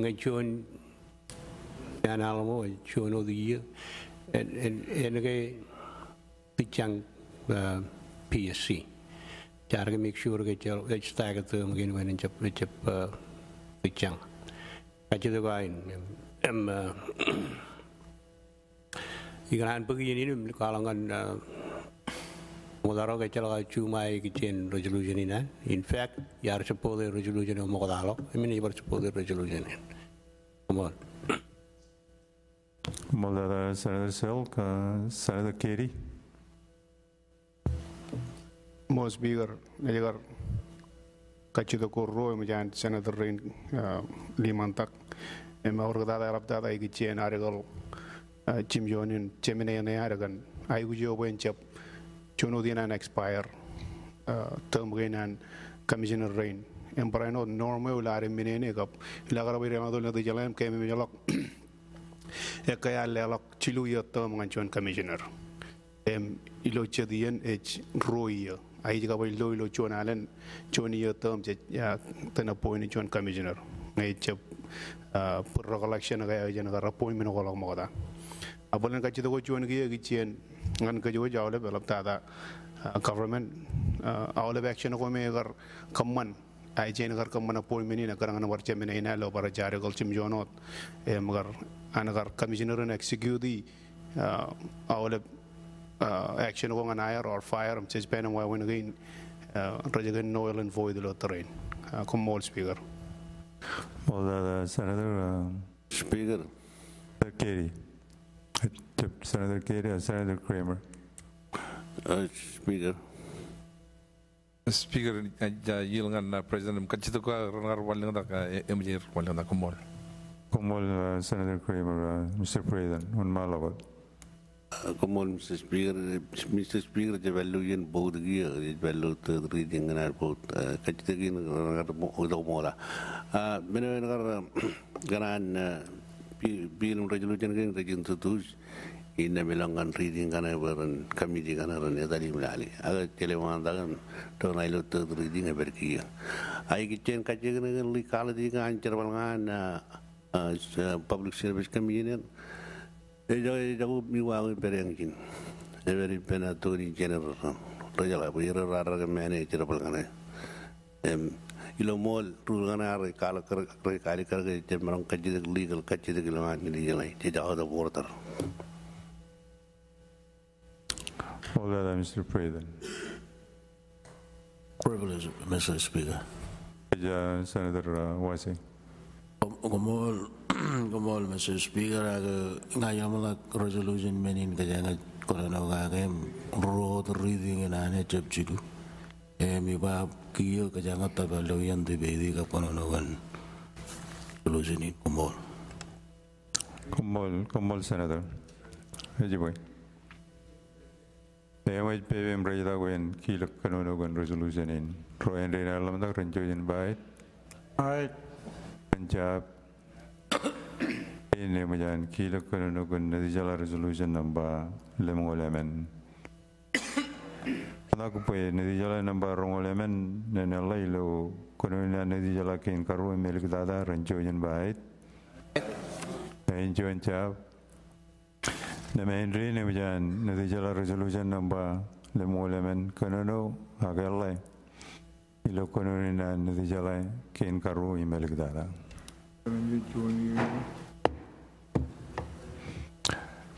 nga chon an alamo chon o di en en en ge pichang PSC char ge make sure ge chal ge stag to ngin wen chap chap pichang ka chi ba in em igran pagi ini kalangan mogodaro ke chala chuma e kichen resolution ina in fact yar chapo de resolution o mogodalo i mean yar chapo de resolution in come on Moldara Senator Silk, uh, Senator Katie. Most bigger, Neligar korro Kurro, Majan, Senator rein eh, Limantak, and Maurgada dada Igichi, and Arigal, Jim eh, Jonin, Chemine, and Aragon. I would you when Chap Jono Dinan expire term gainan commissioner rain em parano norme ulare minene kap ilagara bi remadol na dijalam kemi mijalak ekaya lelak chilu ya term nganchon commissioner em ilo chedien ech roya e. ai jika bai lo ilo chon alen chon ya term che ya tena point chon commissioner ngai chep per recollection ga ya jana appointment ko lak moda apolan ka chido ko chon gi ngăn ka jo jawle be labta government uh, awle be action ko me gar kamman ai jen gar kamman pol meni na karang na warche meni na lo bara jare gol chim jonot e eh, magar an gar commissioner na execute di uh, awle uh, action ko ngana air or fire am chis penam wa win again rajagan noel and void lo terrain kom mol speaker well uh, senator uh, speaker kerry To Senator Kato Senator Kramer? Uh, speaker. Speaker, yilangan President Mkachito ka rangar walang da ka MJR walang da kumol. Kumol, Senator Kramer, uh, Mr. President, on Come Kumol, Mr. Speaker, Mr. Speaker, the value in both gear, the value to the reading and our both Kachito gin rangar walang mola. Menawa rangar ganan biirum rajulu jangan rajin tutus inna bilangan ridin kana baran kami di kana ran ya tadi mulali aga telewan dagan to na ilo to reading ga berki ai kitchen ka jegen ga kan, li kala di ga ancer public service commission kan. e jo e jo mi wa ga perengin e veri pena to general rajala bu rara ga manager balngan em ilomol turgana re kala kar re kali kar ge te legal kachi de gilma ni legal ai te jaw da border Obrigado, uh, Mr. President. Privilege, Mr. Speaker. Ya, Senator Wasi. Como el, Mr. Speaker, ngayam la resolution menin kajanga corona ga game road reading na ne chapchidu. Eh, mi kiyo ka jangat taba di bedi ka panonogan solutionin kumol. Kumol, kumol, Senator. Haji boy. Damage PBM rajda wen kilak kanunogan resolutionin. Roen rena alam tak rencoyen bait. Bait. Punjab. Ini majan na di jala resolution namba lemong lemen. Kadaku pe eh, nedi jala namba rongolemen nene kono konoina nedi jala kin karu milik dada renjo yen bait. Renjo yen Nema Nama Henry ne bijan nedi jala resolution kono no agak agalai. Ilo konoina nedi jala kin karu milik dada.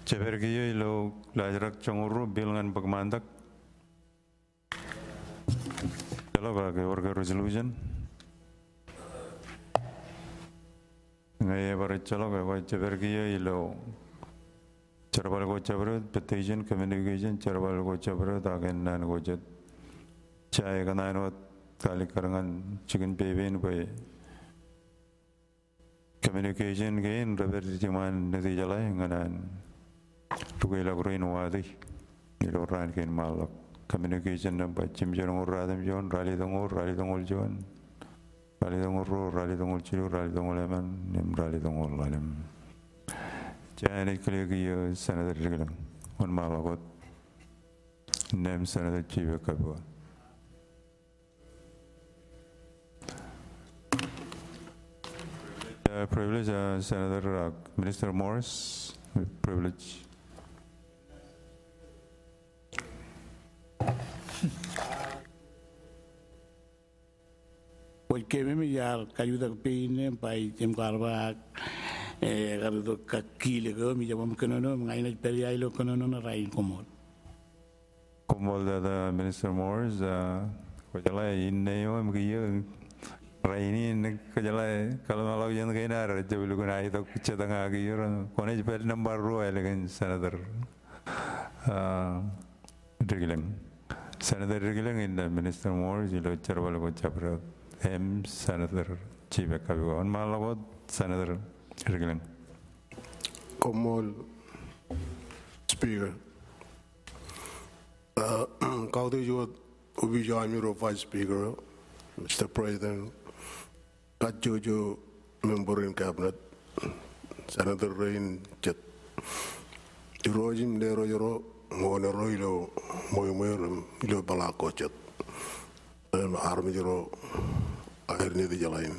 Cepergiyo ilo lajarak conguru bilangan pagmandak Global Georgia Resolution. Ngaya bahwa gawa ya, chabargiya ilo cerbal go chabrut petition communication cerbal go chabrut agen nan go jet cai ganan wat kali karangan chicken pevin go communication gain rabar jiman nadi jalai nganan tugai lagro inwadi ilo ran gain malak communication number chim jong radam jon rali dongor rali dongol jon rali dongor ro rali dongol chiru rali dongol Rally, nim rali dongol galim jani klegi senator riglam on ma bagot nem senator chibe kabwa The privilege, uh, Senator uh, Minister Morris, privilege. Hogy kéme jár kajudak péine pai tiem karvák, eh, garudo kakile go mi jabam kenono ngaina peria ilo kenono na rain komol. Komol da da Minister Morris, kojala inneo mgiyo raini nek kojala kalau malau jan kaina raja bilu kuna ito kucha tanga giyo konej pel nomor dua elegan senator. Uh, ah, Digilim. Senator Gilling and Minister Moore, Jilo Charwalago Chapra M, Senator Chibe Kabigo, and Malawat, Senator Gilling. Komol, Speaker. Uh, *clears throat* ubi Ubijamiro, Vice Speaker, Mr. President, Kajojo, Member in Cabinet, Senator Rain Chet, Irojim Lero Yoro, ngone roilo moy moy rum ilo bala ko cet em armi jiro ni di jalain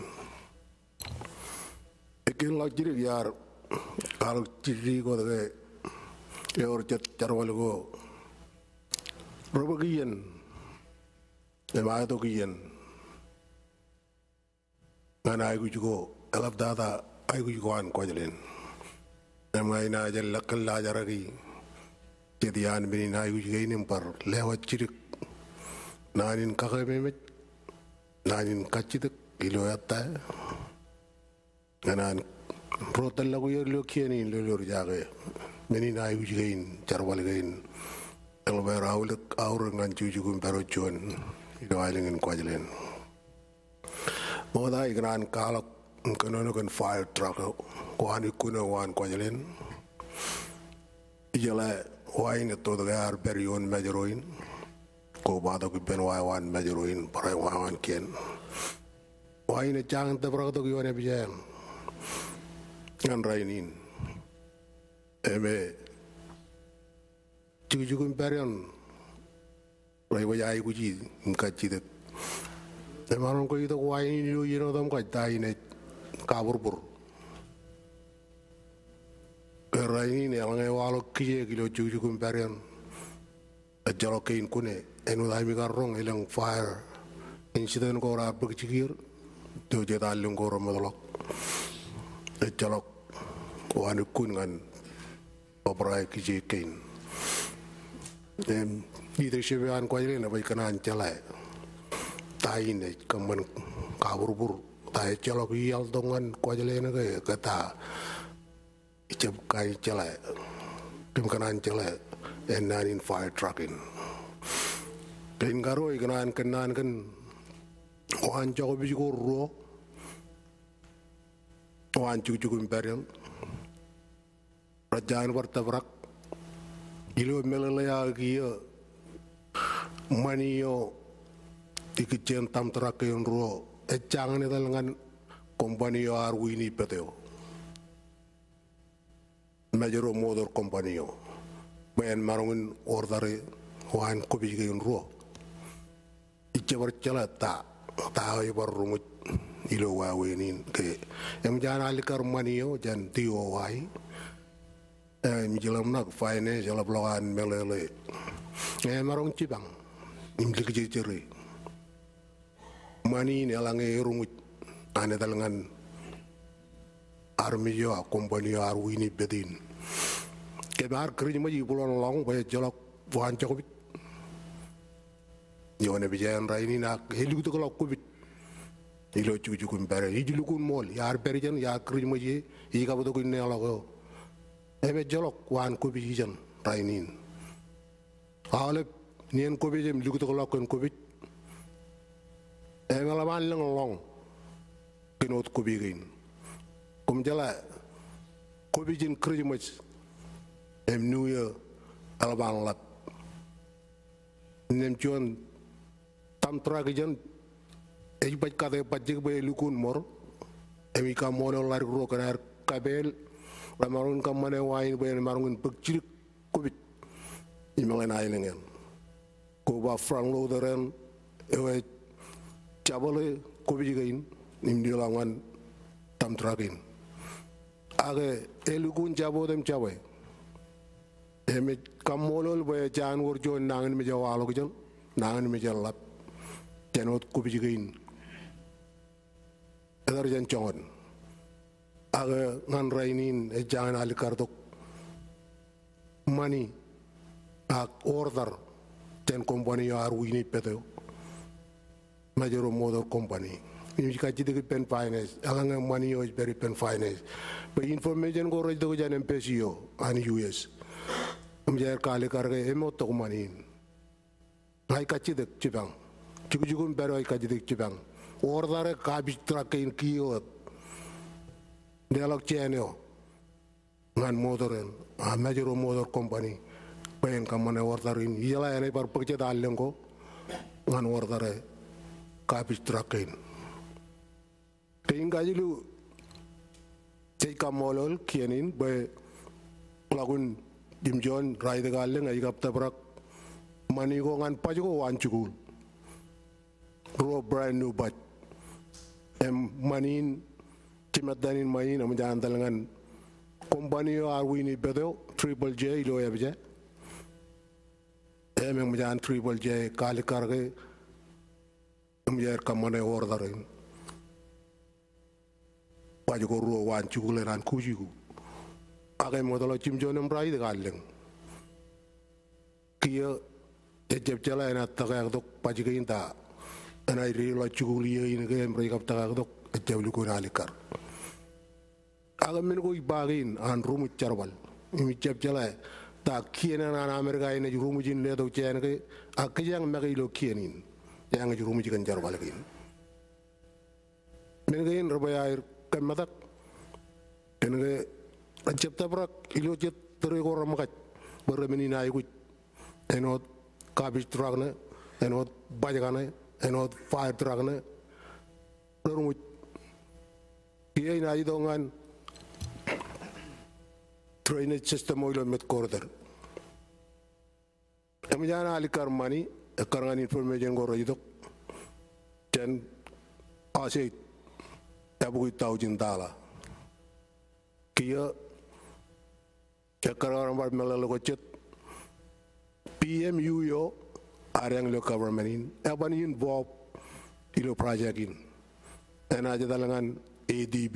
ekin la jiri yar kal jiri ko de e ya or cet charwal go robagiyen em ayato giyen ngana ay gujugo alaf dada ay gujugo an ko jalen em ngay na jal lakal la jaragi tediyan minin hayu gainin par lewat cirik nanin kakay memet nanin kachidik ilo yata ganan rotan lagu yer lo kienin lo lor jage minin hayu carwal charwal gain elwer awlek awr ngan cucu kum pero cuan ilo ailingin kwajlen Mawada igran kalak kanono kan fire truck ko hani kuna wan kwajlen ijala to todo ar berion majeroin ko bada ku ben majoroin majeroin para wan ken wayin chang te bro to yone jam an rainin eme jugu jugu berion rai wajai ku ji ngka ji de maron ko yido wain yo yu dam ka ko tai ne kabur bur rainin elngai walo kije kilo juju kumparian ajalo kein kune enu dai mi garrong elang fire in insiden ko ra bug jigir do je dalung ko romolok ajalo wani kun ngan obrai kije kein dem idir shiban ko jile na bai kana anjalai tai ne kaman kabur bur tai jalo yal dongan ko jile na kata Jeb Kai jelek, tim kanan jelek, and fire trucking. Kain karoi kanan kanan kan, wan jago biji kurro, wan cucu cucu imperial, rajaan wartabrak, ilu melalaya kia, manio, tiket tam ro e ecang ni talangan kompani arwini peteo majero modor kompanio o marongin ordare wan kobi gen ikke war chala ta ta war rumut ilo wawenin ke em jana alikar manio jan tio wai eh, em jilam nak fayne jala blogan melele e marong cibang im dikje jere mani ne langi rumut ane dalangan armiyo akompaniyo arwini bedin ke kebar kering maji bulon long paya jolok buhan cokobit yone bijayan raini nak heliku to kolok kubit ilo cucu bare bere ijulu kun mol yar bere jan ya kering maji i kabo to kun e be jolok wan kubit ni rainin ale nien kubit jem liku to kolok kun kubit e ngalaman leng long kinot kubigin kum jala ko bi jin kru jimoj em nu yo alaban lat nem chon tam tra gi jan e ba ka de ba jig be lu kun mor em ka mo lo lar ro ka ar ka bel la marun ka mane wa yi be mar ngun pek chi ko bi i ma na yi ko ba frang lo deren e we chabole ko gi gain nim di la ngan tam tra gi aga elugun jabodem dem emi kamolol boye jan wor jon nangen mi jawalo ko jon nangen mi jallab tenot kubi jigein dar jan chongon aga ngan rainin e jan al mani ak order ten company yo ar wini peto majoro modor company ni ka jidigi pen finance ala nga e mani yo beri pen finance but information ko rajdo ko jan MPCO ani US am jair kale karga emo tokmanin ngai kachi dek chibang chiku chiku mbero ai kachi dek chibang ordare kabi trakain kiyo dialog cheneo ngan motoren a major motor company bayan kamane ordarin yela ene par pekce dalengo ngan ordare kabi trakain Keinga jilu teika molol kianin, by lagun dimjon rai de galle ngai gap tabrak mani go ngan paj go wan chukul brand new bat em manin timadanin manin am jan dal ngan company yo we wini bedo triple j lo yabje em am jan triple j kal kar ge am yer kamane or waji ko ruo wan chugule nan ku ake mo tolo chimjo nem rai de galeng kiyo e jala ena dok paji ke inta ena iri lo chuguli ye ina ke em rai kap dok e jeb luku ko alikar ake men ko ibagin an rumu charwal imi jeb jala ta kiena na amerika ina rumu jin le dok chen ke ake yang magi lo kienin yang rumu jikan jarwal kin Min ke in air kan matak enere ajab tabrak ilo jet teri ko ramakat beremeni nai kuj enot kabis trakne enot bajakane enot fire trakne lerumuj ina nai dongan drainage system oil met corridor emjana alikar mani karngan information go rojitok ten aseit tabu tau jintala kiyo orang bar melalo kochit PMU yo yang lo government in aban involve ilo project Enak aja jadalangan ADB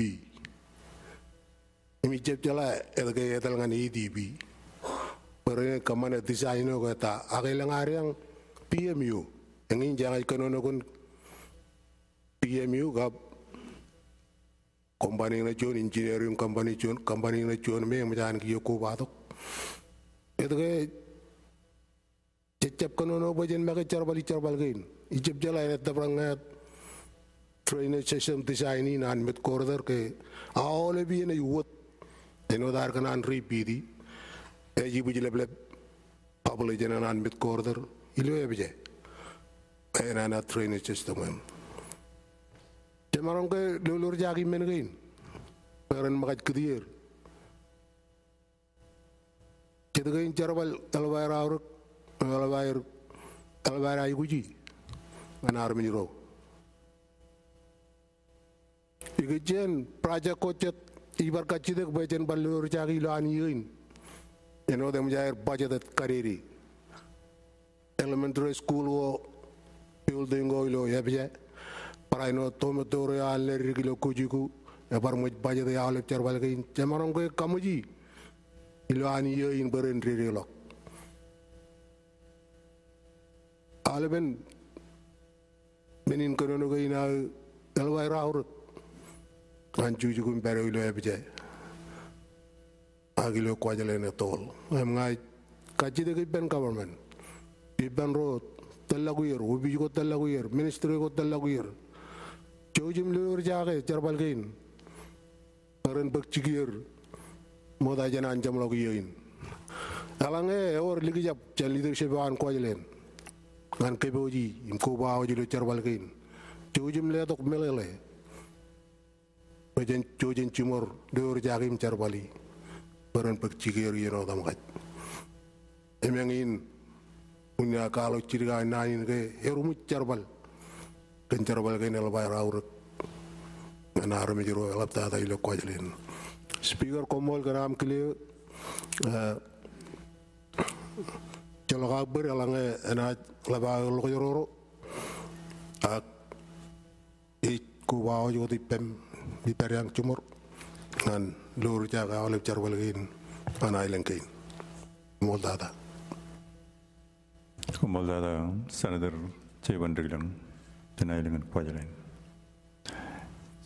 imi jeb jala elge jadalangan ADB pero kamana design kita. ta agelang arang PMU engin jangai kono kun PMU gab company na chon engineering, yung company chon company na chon me majan ki ko batok itu ke cecep kono no bajen me ke charbal charbal gain ijep jala na tabrangat train system design in an met corridor ke aole bi na yuwat eno dar kana an repeat e jibu jileb pablo jena an met corridor ilo e bije ena na train system Temaron ke lulur jagi mengain. Peran makat kudir. Kedagain jarabal talbayar auruk talbayar talbayar ayu guji. yi meniro. jen praja ko kocet ibar kacidek bajen balur an yeen en o dem jair er bajetat kariri. Elementary school wo building lo yabje parayno tome toro ya le rigilo kujiku e bar mo baje ya le ter bal kay jamaron ko kamuji ilo ani yo in beren rigilo alben menin ko no ina elway rawrut an juju gum bere ilo ebje agilo kwajale ne tol am ngai kajide ke ben government iban road talagu yer ubi ko talagu yer ministry ko talagu yer jojum lur jaage jarbal ya, gein paren mo cigier moda an jamlo gi yoin ya, alange eh, or ligi jab ja leadership an ko jelen ngan kebe oji im ko ba oji lo jarbal gein jojum le dok melele bajan jojin cimor lur jaage im jarbali paren bak cigier yeno dam gaj emengin unya kalo cirga nanin ke herumu eh, jarbal pencer wal kay nel bay raw rek ngana aram jiro lap ta tay ko speaker ko mol kiri, am kle eh, jolo ga beur ala nga na la ba e ku di pem di periang cumur ngan luru ja ga olep jar wal gain ana ilen kain mol dada mol dada senator Island Quadrant.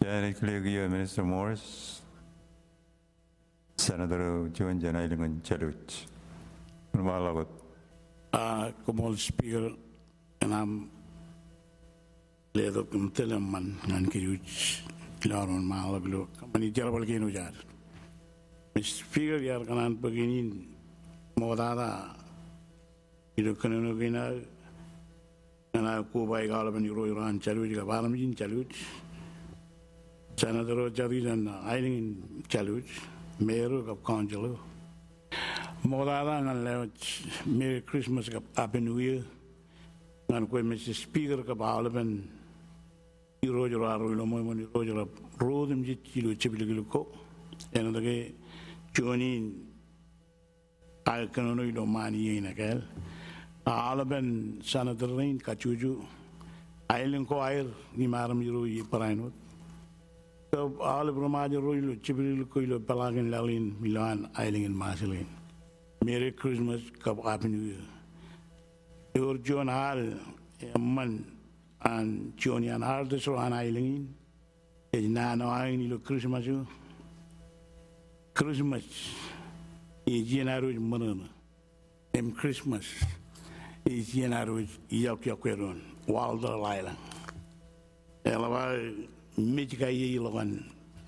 제네클레그의 미니스터 모리스, Senator John Jan Island Chaluch. Malabot. Uh, como speaker, and I'm ledo kum teleman ngan kiyuch malablo kamani kinu jar. Speaker yar kanan paginin modada ido kanano kinar Karena aku baik kalau menyuruh orang cari juga barang jin cari uj. Karena terus cari dan airing cari uj. Meru kap kanjelu. Mula dengan lewat Merry Christmas kap Happy New Year. Dan kau mesti speaker kap kalau men. Iro jor aru ilo moy moni iro jor aru dem jit cilu cipil cilu ko. Enam tu ke cuni. Alkanono ilo mani ini nakal. Alaben Senator Rain, Kachuju, Ailinko Air, Nimaram Yuru Parainot. So Alibramaja Ruilu, Chibril Kuilo, Palagin Lalin, Milan, Ailing and Marcelin. Merry Christmas, Cup Happy New Year. Your John Hal, Man, and Jonian Hardis, Rohan Ailing, is Nano Ain, Christmas. Christmas is January Murana. Them Christmas. y Genaro Iokioquerun, Waldo Laila. Ela vai mitka yi logan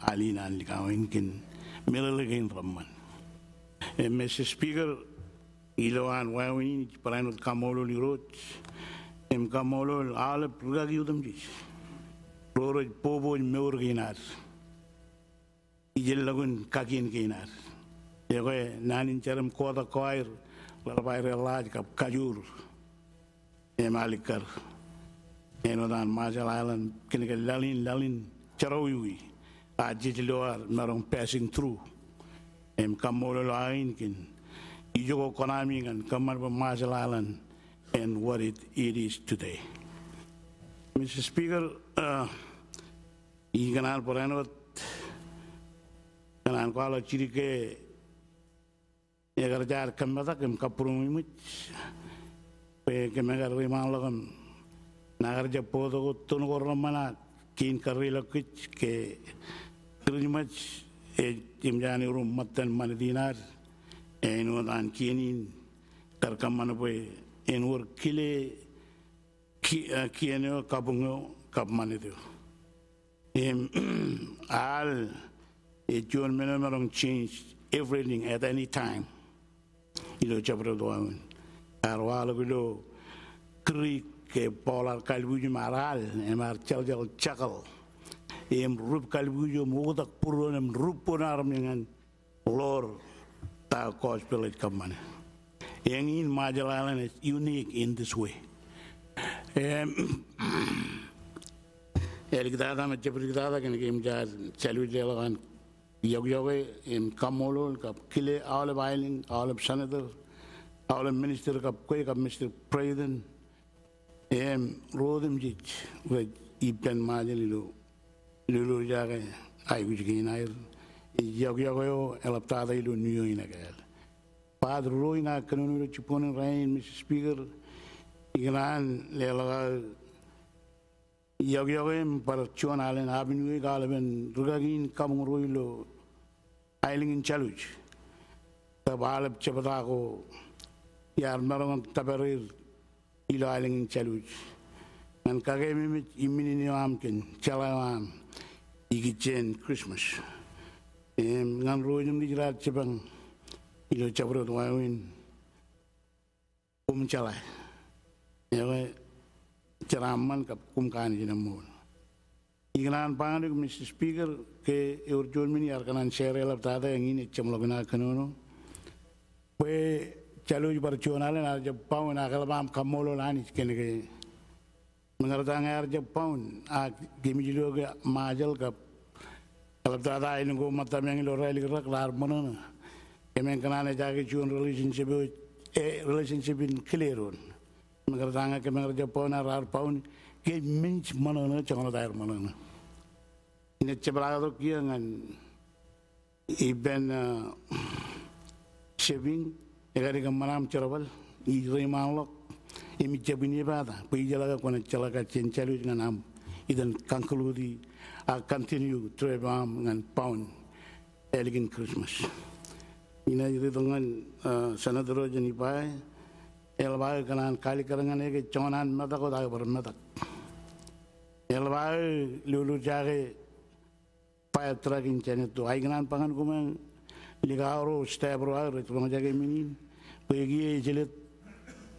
alina and kawin kin milaligin raman. Eh, Mr. Speaker, iloan wawin paranot kamolo ni rot, em kamolo ala plugag yudam jis. Roroj pobo meur ginar. Ijellagun kakin ginar. Yagoy nanin charam koda koir, lalbay relaj kap kajur. Kajur. Malik kar dan Marshall Island kini ke lalin lalin cerawi a jiti luar merong passing through em kamolo lain kin ijogo konami kan kamar ba Marshall Island and what it, it is today. Mr. Speaker, uh, ikanal poranot kanan kuala ciri ke ya kerja kerja tak kem kapurung imut Peke me garri malagam. Nagar kin ke matan dinar dan kinin pe ur kile kienyo kap Em al e jun menamarong change everything at any time. Ilo chabro doawen. arwalagudo krik ke polar kalbuju maral emar celjal cakal em rup kalbuju mugutak purun em rupunaram dengan lor ta kos pelit kamane yang in Majalan is unique in this way Em *clears throat* Elik dada me jepri dada kan kim ja chalu jelagan yog yoge em kamolol kap kile awle bailing awle sanadol Our minister kap kwe kap minister president em rodem jit we ipen maje lilu lilu jage ai kuch gina ir el yagoyo elaptada ilu nuyo ina gael. Pad ro ina kanunu ro chupon rain Mr. Speaker le la ignan lelaga yag yagem par chon alen abinu galben rugagin kam ruilo ailing in chaluch. तब आलब चपदा को yarmarong tabarir ilo aling chaluj man kagemi mit imini ni amkin igi chen christmas em ngan rojum ni jrat chebang ilo chabro dwawin kum chala yawa charaman kap kum kan jinamon ignan pandu mr speaker ke eur jolmini arkanan share elap tata yang ini chemlogna kanono pe Chaluj bar chonale na jab paun akalbam kamolo lani kenege. Mengertang air jab paun a jilu ke majal ke Kalau ada ini gua mata mengi lorai lirak lar mana kami Kemen ni jaga chun relationship eh relationship in clearun. menurut saya kemen jab paun a lar paun ke minc mana na ada mana Ini tu kan Iben shaving eh, egariga manam cerabal rei malok imi jabini bada pai jalaga kona jalaga cencali dengan am idan kankeluri a continue trebam dengan pound elegant christmas ina itu dengan sanadro jani pai elbai kanan kali karangan ege chonan mata ko daga bar mata elbai lulu jage pai tragin chane tu ai pangan kumang ligaram os tabruários, tu não joguei menino, peguei ele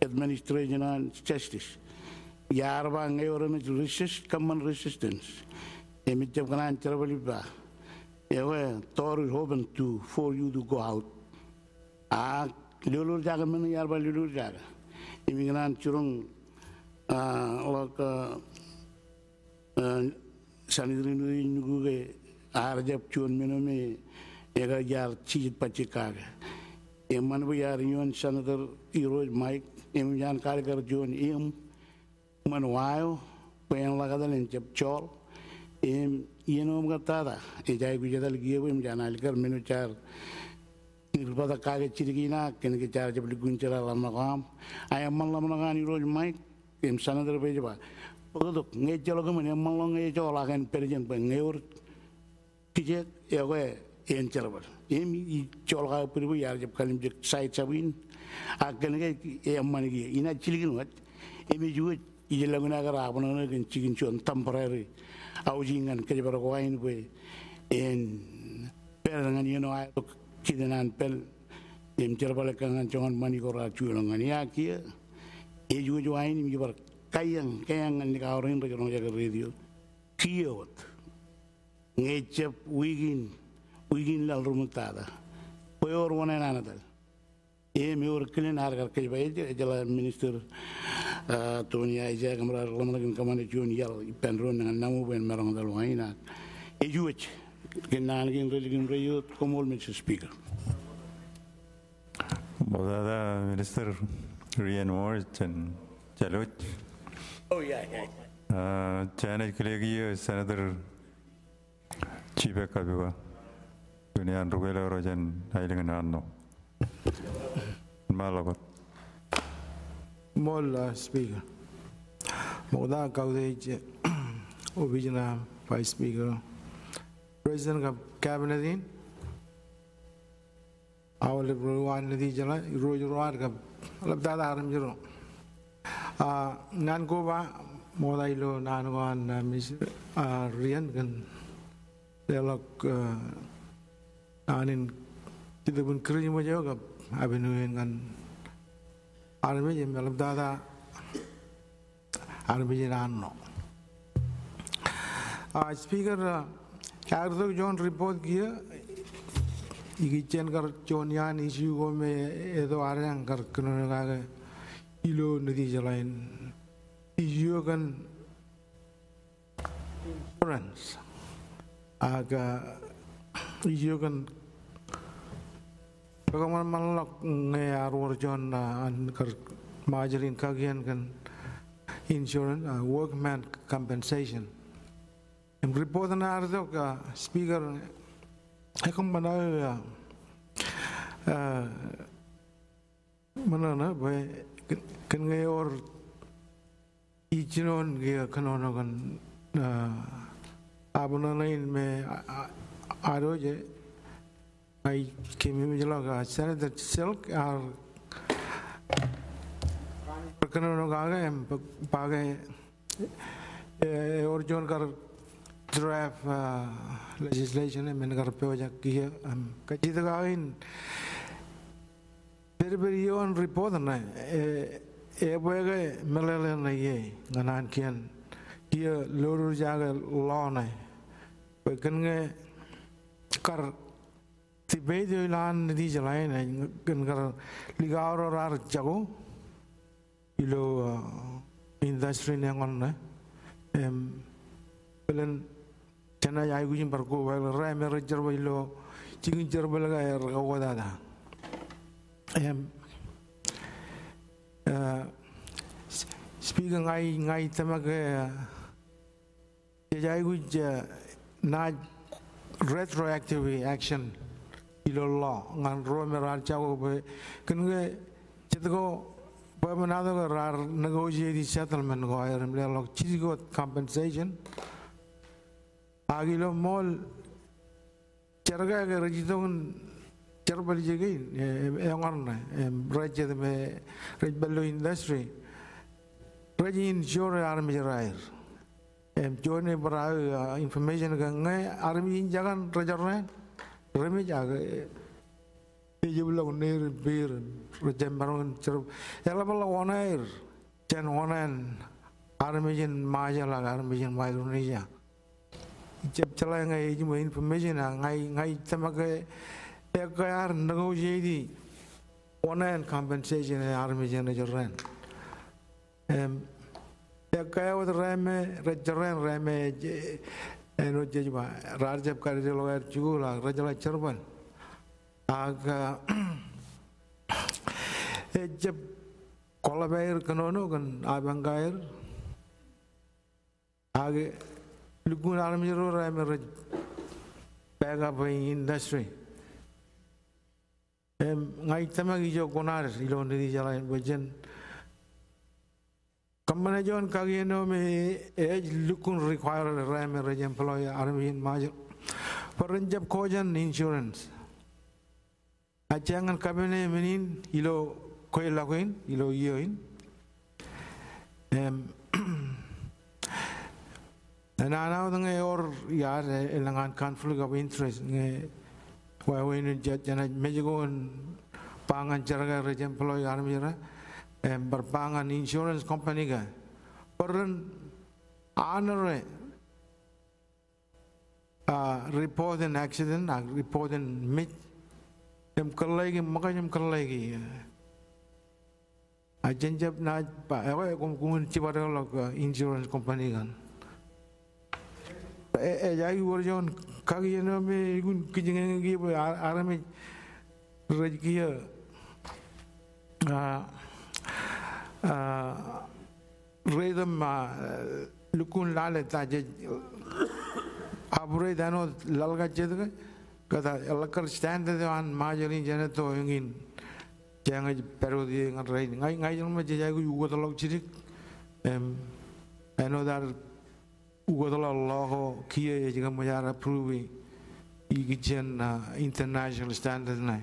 administração justice. E a arba eh, orang itu resist, common resistance. E me tem gran trabalho ba. Eu é toru hoben to for you to go out. A ah, lulur jaga men yar ba lulur jaga. E eh, me gran curung a ah, lok eh, sanidrin nugu ge arjap ah, chun menome ega yar chij panchi kaga em man bu yar yon senator iroj mike em yan kargar jon em man wayo pen lagadal en chep chol em yenom gatada e jay gujadal giyo em janal kar menu char nirpada kaga chirgina ken ke char jab ligun chara lamna gam ay man lamna gan iroj mike em senator bejba Pagdok ngay jalo gamen em man lo ngay jalo lagen perjen pe ngay ur kijek ya gue encerbar emi cholga pribu yar jab kalim jek sait sabin agan ge emman ge ina chiligin wat emi ju ijelaguna ga rabana na gen chigin chon temporary aujingan ke jabar ko ain be en perangan yeno ay kidenan pel em cerbal ngan chongan mani ko ra chulangan ya kia e ju ju ain mi jabar kayang kayang ni ka orin ro jagar radio kiot ngecep wigin ويجين للرمونتادا ويور ونين أنا دل ايه ميور كلين هاركر كي بايجر إجلا المينستر توني ايجا كمرا لمرقن كمان جون يال يبنرون نغن نمو بين مرغن دل وينات إجوج كنا نجين ريلجين ريو كمول مينستر سبيكر Bodada Minister Rian Ward and Jalut. Oh yeah, yeah. Uh, Janet Clegg, Senator Chiba Kabiwa. dunia rugela rojan ailingan anno malagot molla speaker moda kaudeje *clears throat* obijna vice speaker president of cabinet in awal ruwan nadi jala roj ruwan ka lab dada haram jiro ah, nan go ba moda ilo nan go an mis ah, rian kan dialog nanin kita pun kerja macam juga abinuin kan arbi je malam dada arbi je nanno आज speaker कैगरसोक जोन report किया kitchen कर चोनियान इश्यू को में ये तो आ रहे हैं कर किन्होंने कहा कि इलो नदी जलाइन इश्यू कन इंश्योरेंस आगा इश्यू कन Bagaimana malak ngayar warjon angker majerin kagian kan insurance uh, workman compensation. Em report na ardo ka speaker ekon manau ya mana na bay kan ngayar ichinon ge kanono kan abona lain me aro je I came Kimiologa said that silk or Kanunogaga and Paga or John Gar draft legislation and Mengarpoja Kia and Kajidaga in Berberion Reportana Ebega Melena Ye, Ganankian Luru Jagger Lone Pekange Kar. tibedio ilan di jalain gan gar liga oro rar jago ilo uh, industri nengon na em belen chana yai gujin barko wal ra me rajar wa ilo chingin jar balaga er gawada da em uh, speaker ngai ngai tamag jai uh, guj na retroactive action ilallah ngan ro meral ran chago be ken ge chitgo ba manado ga rar negotiate the settlement go ayar me log chitgo compensation agilo mol ge charga ga rajitong charbal jegi engarna rajje me rajballo industry rajin jore army rair em jone bra e, information ga ngai army in jagan rajarne remedy aga tijibla unir bir jembarun cerub elabala onair jen onan armijin maja la armijin mairunia jeb chala ngai jimu information a ngai ngai tamake ekayar nago jedi onan compensation armijin jorran em ekayawat rame rajran rame Eno jejba rarjab kare jelo er jugula rajala cerban aga ejab *clears throat* eh, kolabair kanono kan abang gair age lugun alam jero rame raj pega bai industry em ngai tamagi jo konar ilon di jalan bajen Comparison kagino me age lukun require ram raj employee arvin major. Paranjab kojan insurance. Achangan kabine menin ilo koy lagoin ilo yoin. Um, Nananaw ng or yar ilangan conflict of interest ng wawin jana medyo pangan jaraga raj employee arvin Em eh, berpangan insurance company kan peren anare uh, report an accident uh, report an mit jam kalai maka jam kalai gi ajen ah, jab na pa eh kung kung cibara log insurance company kan eh e jai war jon kagi jana me gun kijeng gi arame rezeki ya Uh, rhythm uh, lukun lale taje abre dano lalga Jedre kada lakar stand de an majani jane to yungin janga perodi ngan rai ngai ngai jang ma jeja gu yugo tolok cirik em eno dar ugo tolok loho kia ye ma jara pruvi igi jen uh, international standard nai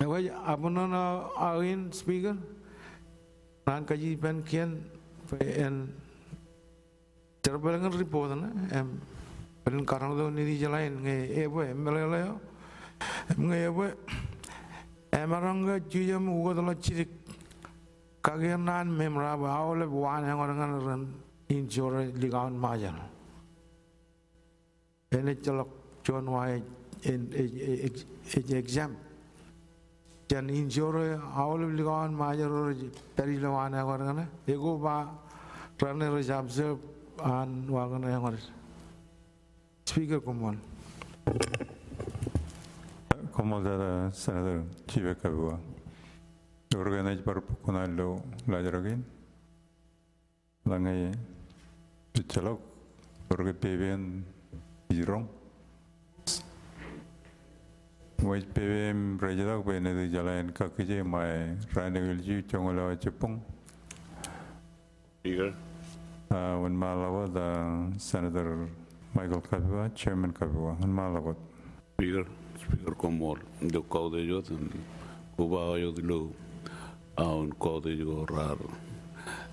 Awai apa na awin speaker nan kaji ben kien en terbelengan report na em belen karang do ni di jalain nge ebo em melele yo em nge ebo em arang ga jujam ugo kage nan memra ba awole buan yang orang ngan ren in jore ligawan majan ene celok chon wae in ej ej ej ej ej j a n i n j o r e all w w i l i k a w a n major ro peril one hour g a n n a they go b a runner is observed on wagon h a u r speaker come on como da senador Chivecabua organize para conarlo la jargin langai pichalok porque peben irong PWM rajadak bene de jalan ka kije mai rane wilji chongolawa chepung Speaker uh, ah, wan malawa da Senator Michael Kapiwa Chairman Kapiwa wan malawa Speaker Speaker Komor. do kau de yo kuba yo de lo aun kau de yo rar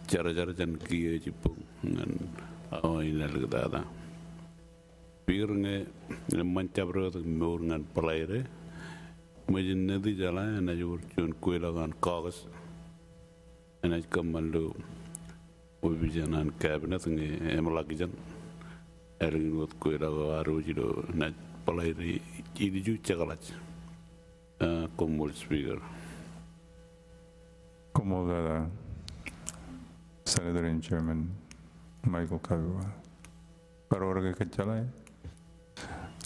cara cara jan kiye chepung ngan awa inal kedada pir nge mancabrot meur ngan palaire majin nedi jala na jur chun kuela gan kagas na kamal lo obijanan cabinet nge emlagijan ergin wat kuela garoji lo na palaire idiju chagalach como ah, el speaker como the senator in German Michael Kaviwa. Parorga kachalai.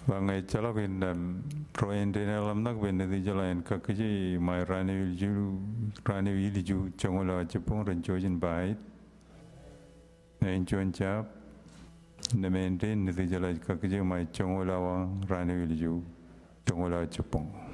Bangai chala kwindam pro endene alam nak bende di chala en kakeje mai rane wilju rane wilju chongola chepong ren chojin bait en chon chap ne mende ne di chala kakeje mai chongola wang rane wilju chongola chepong.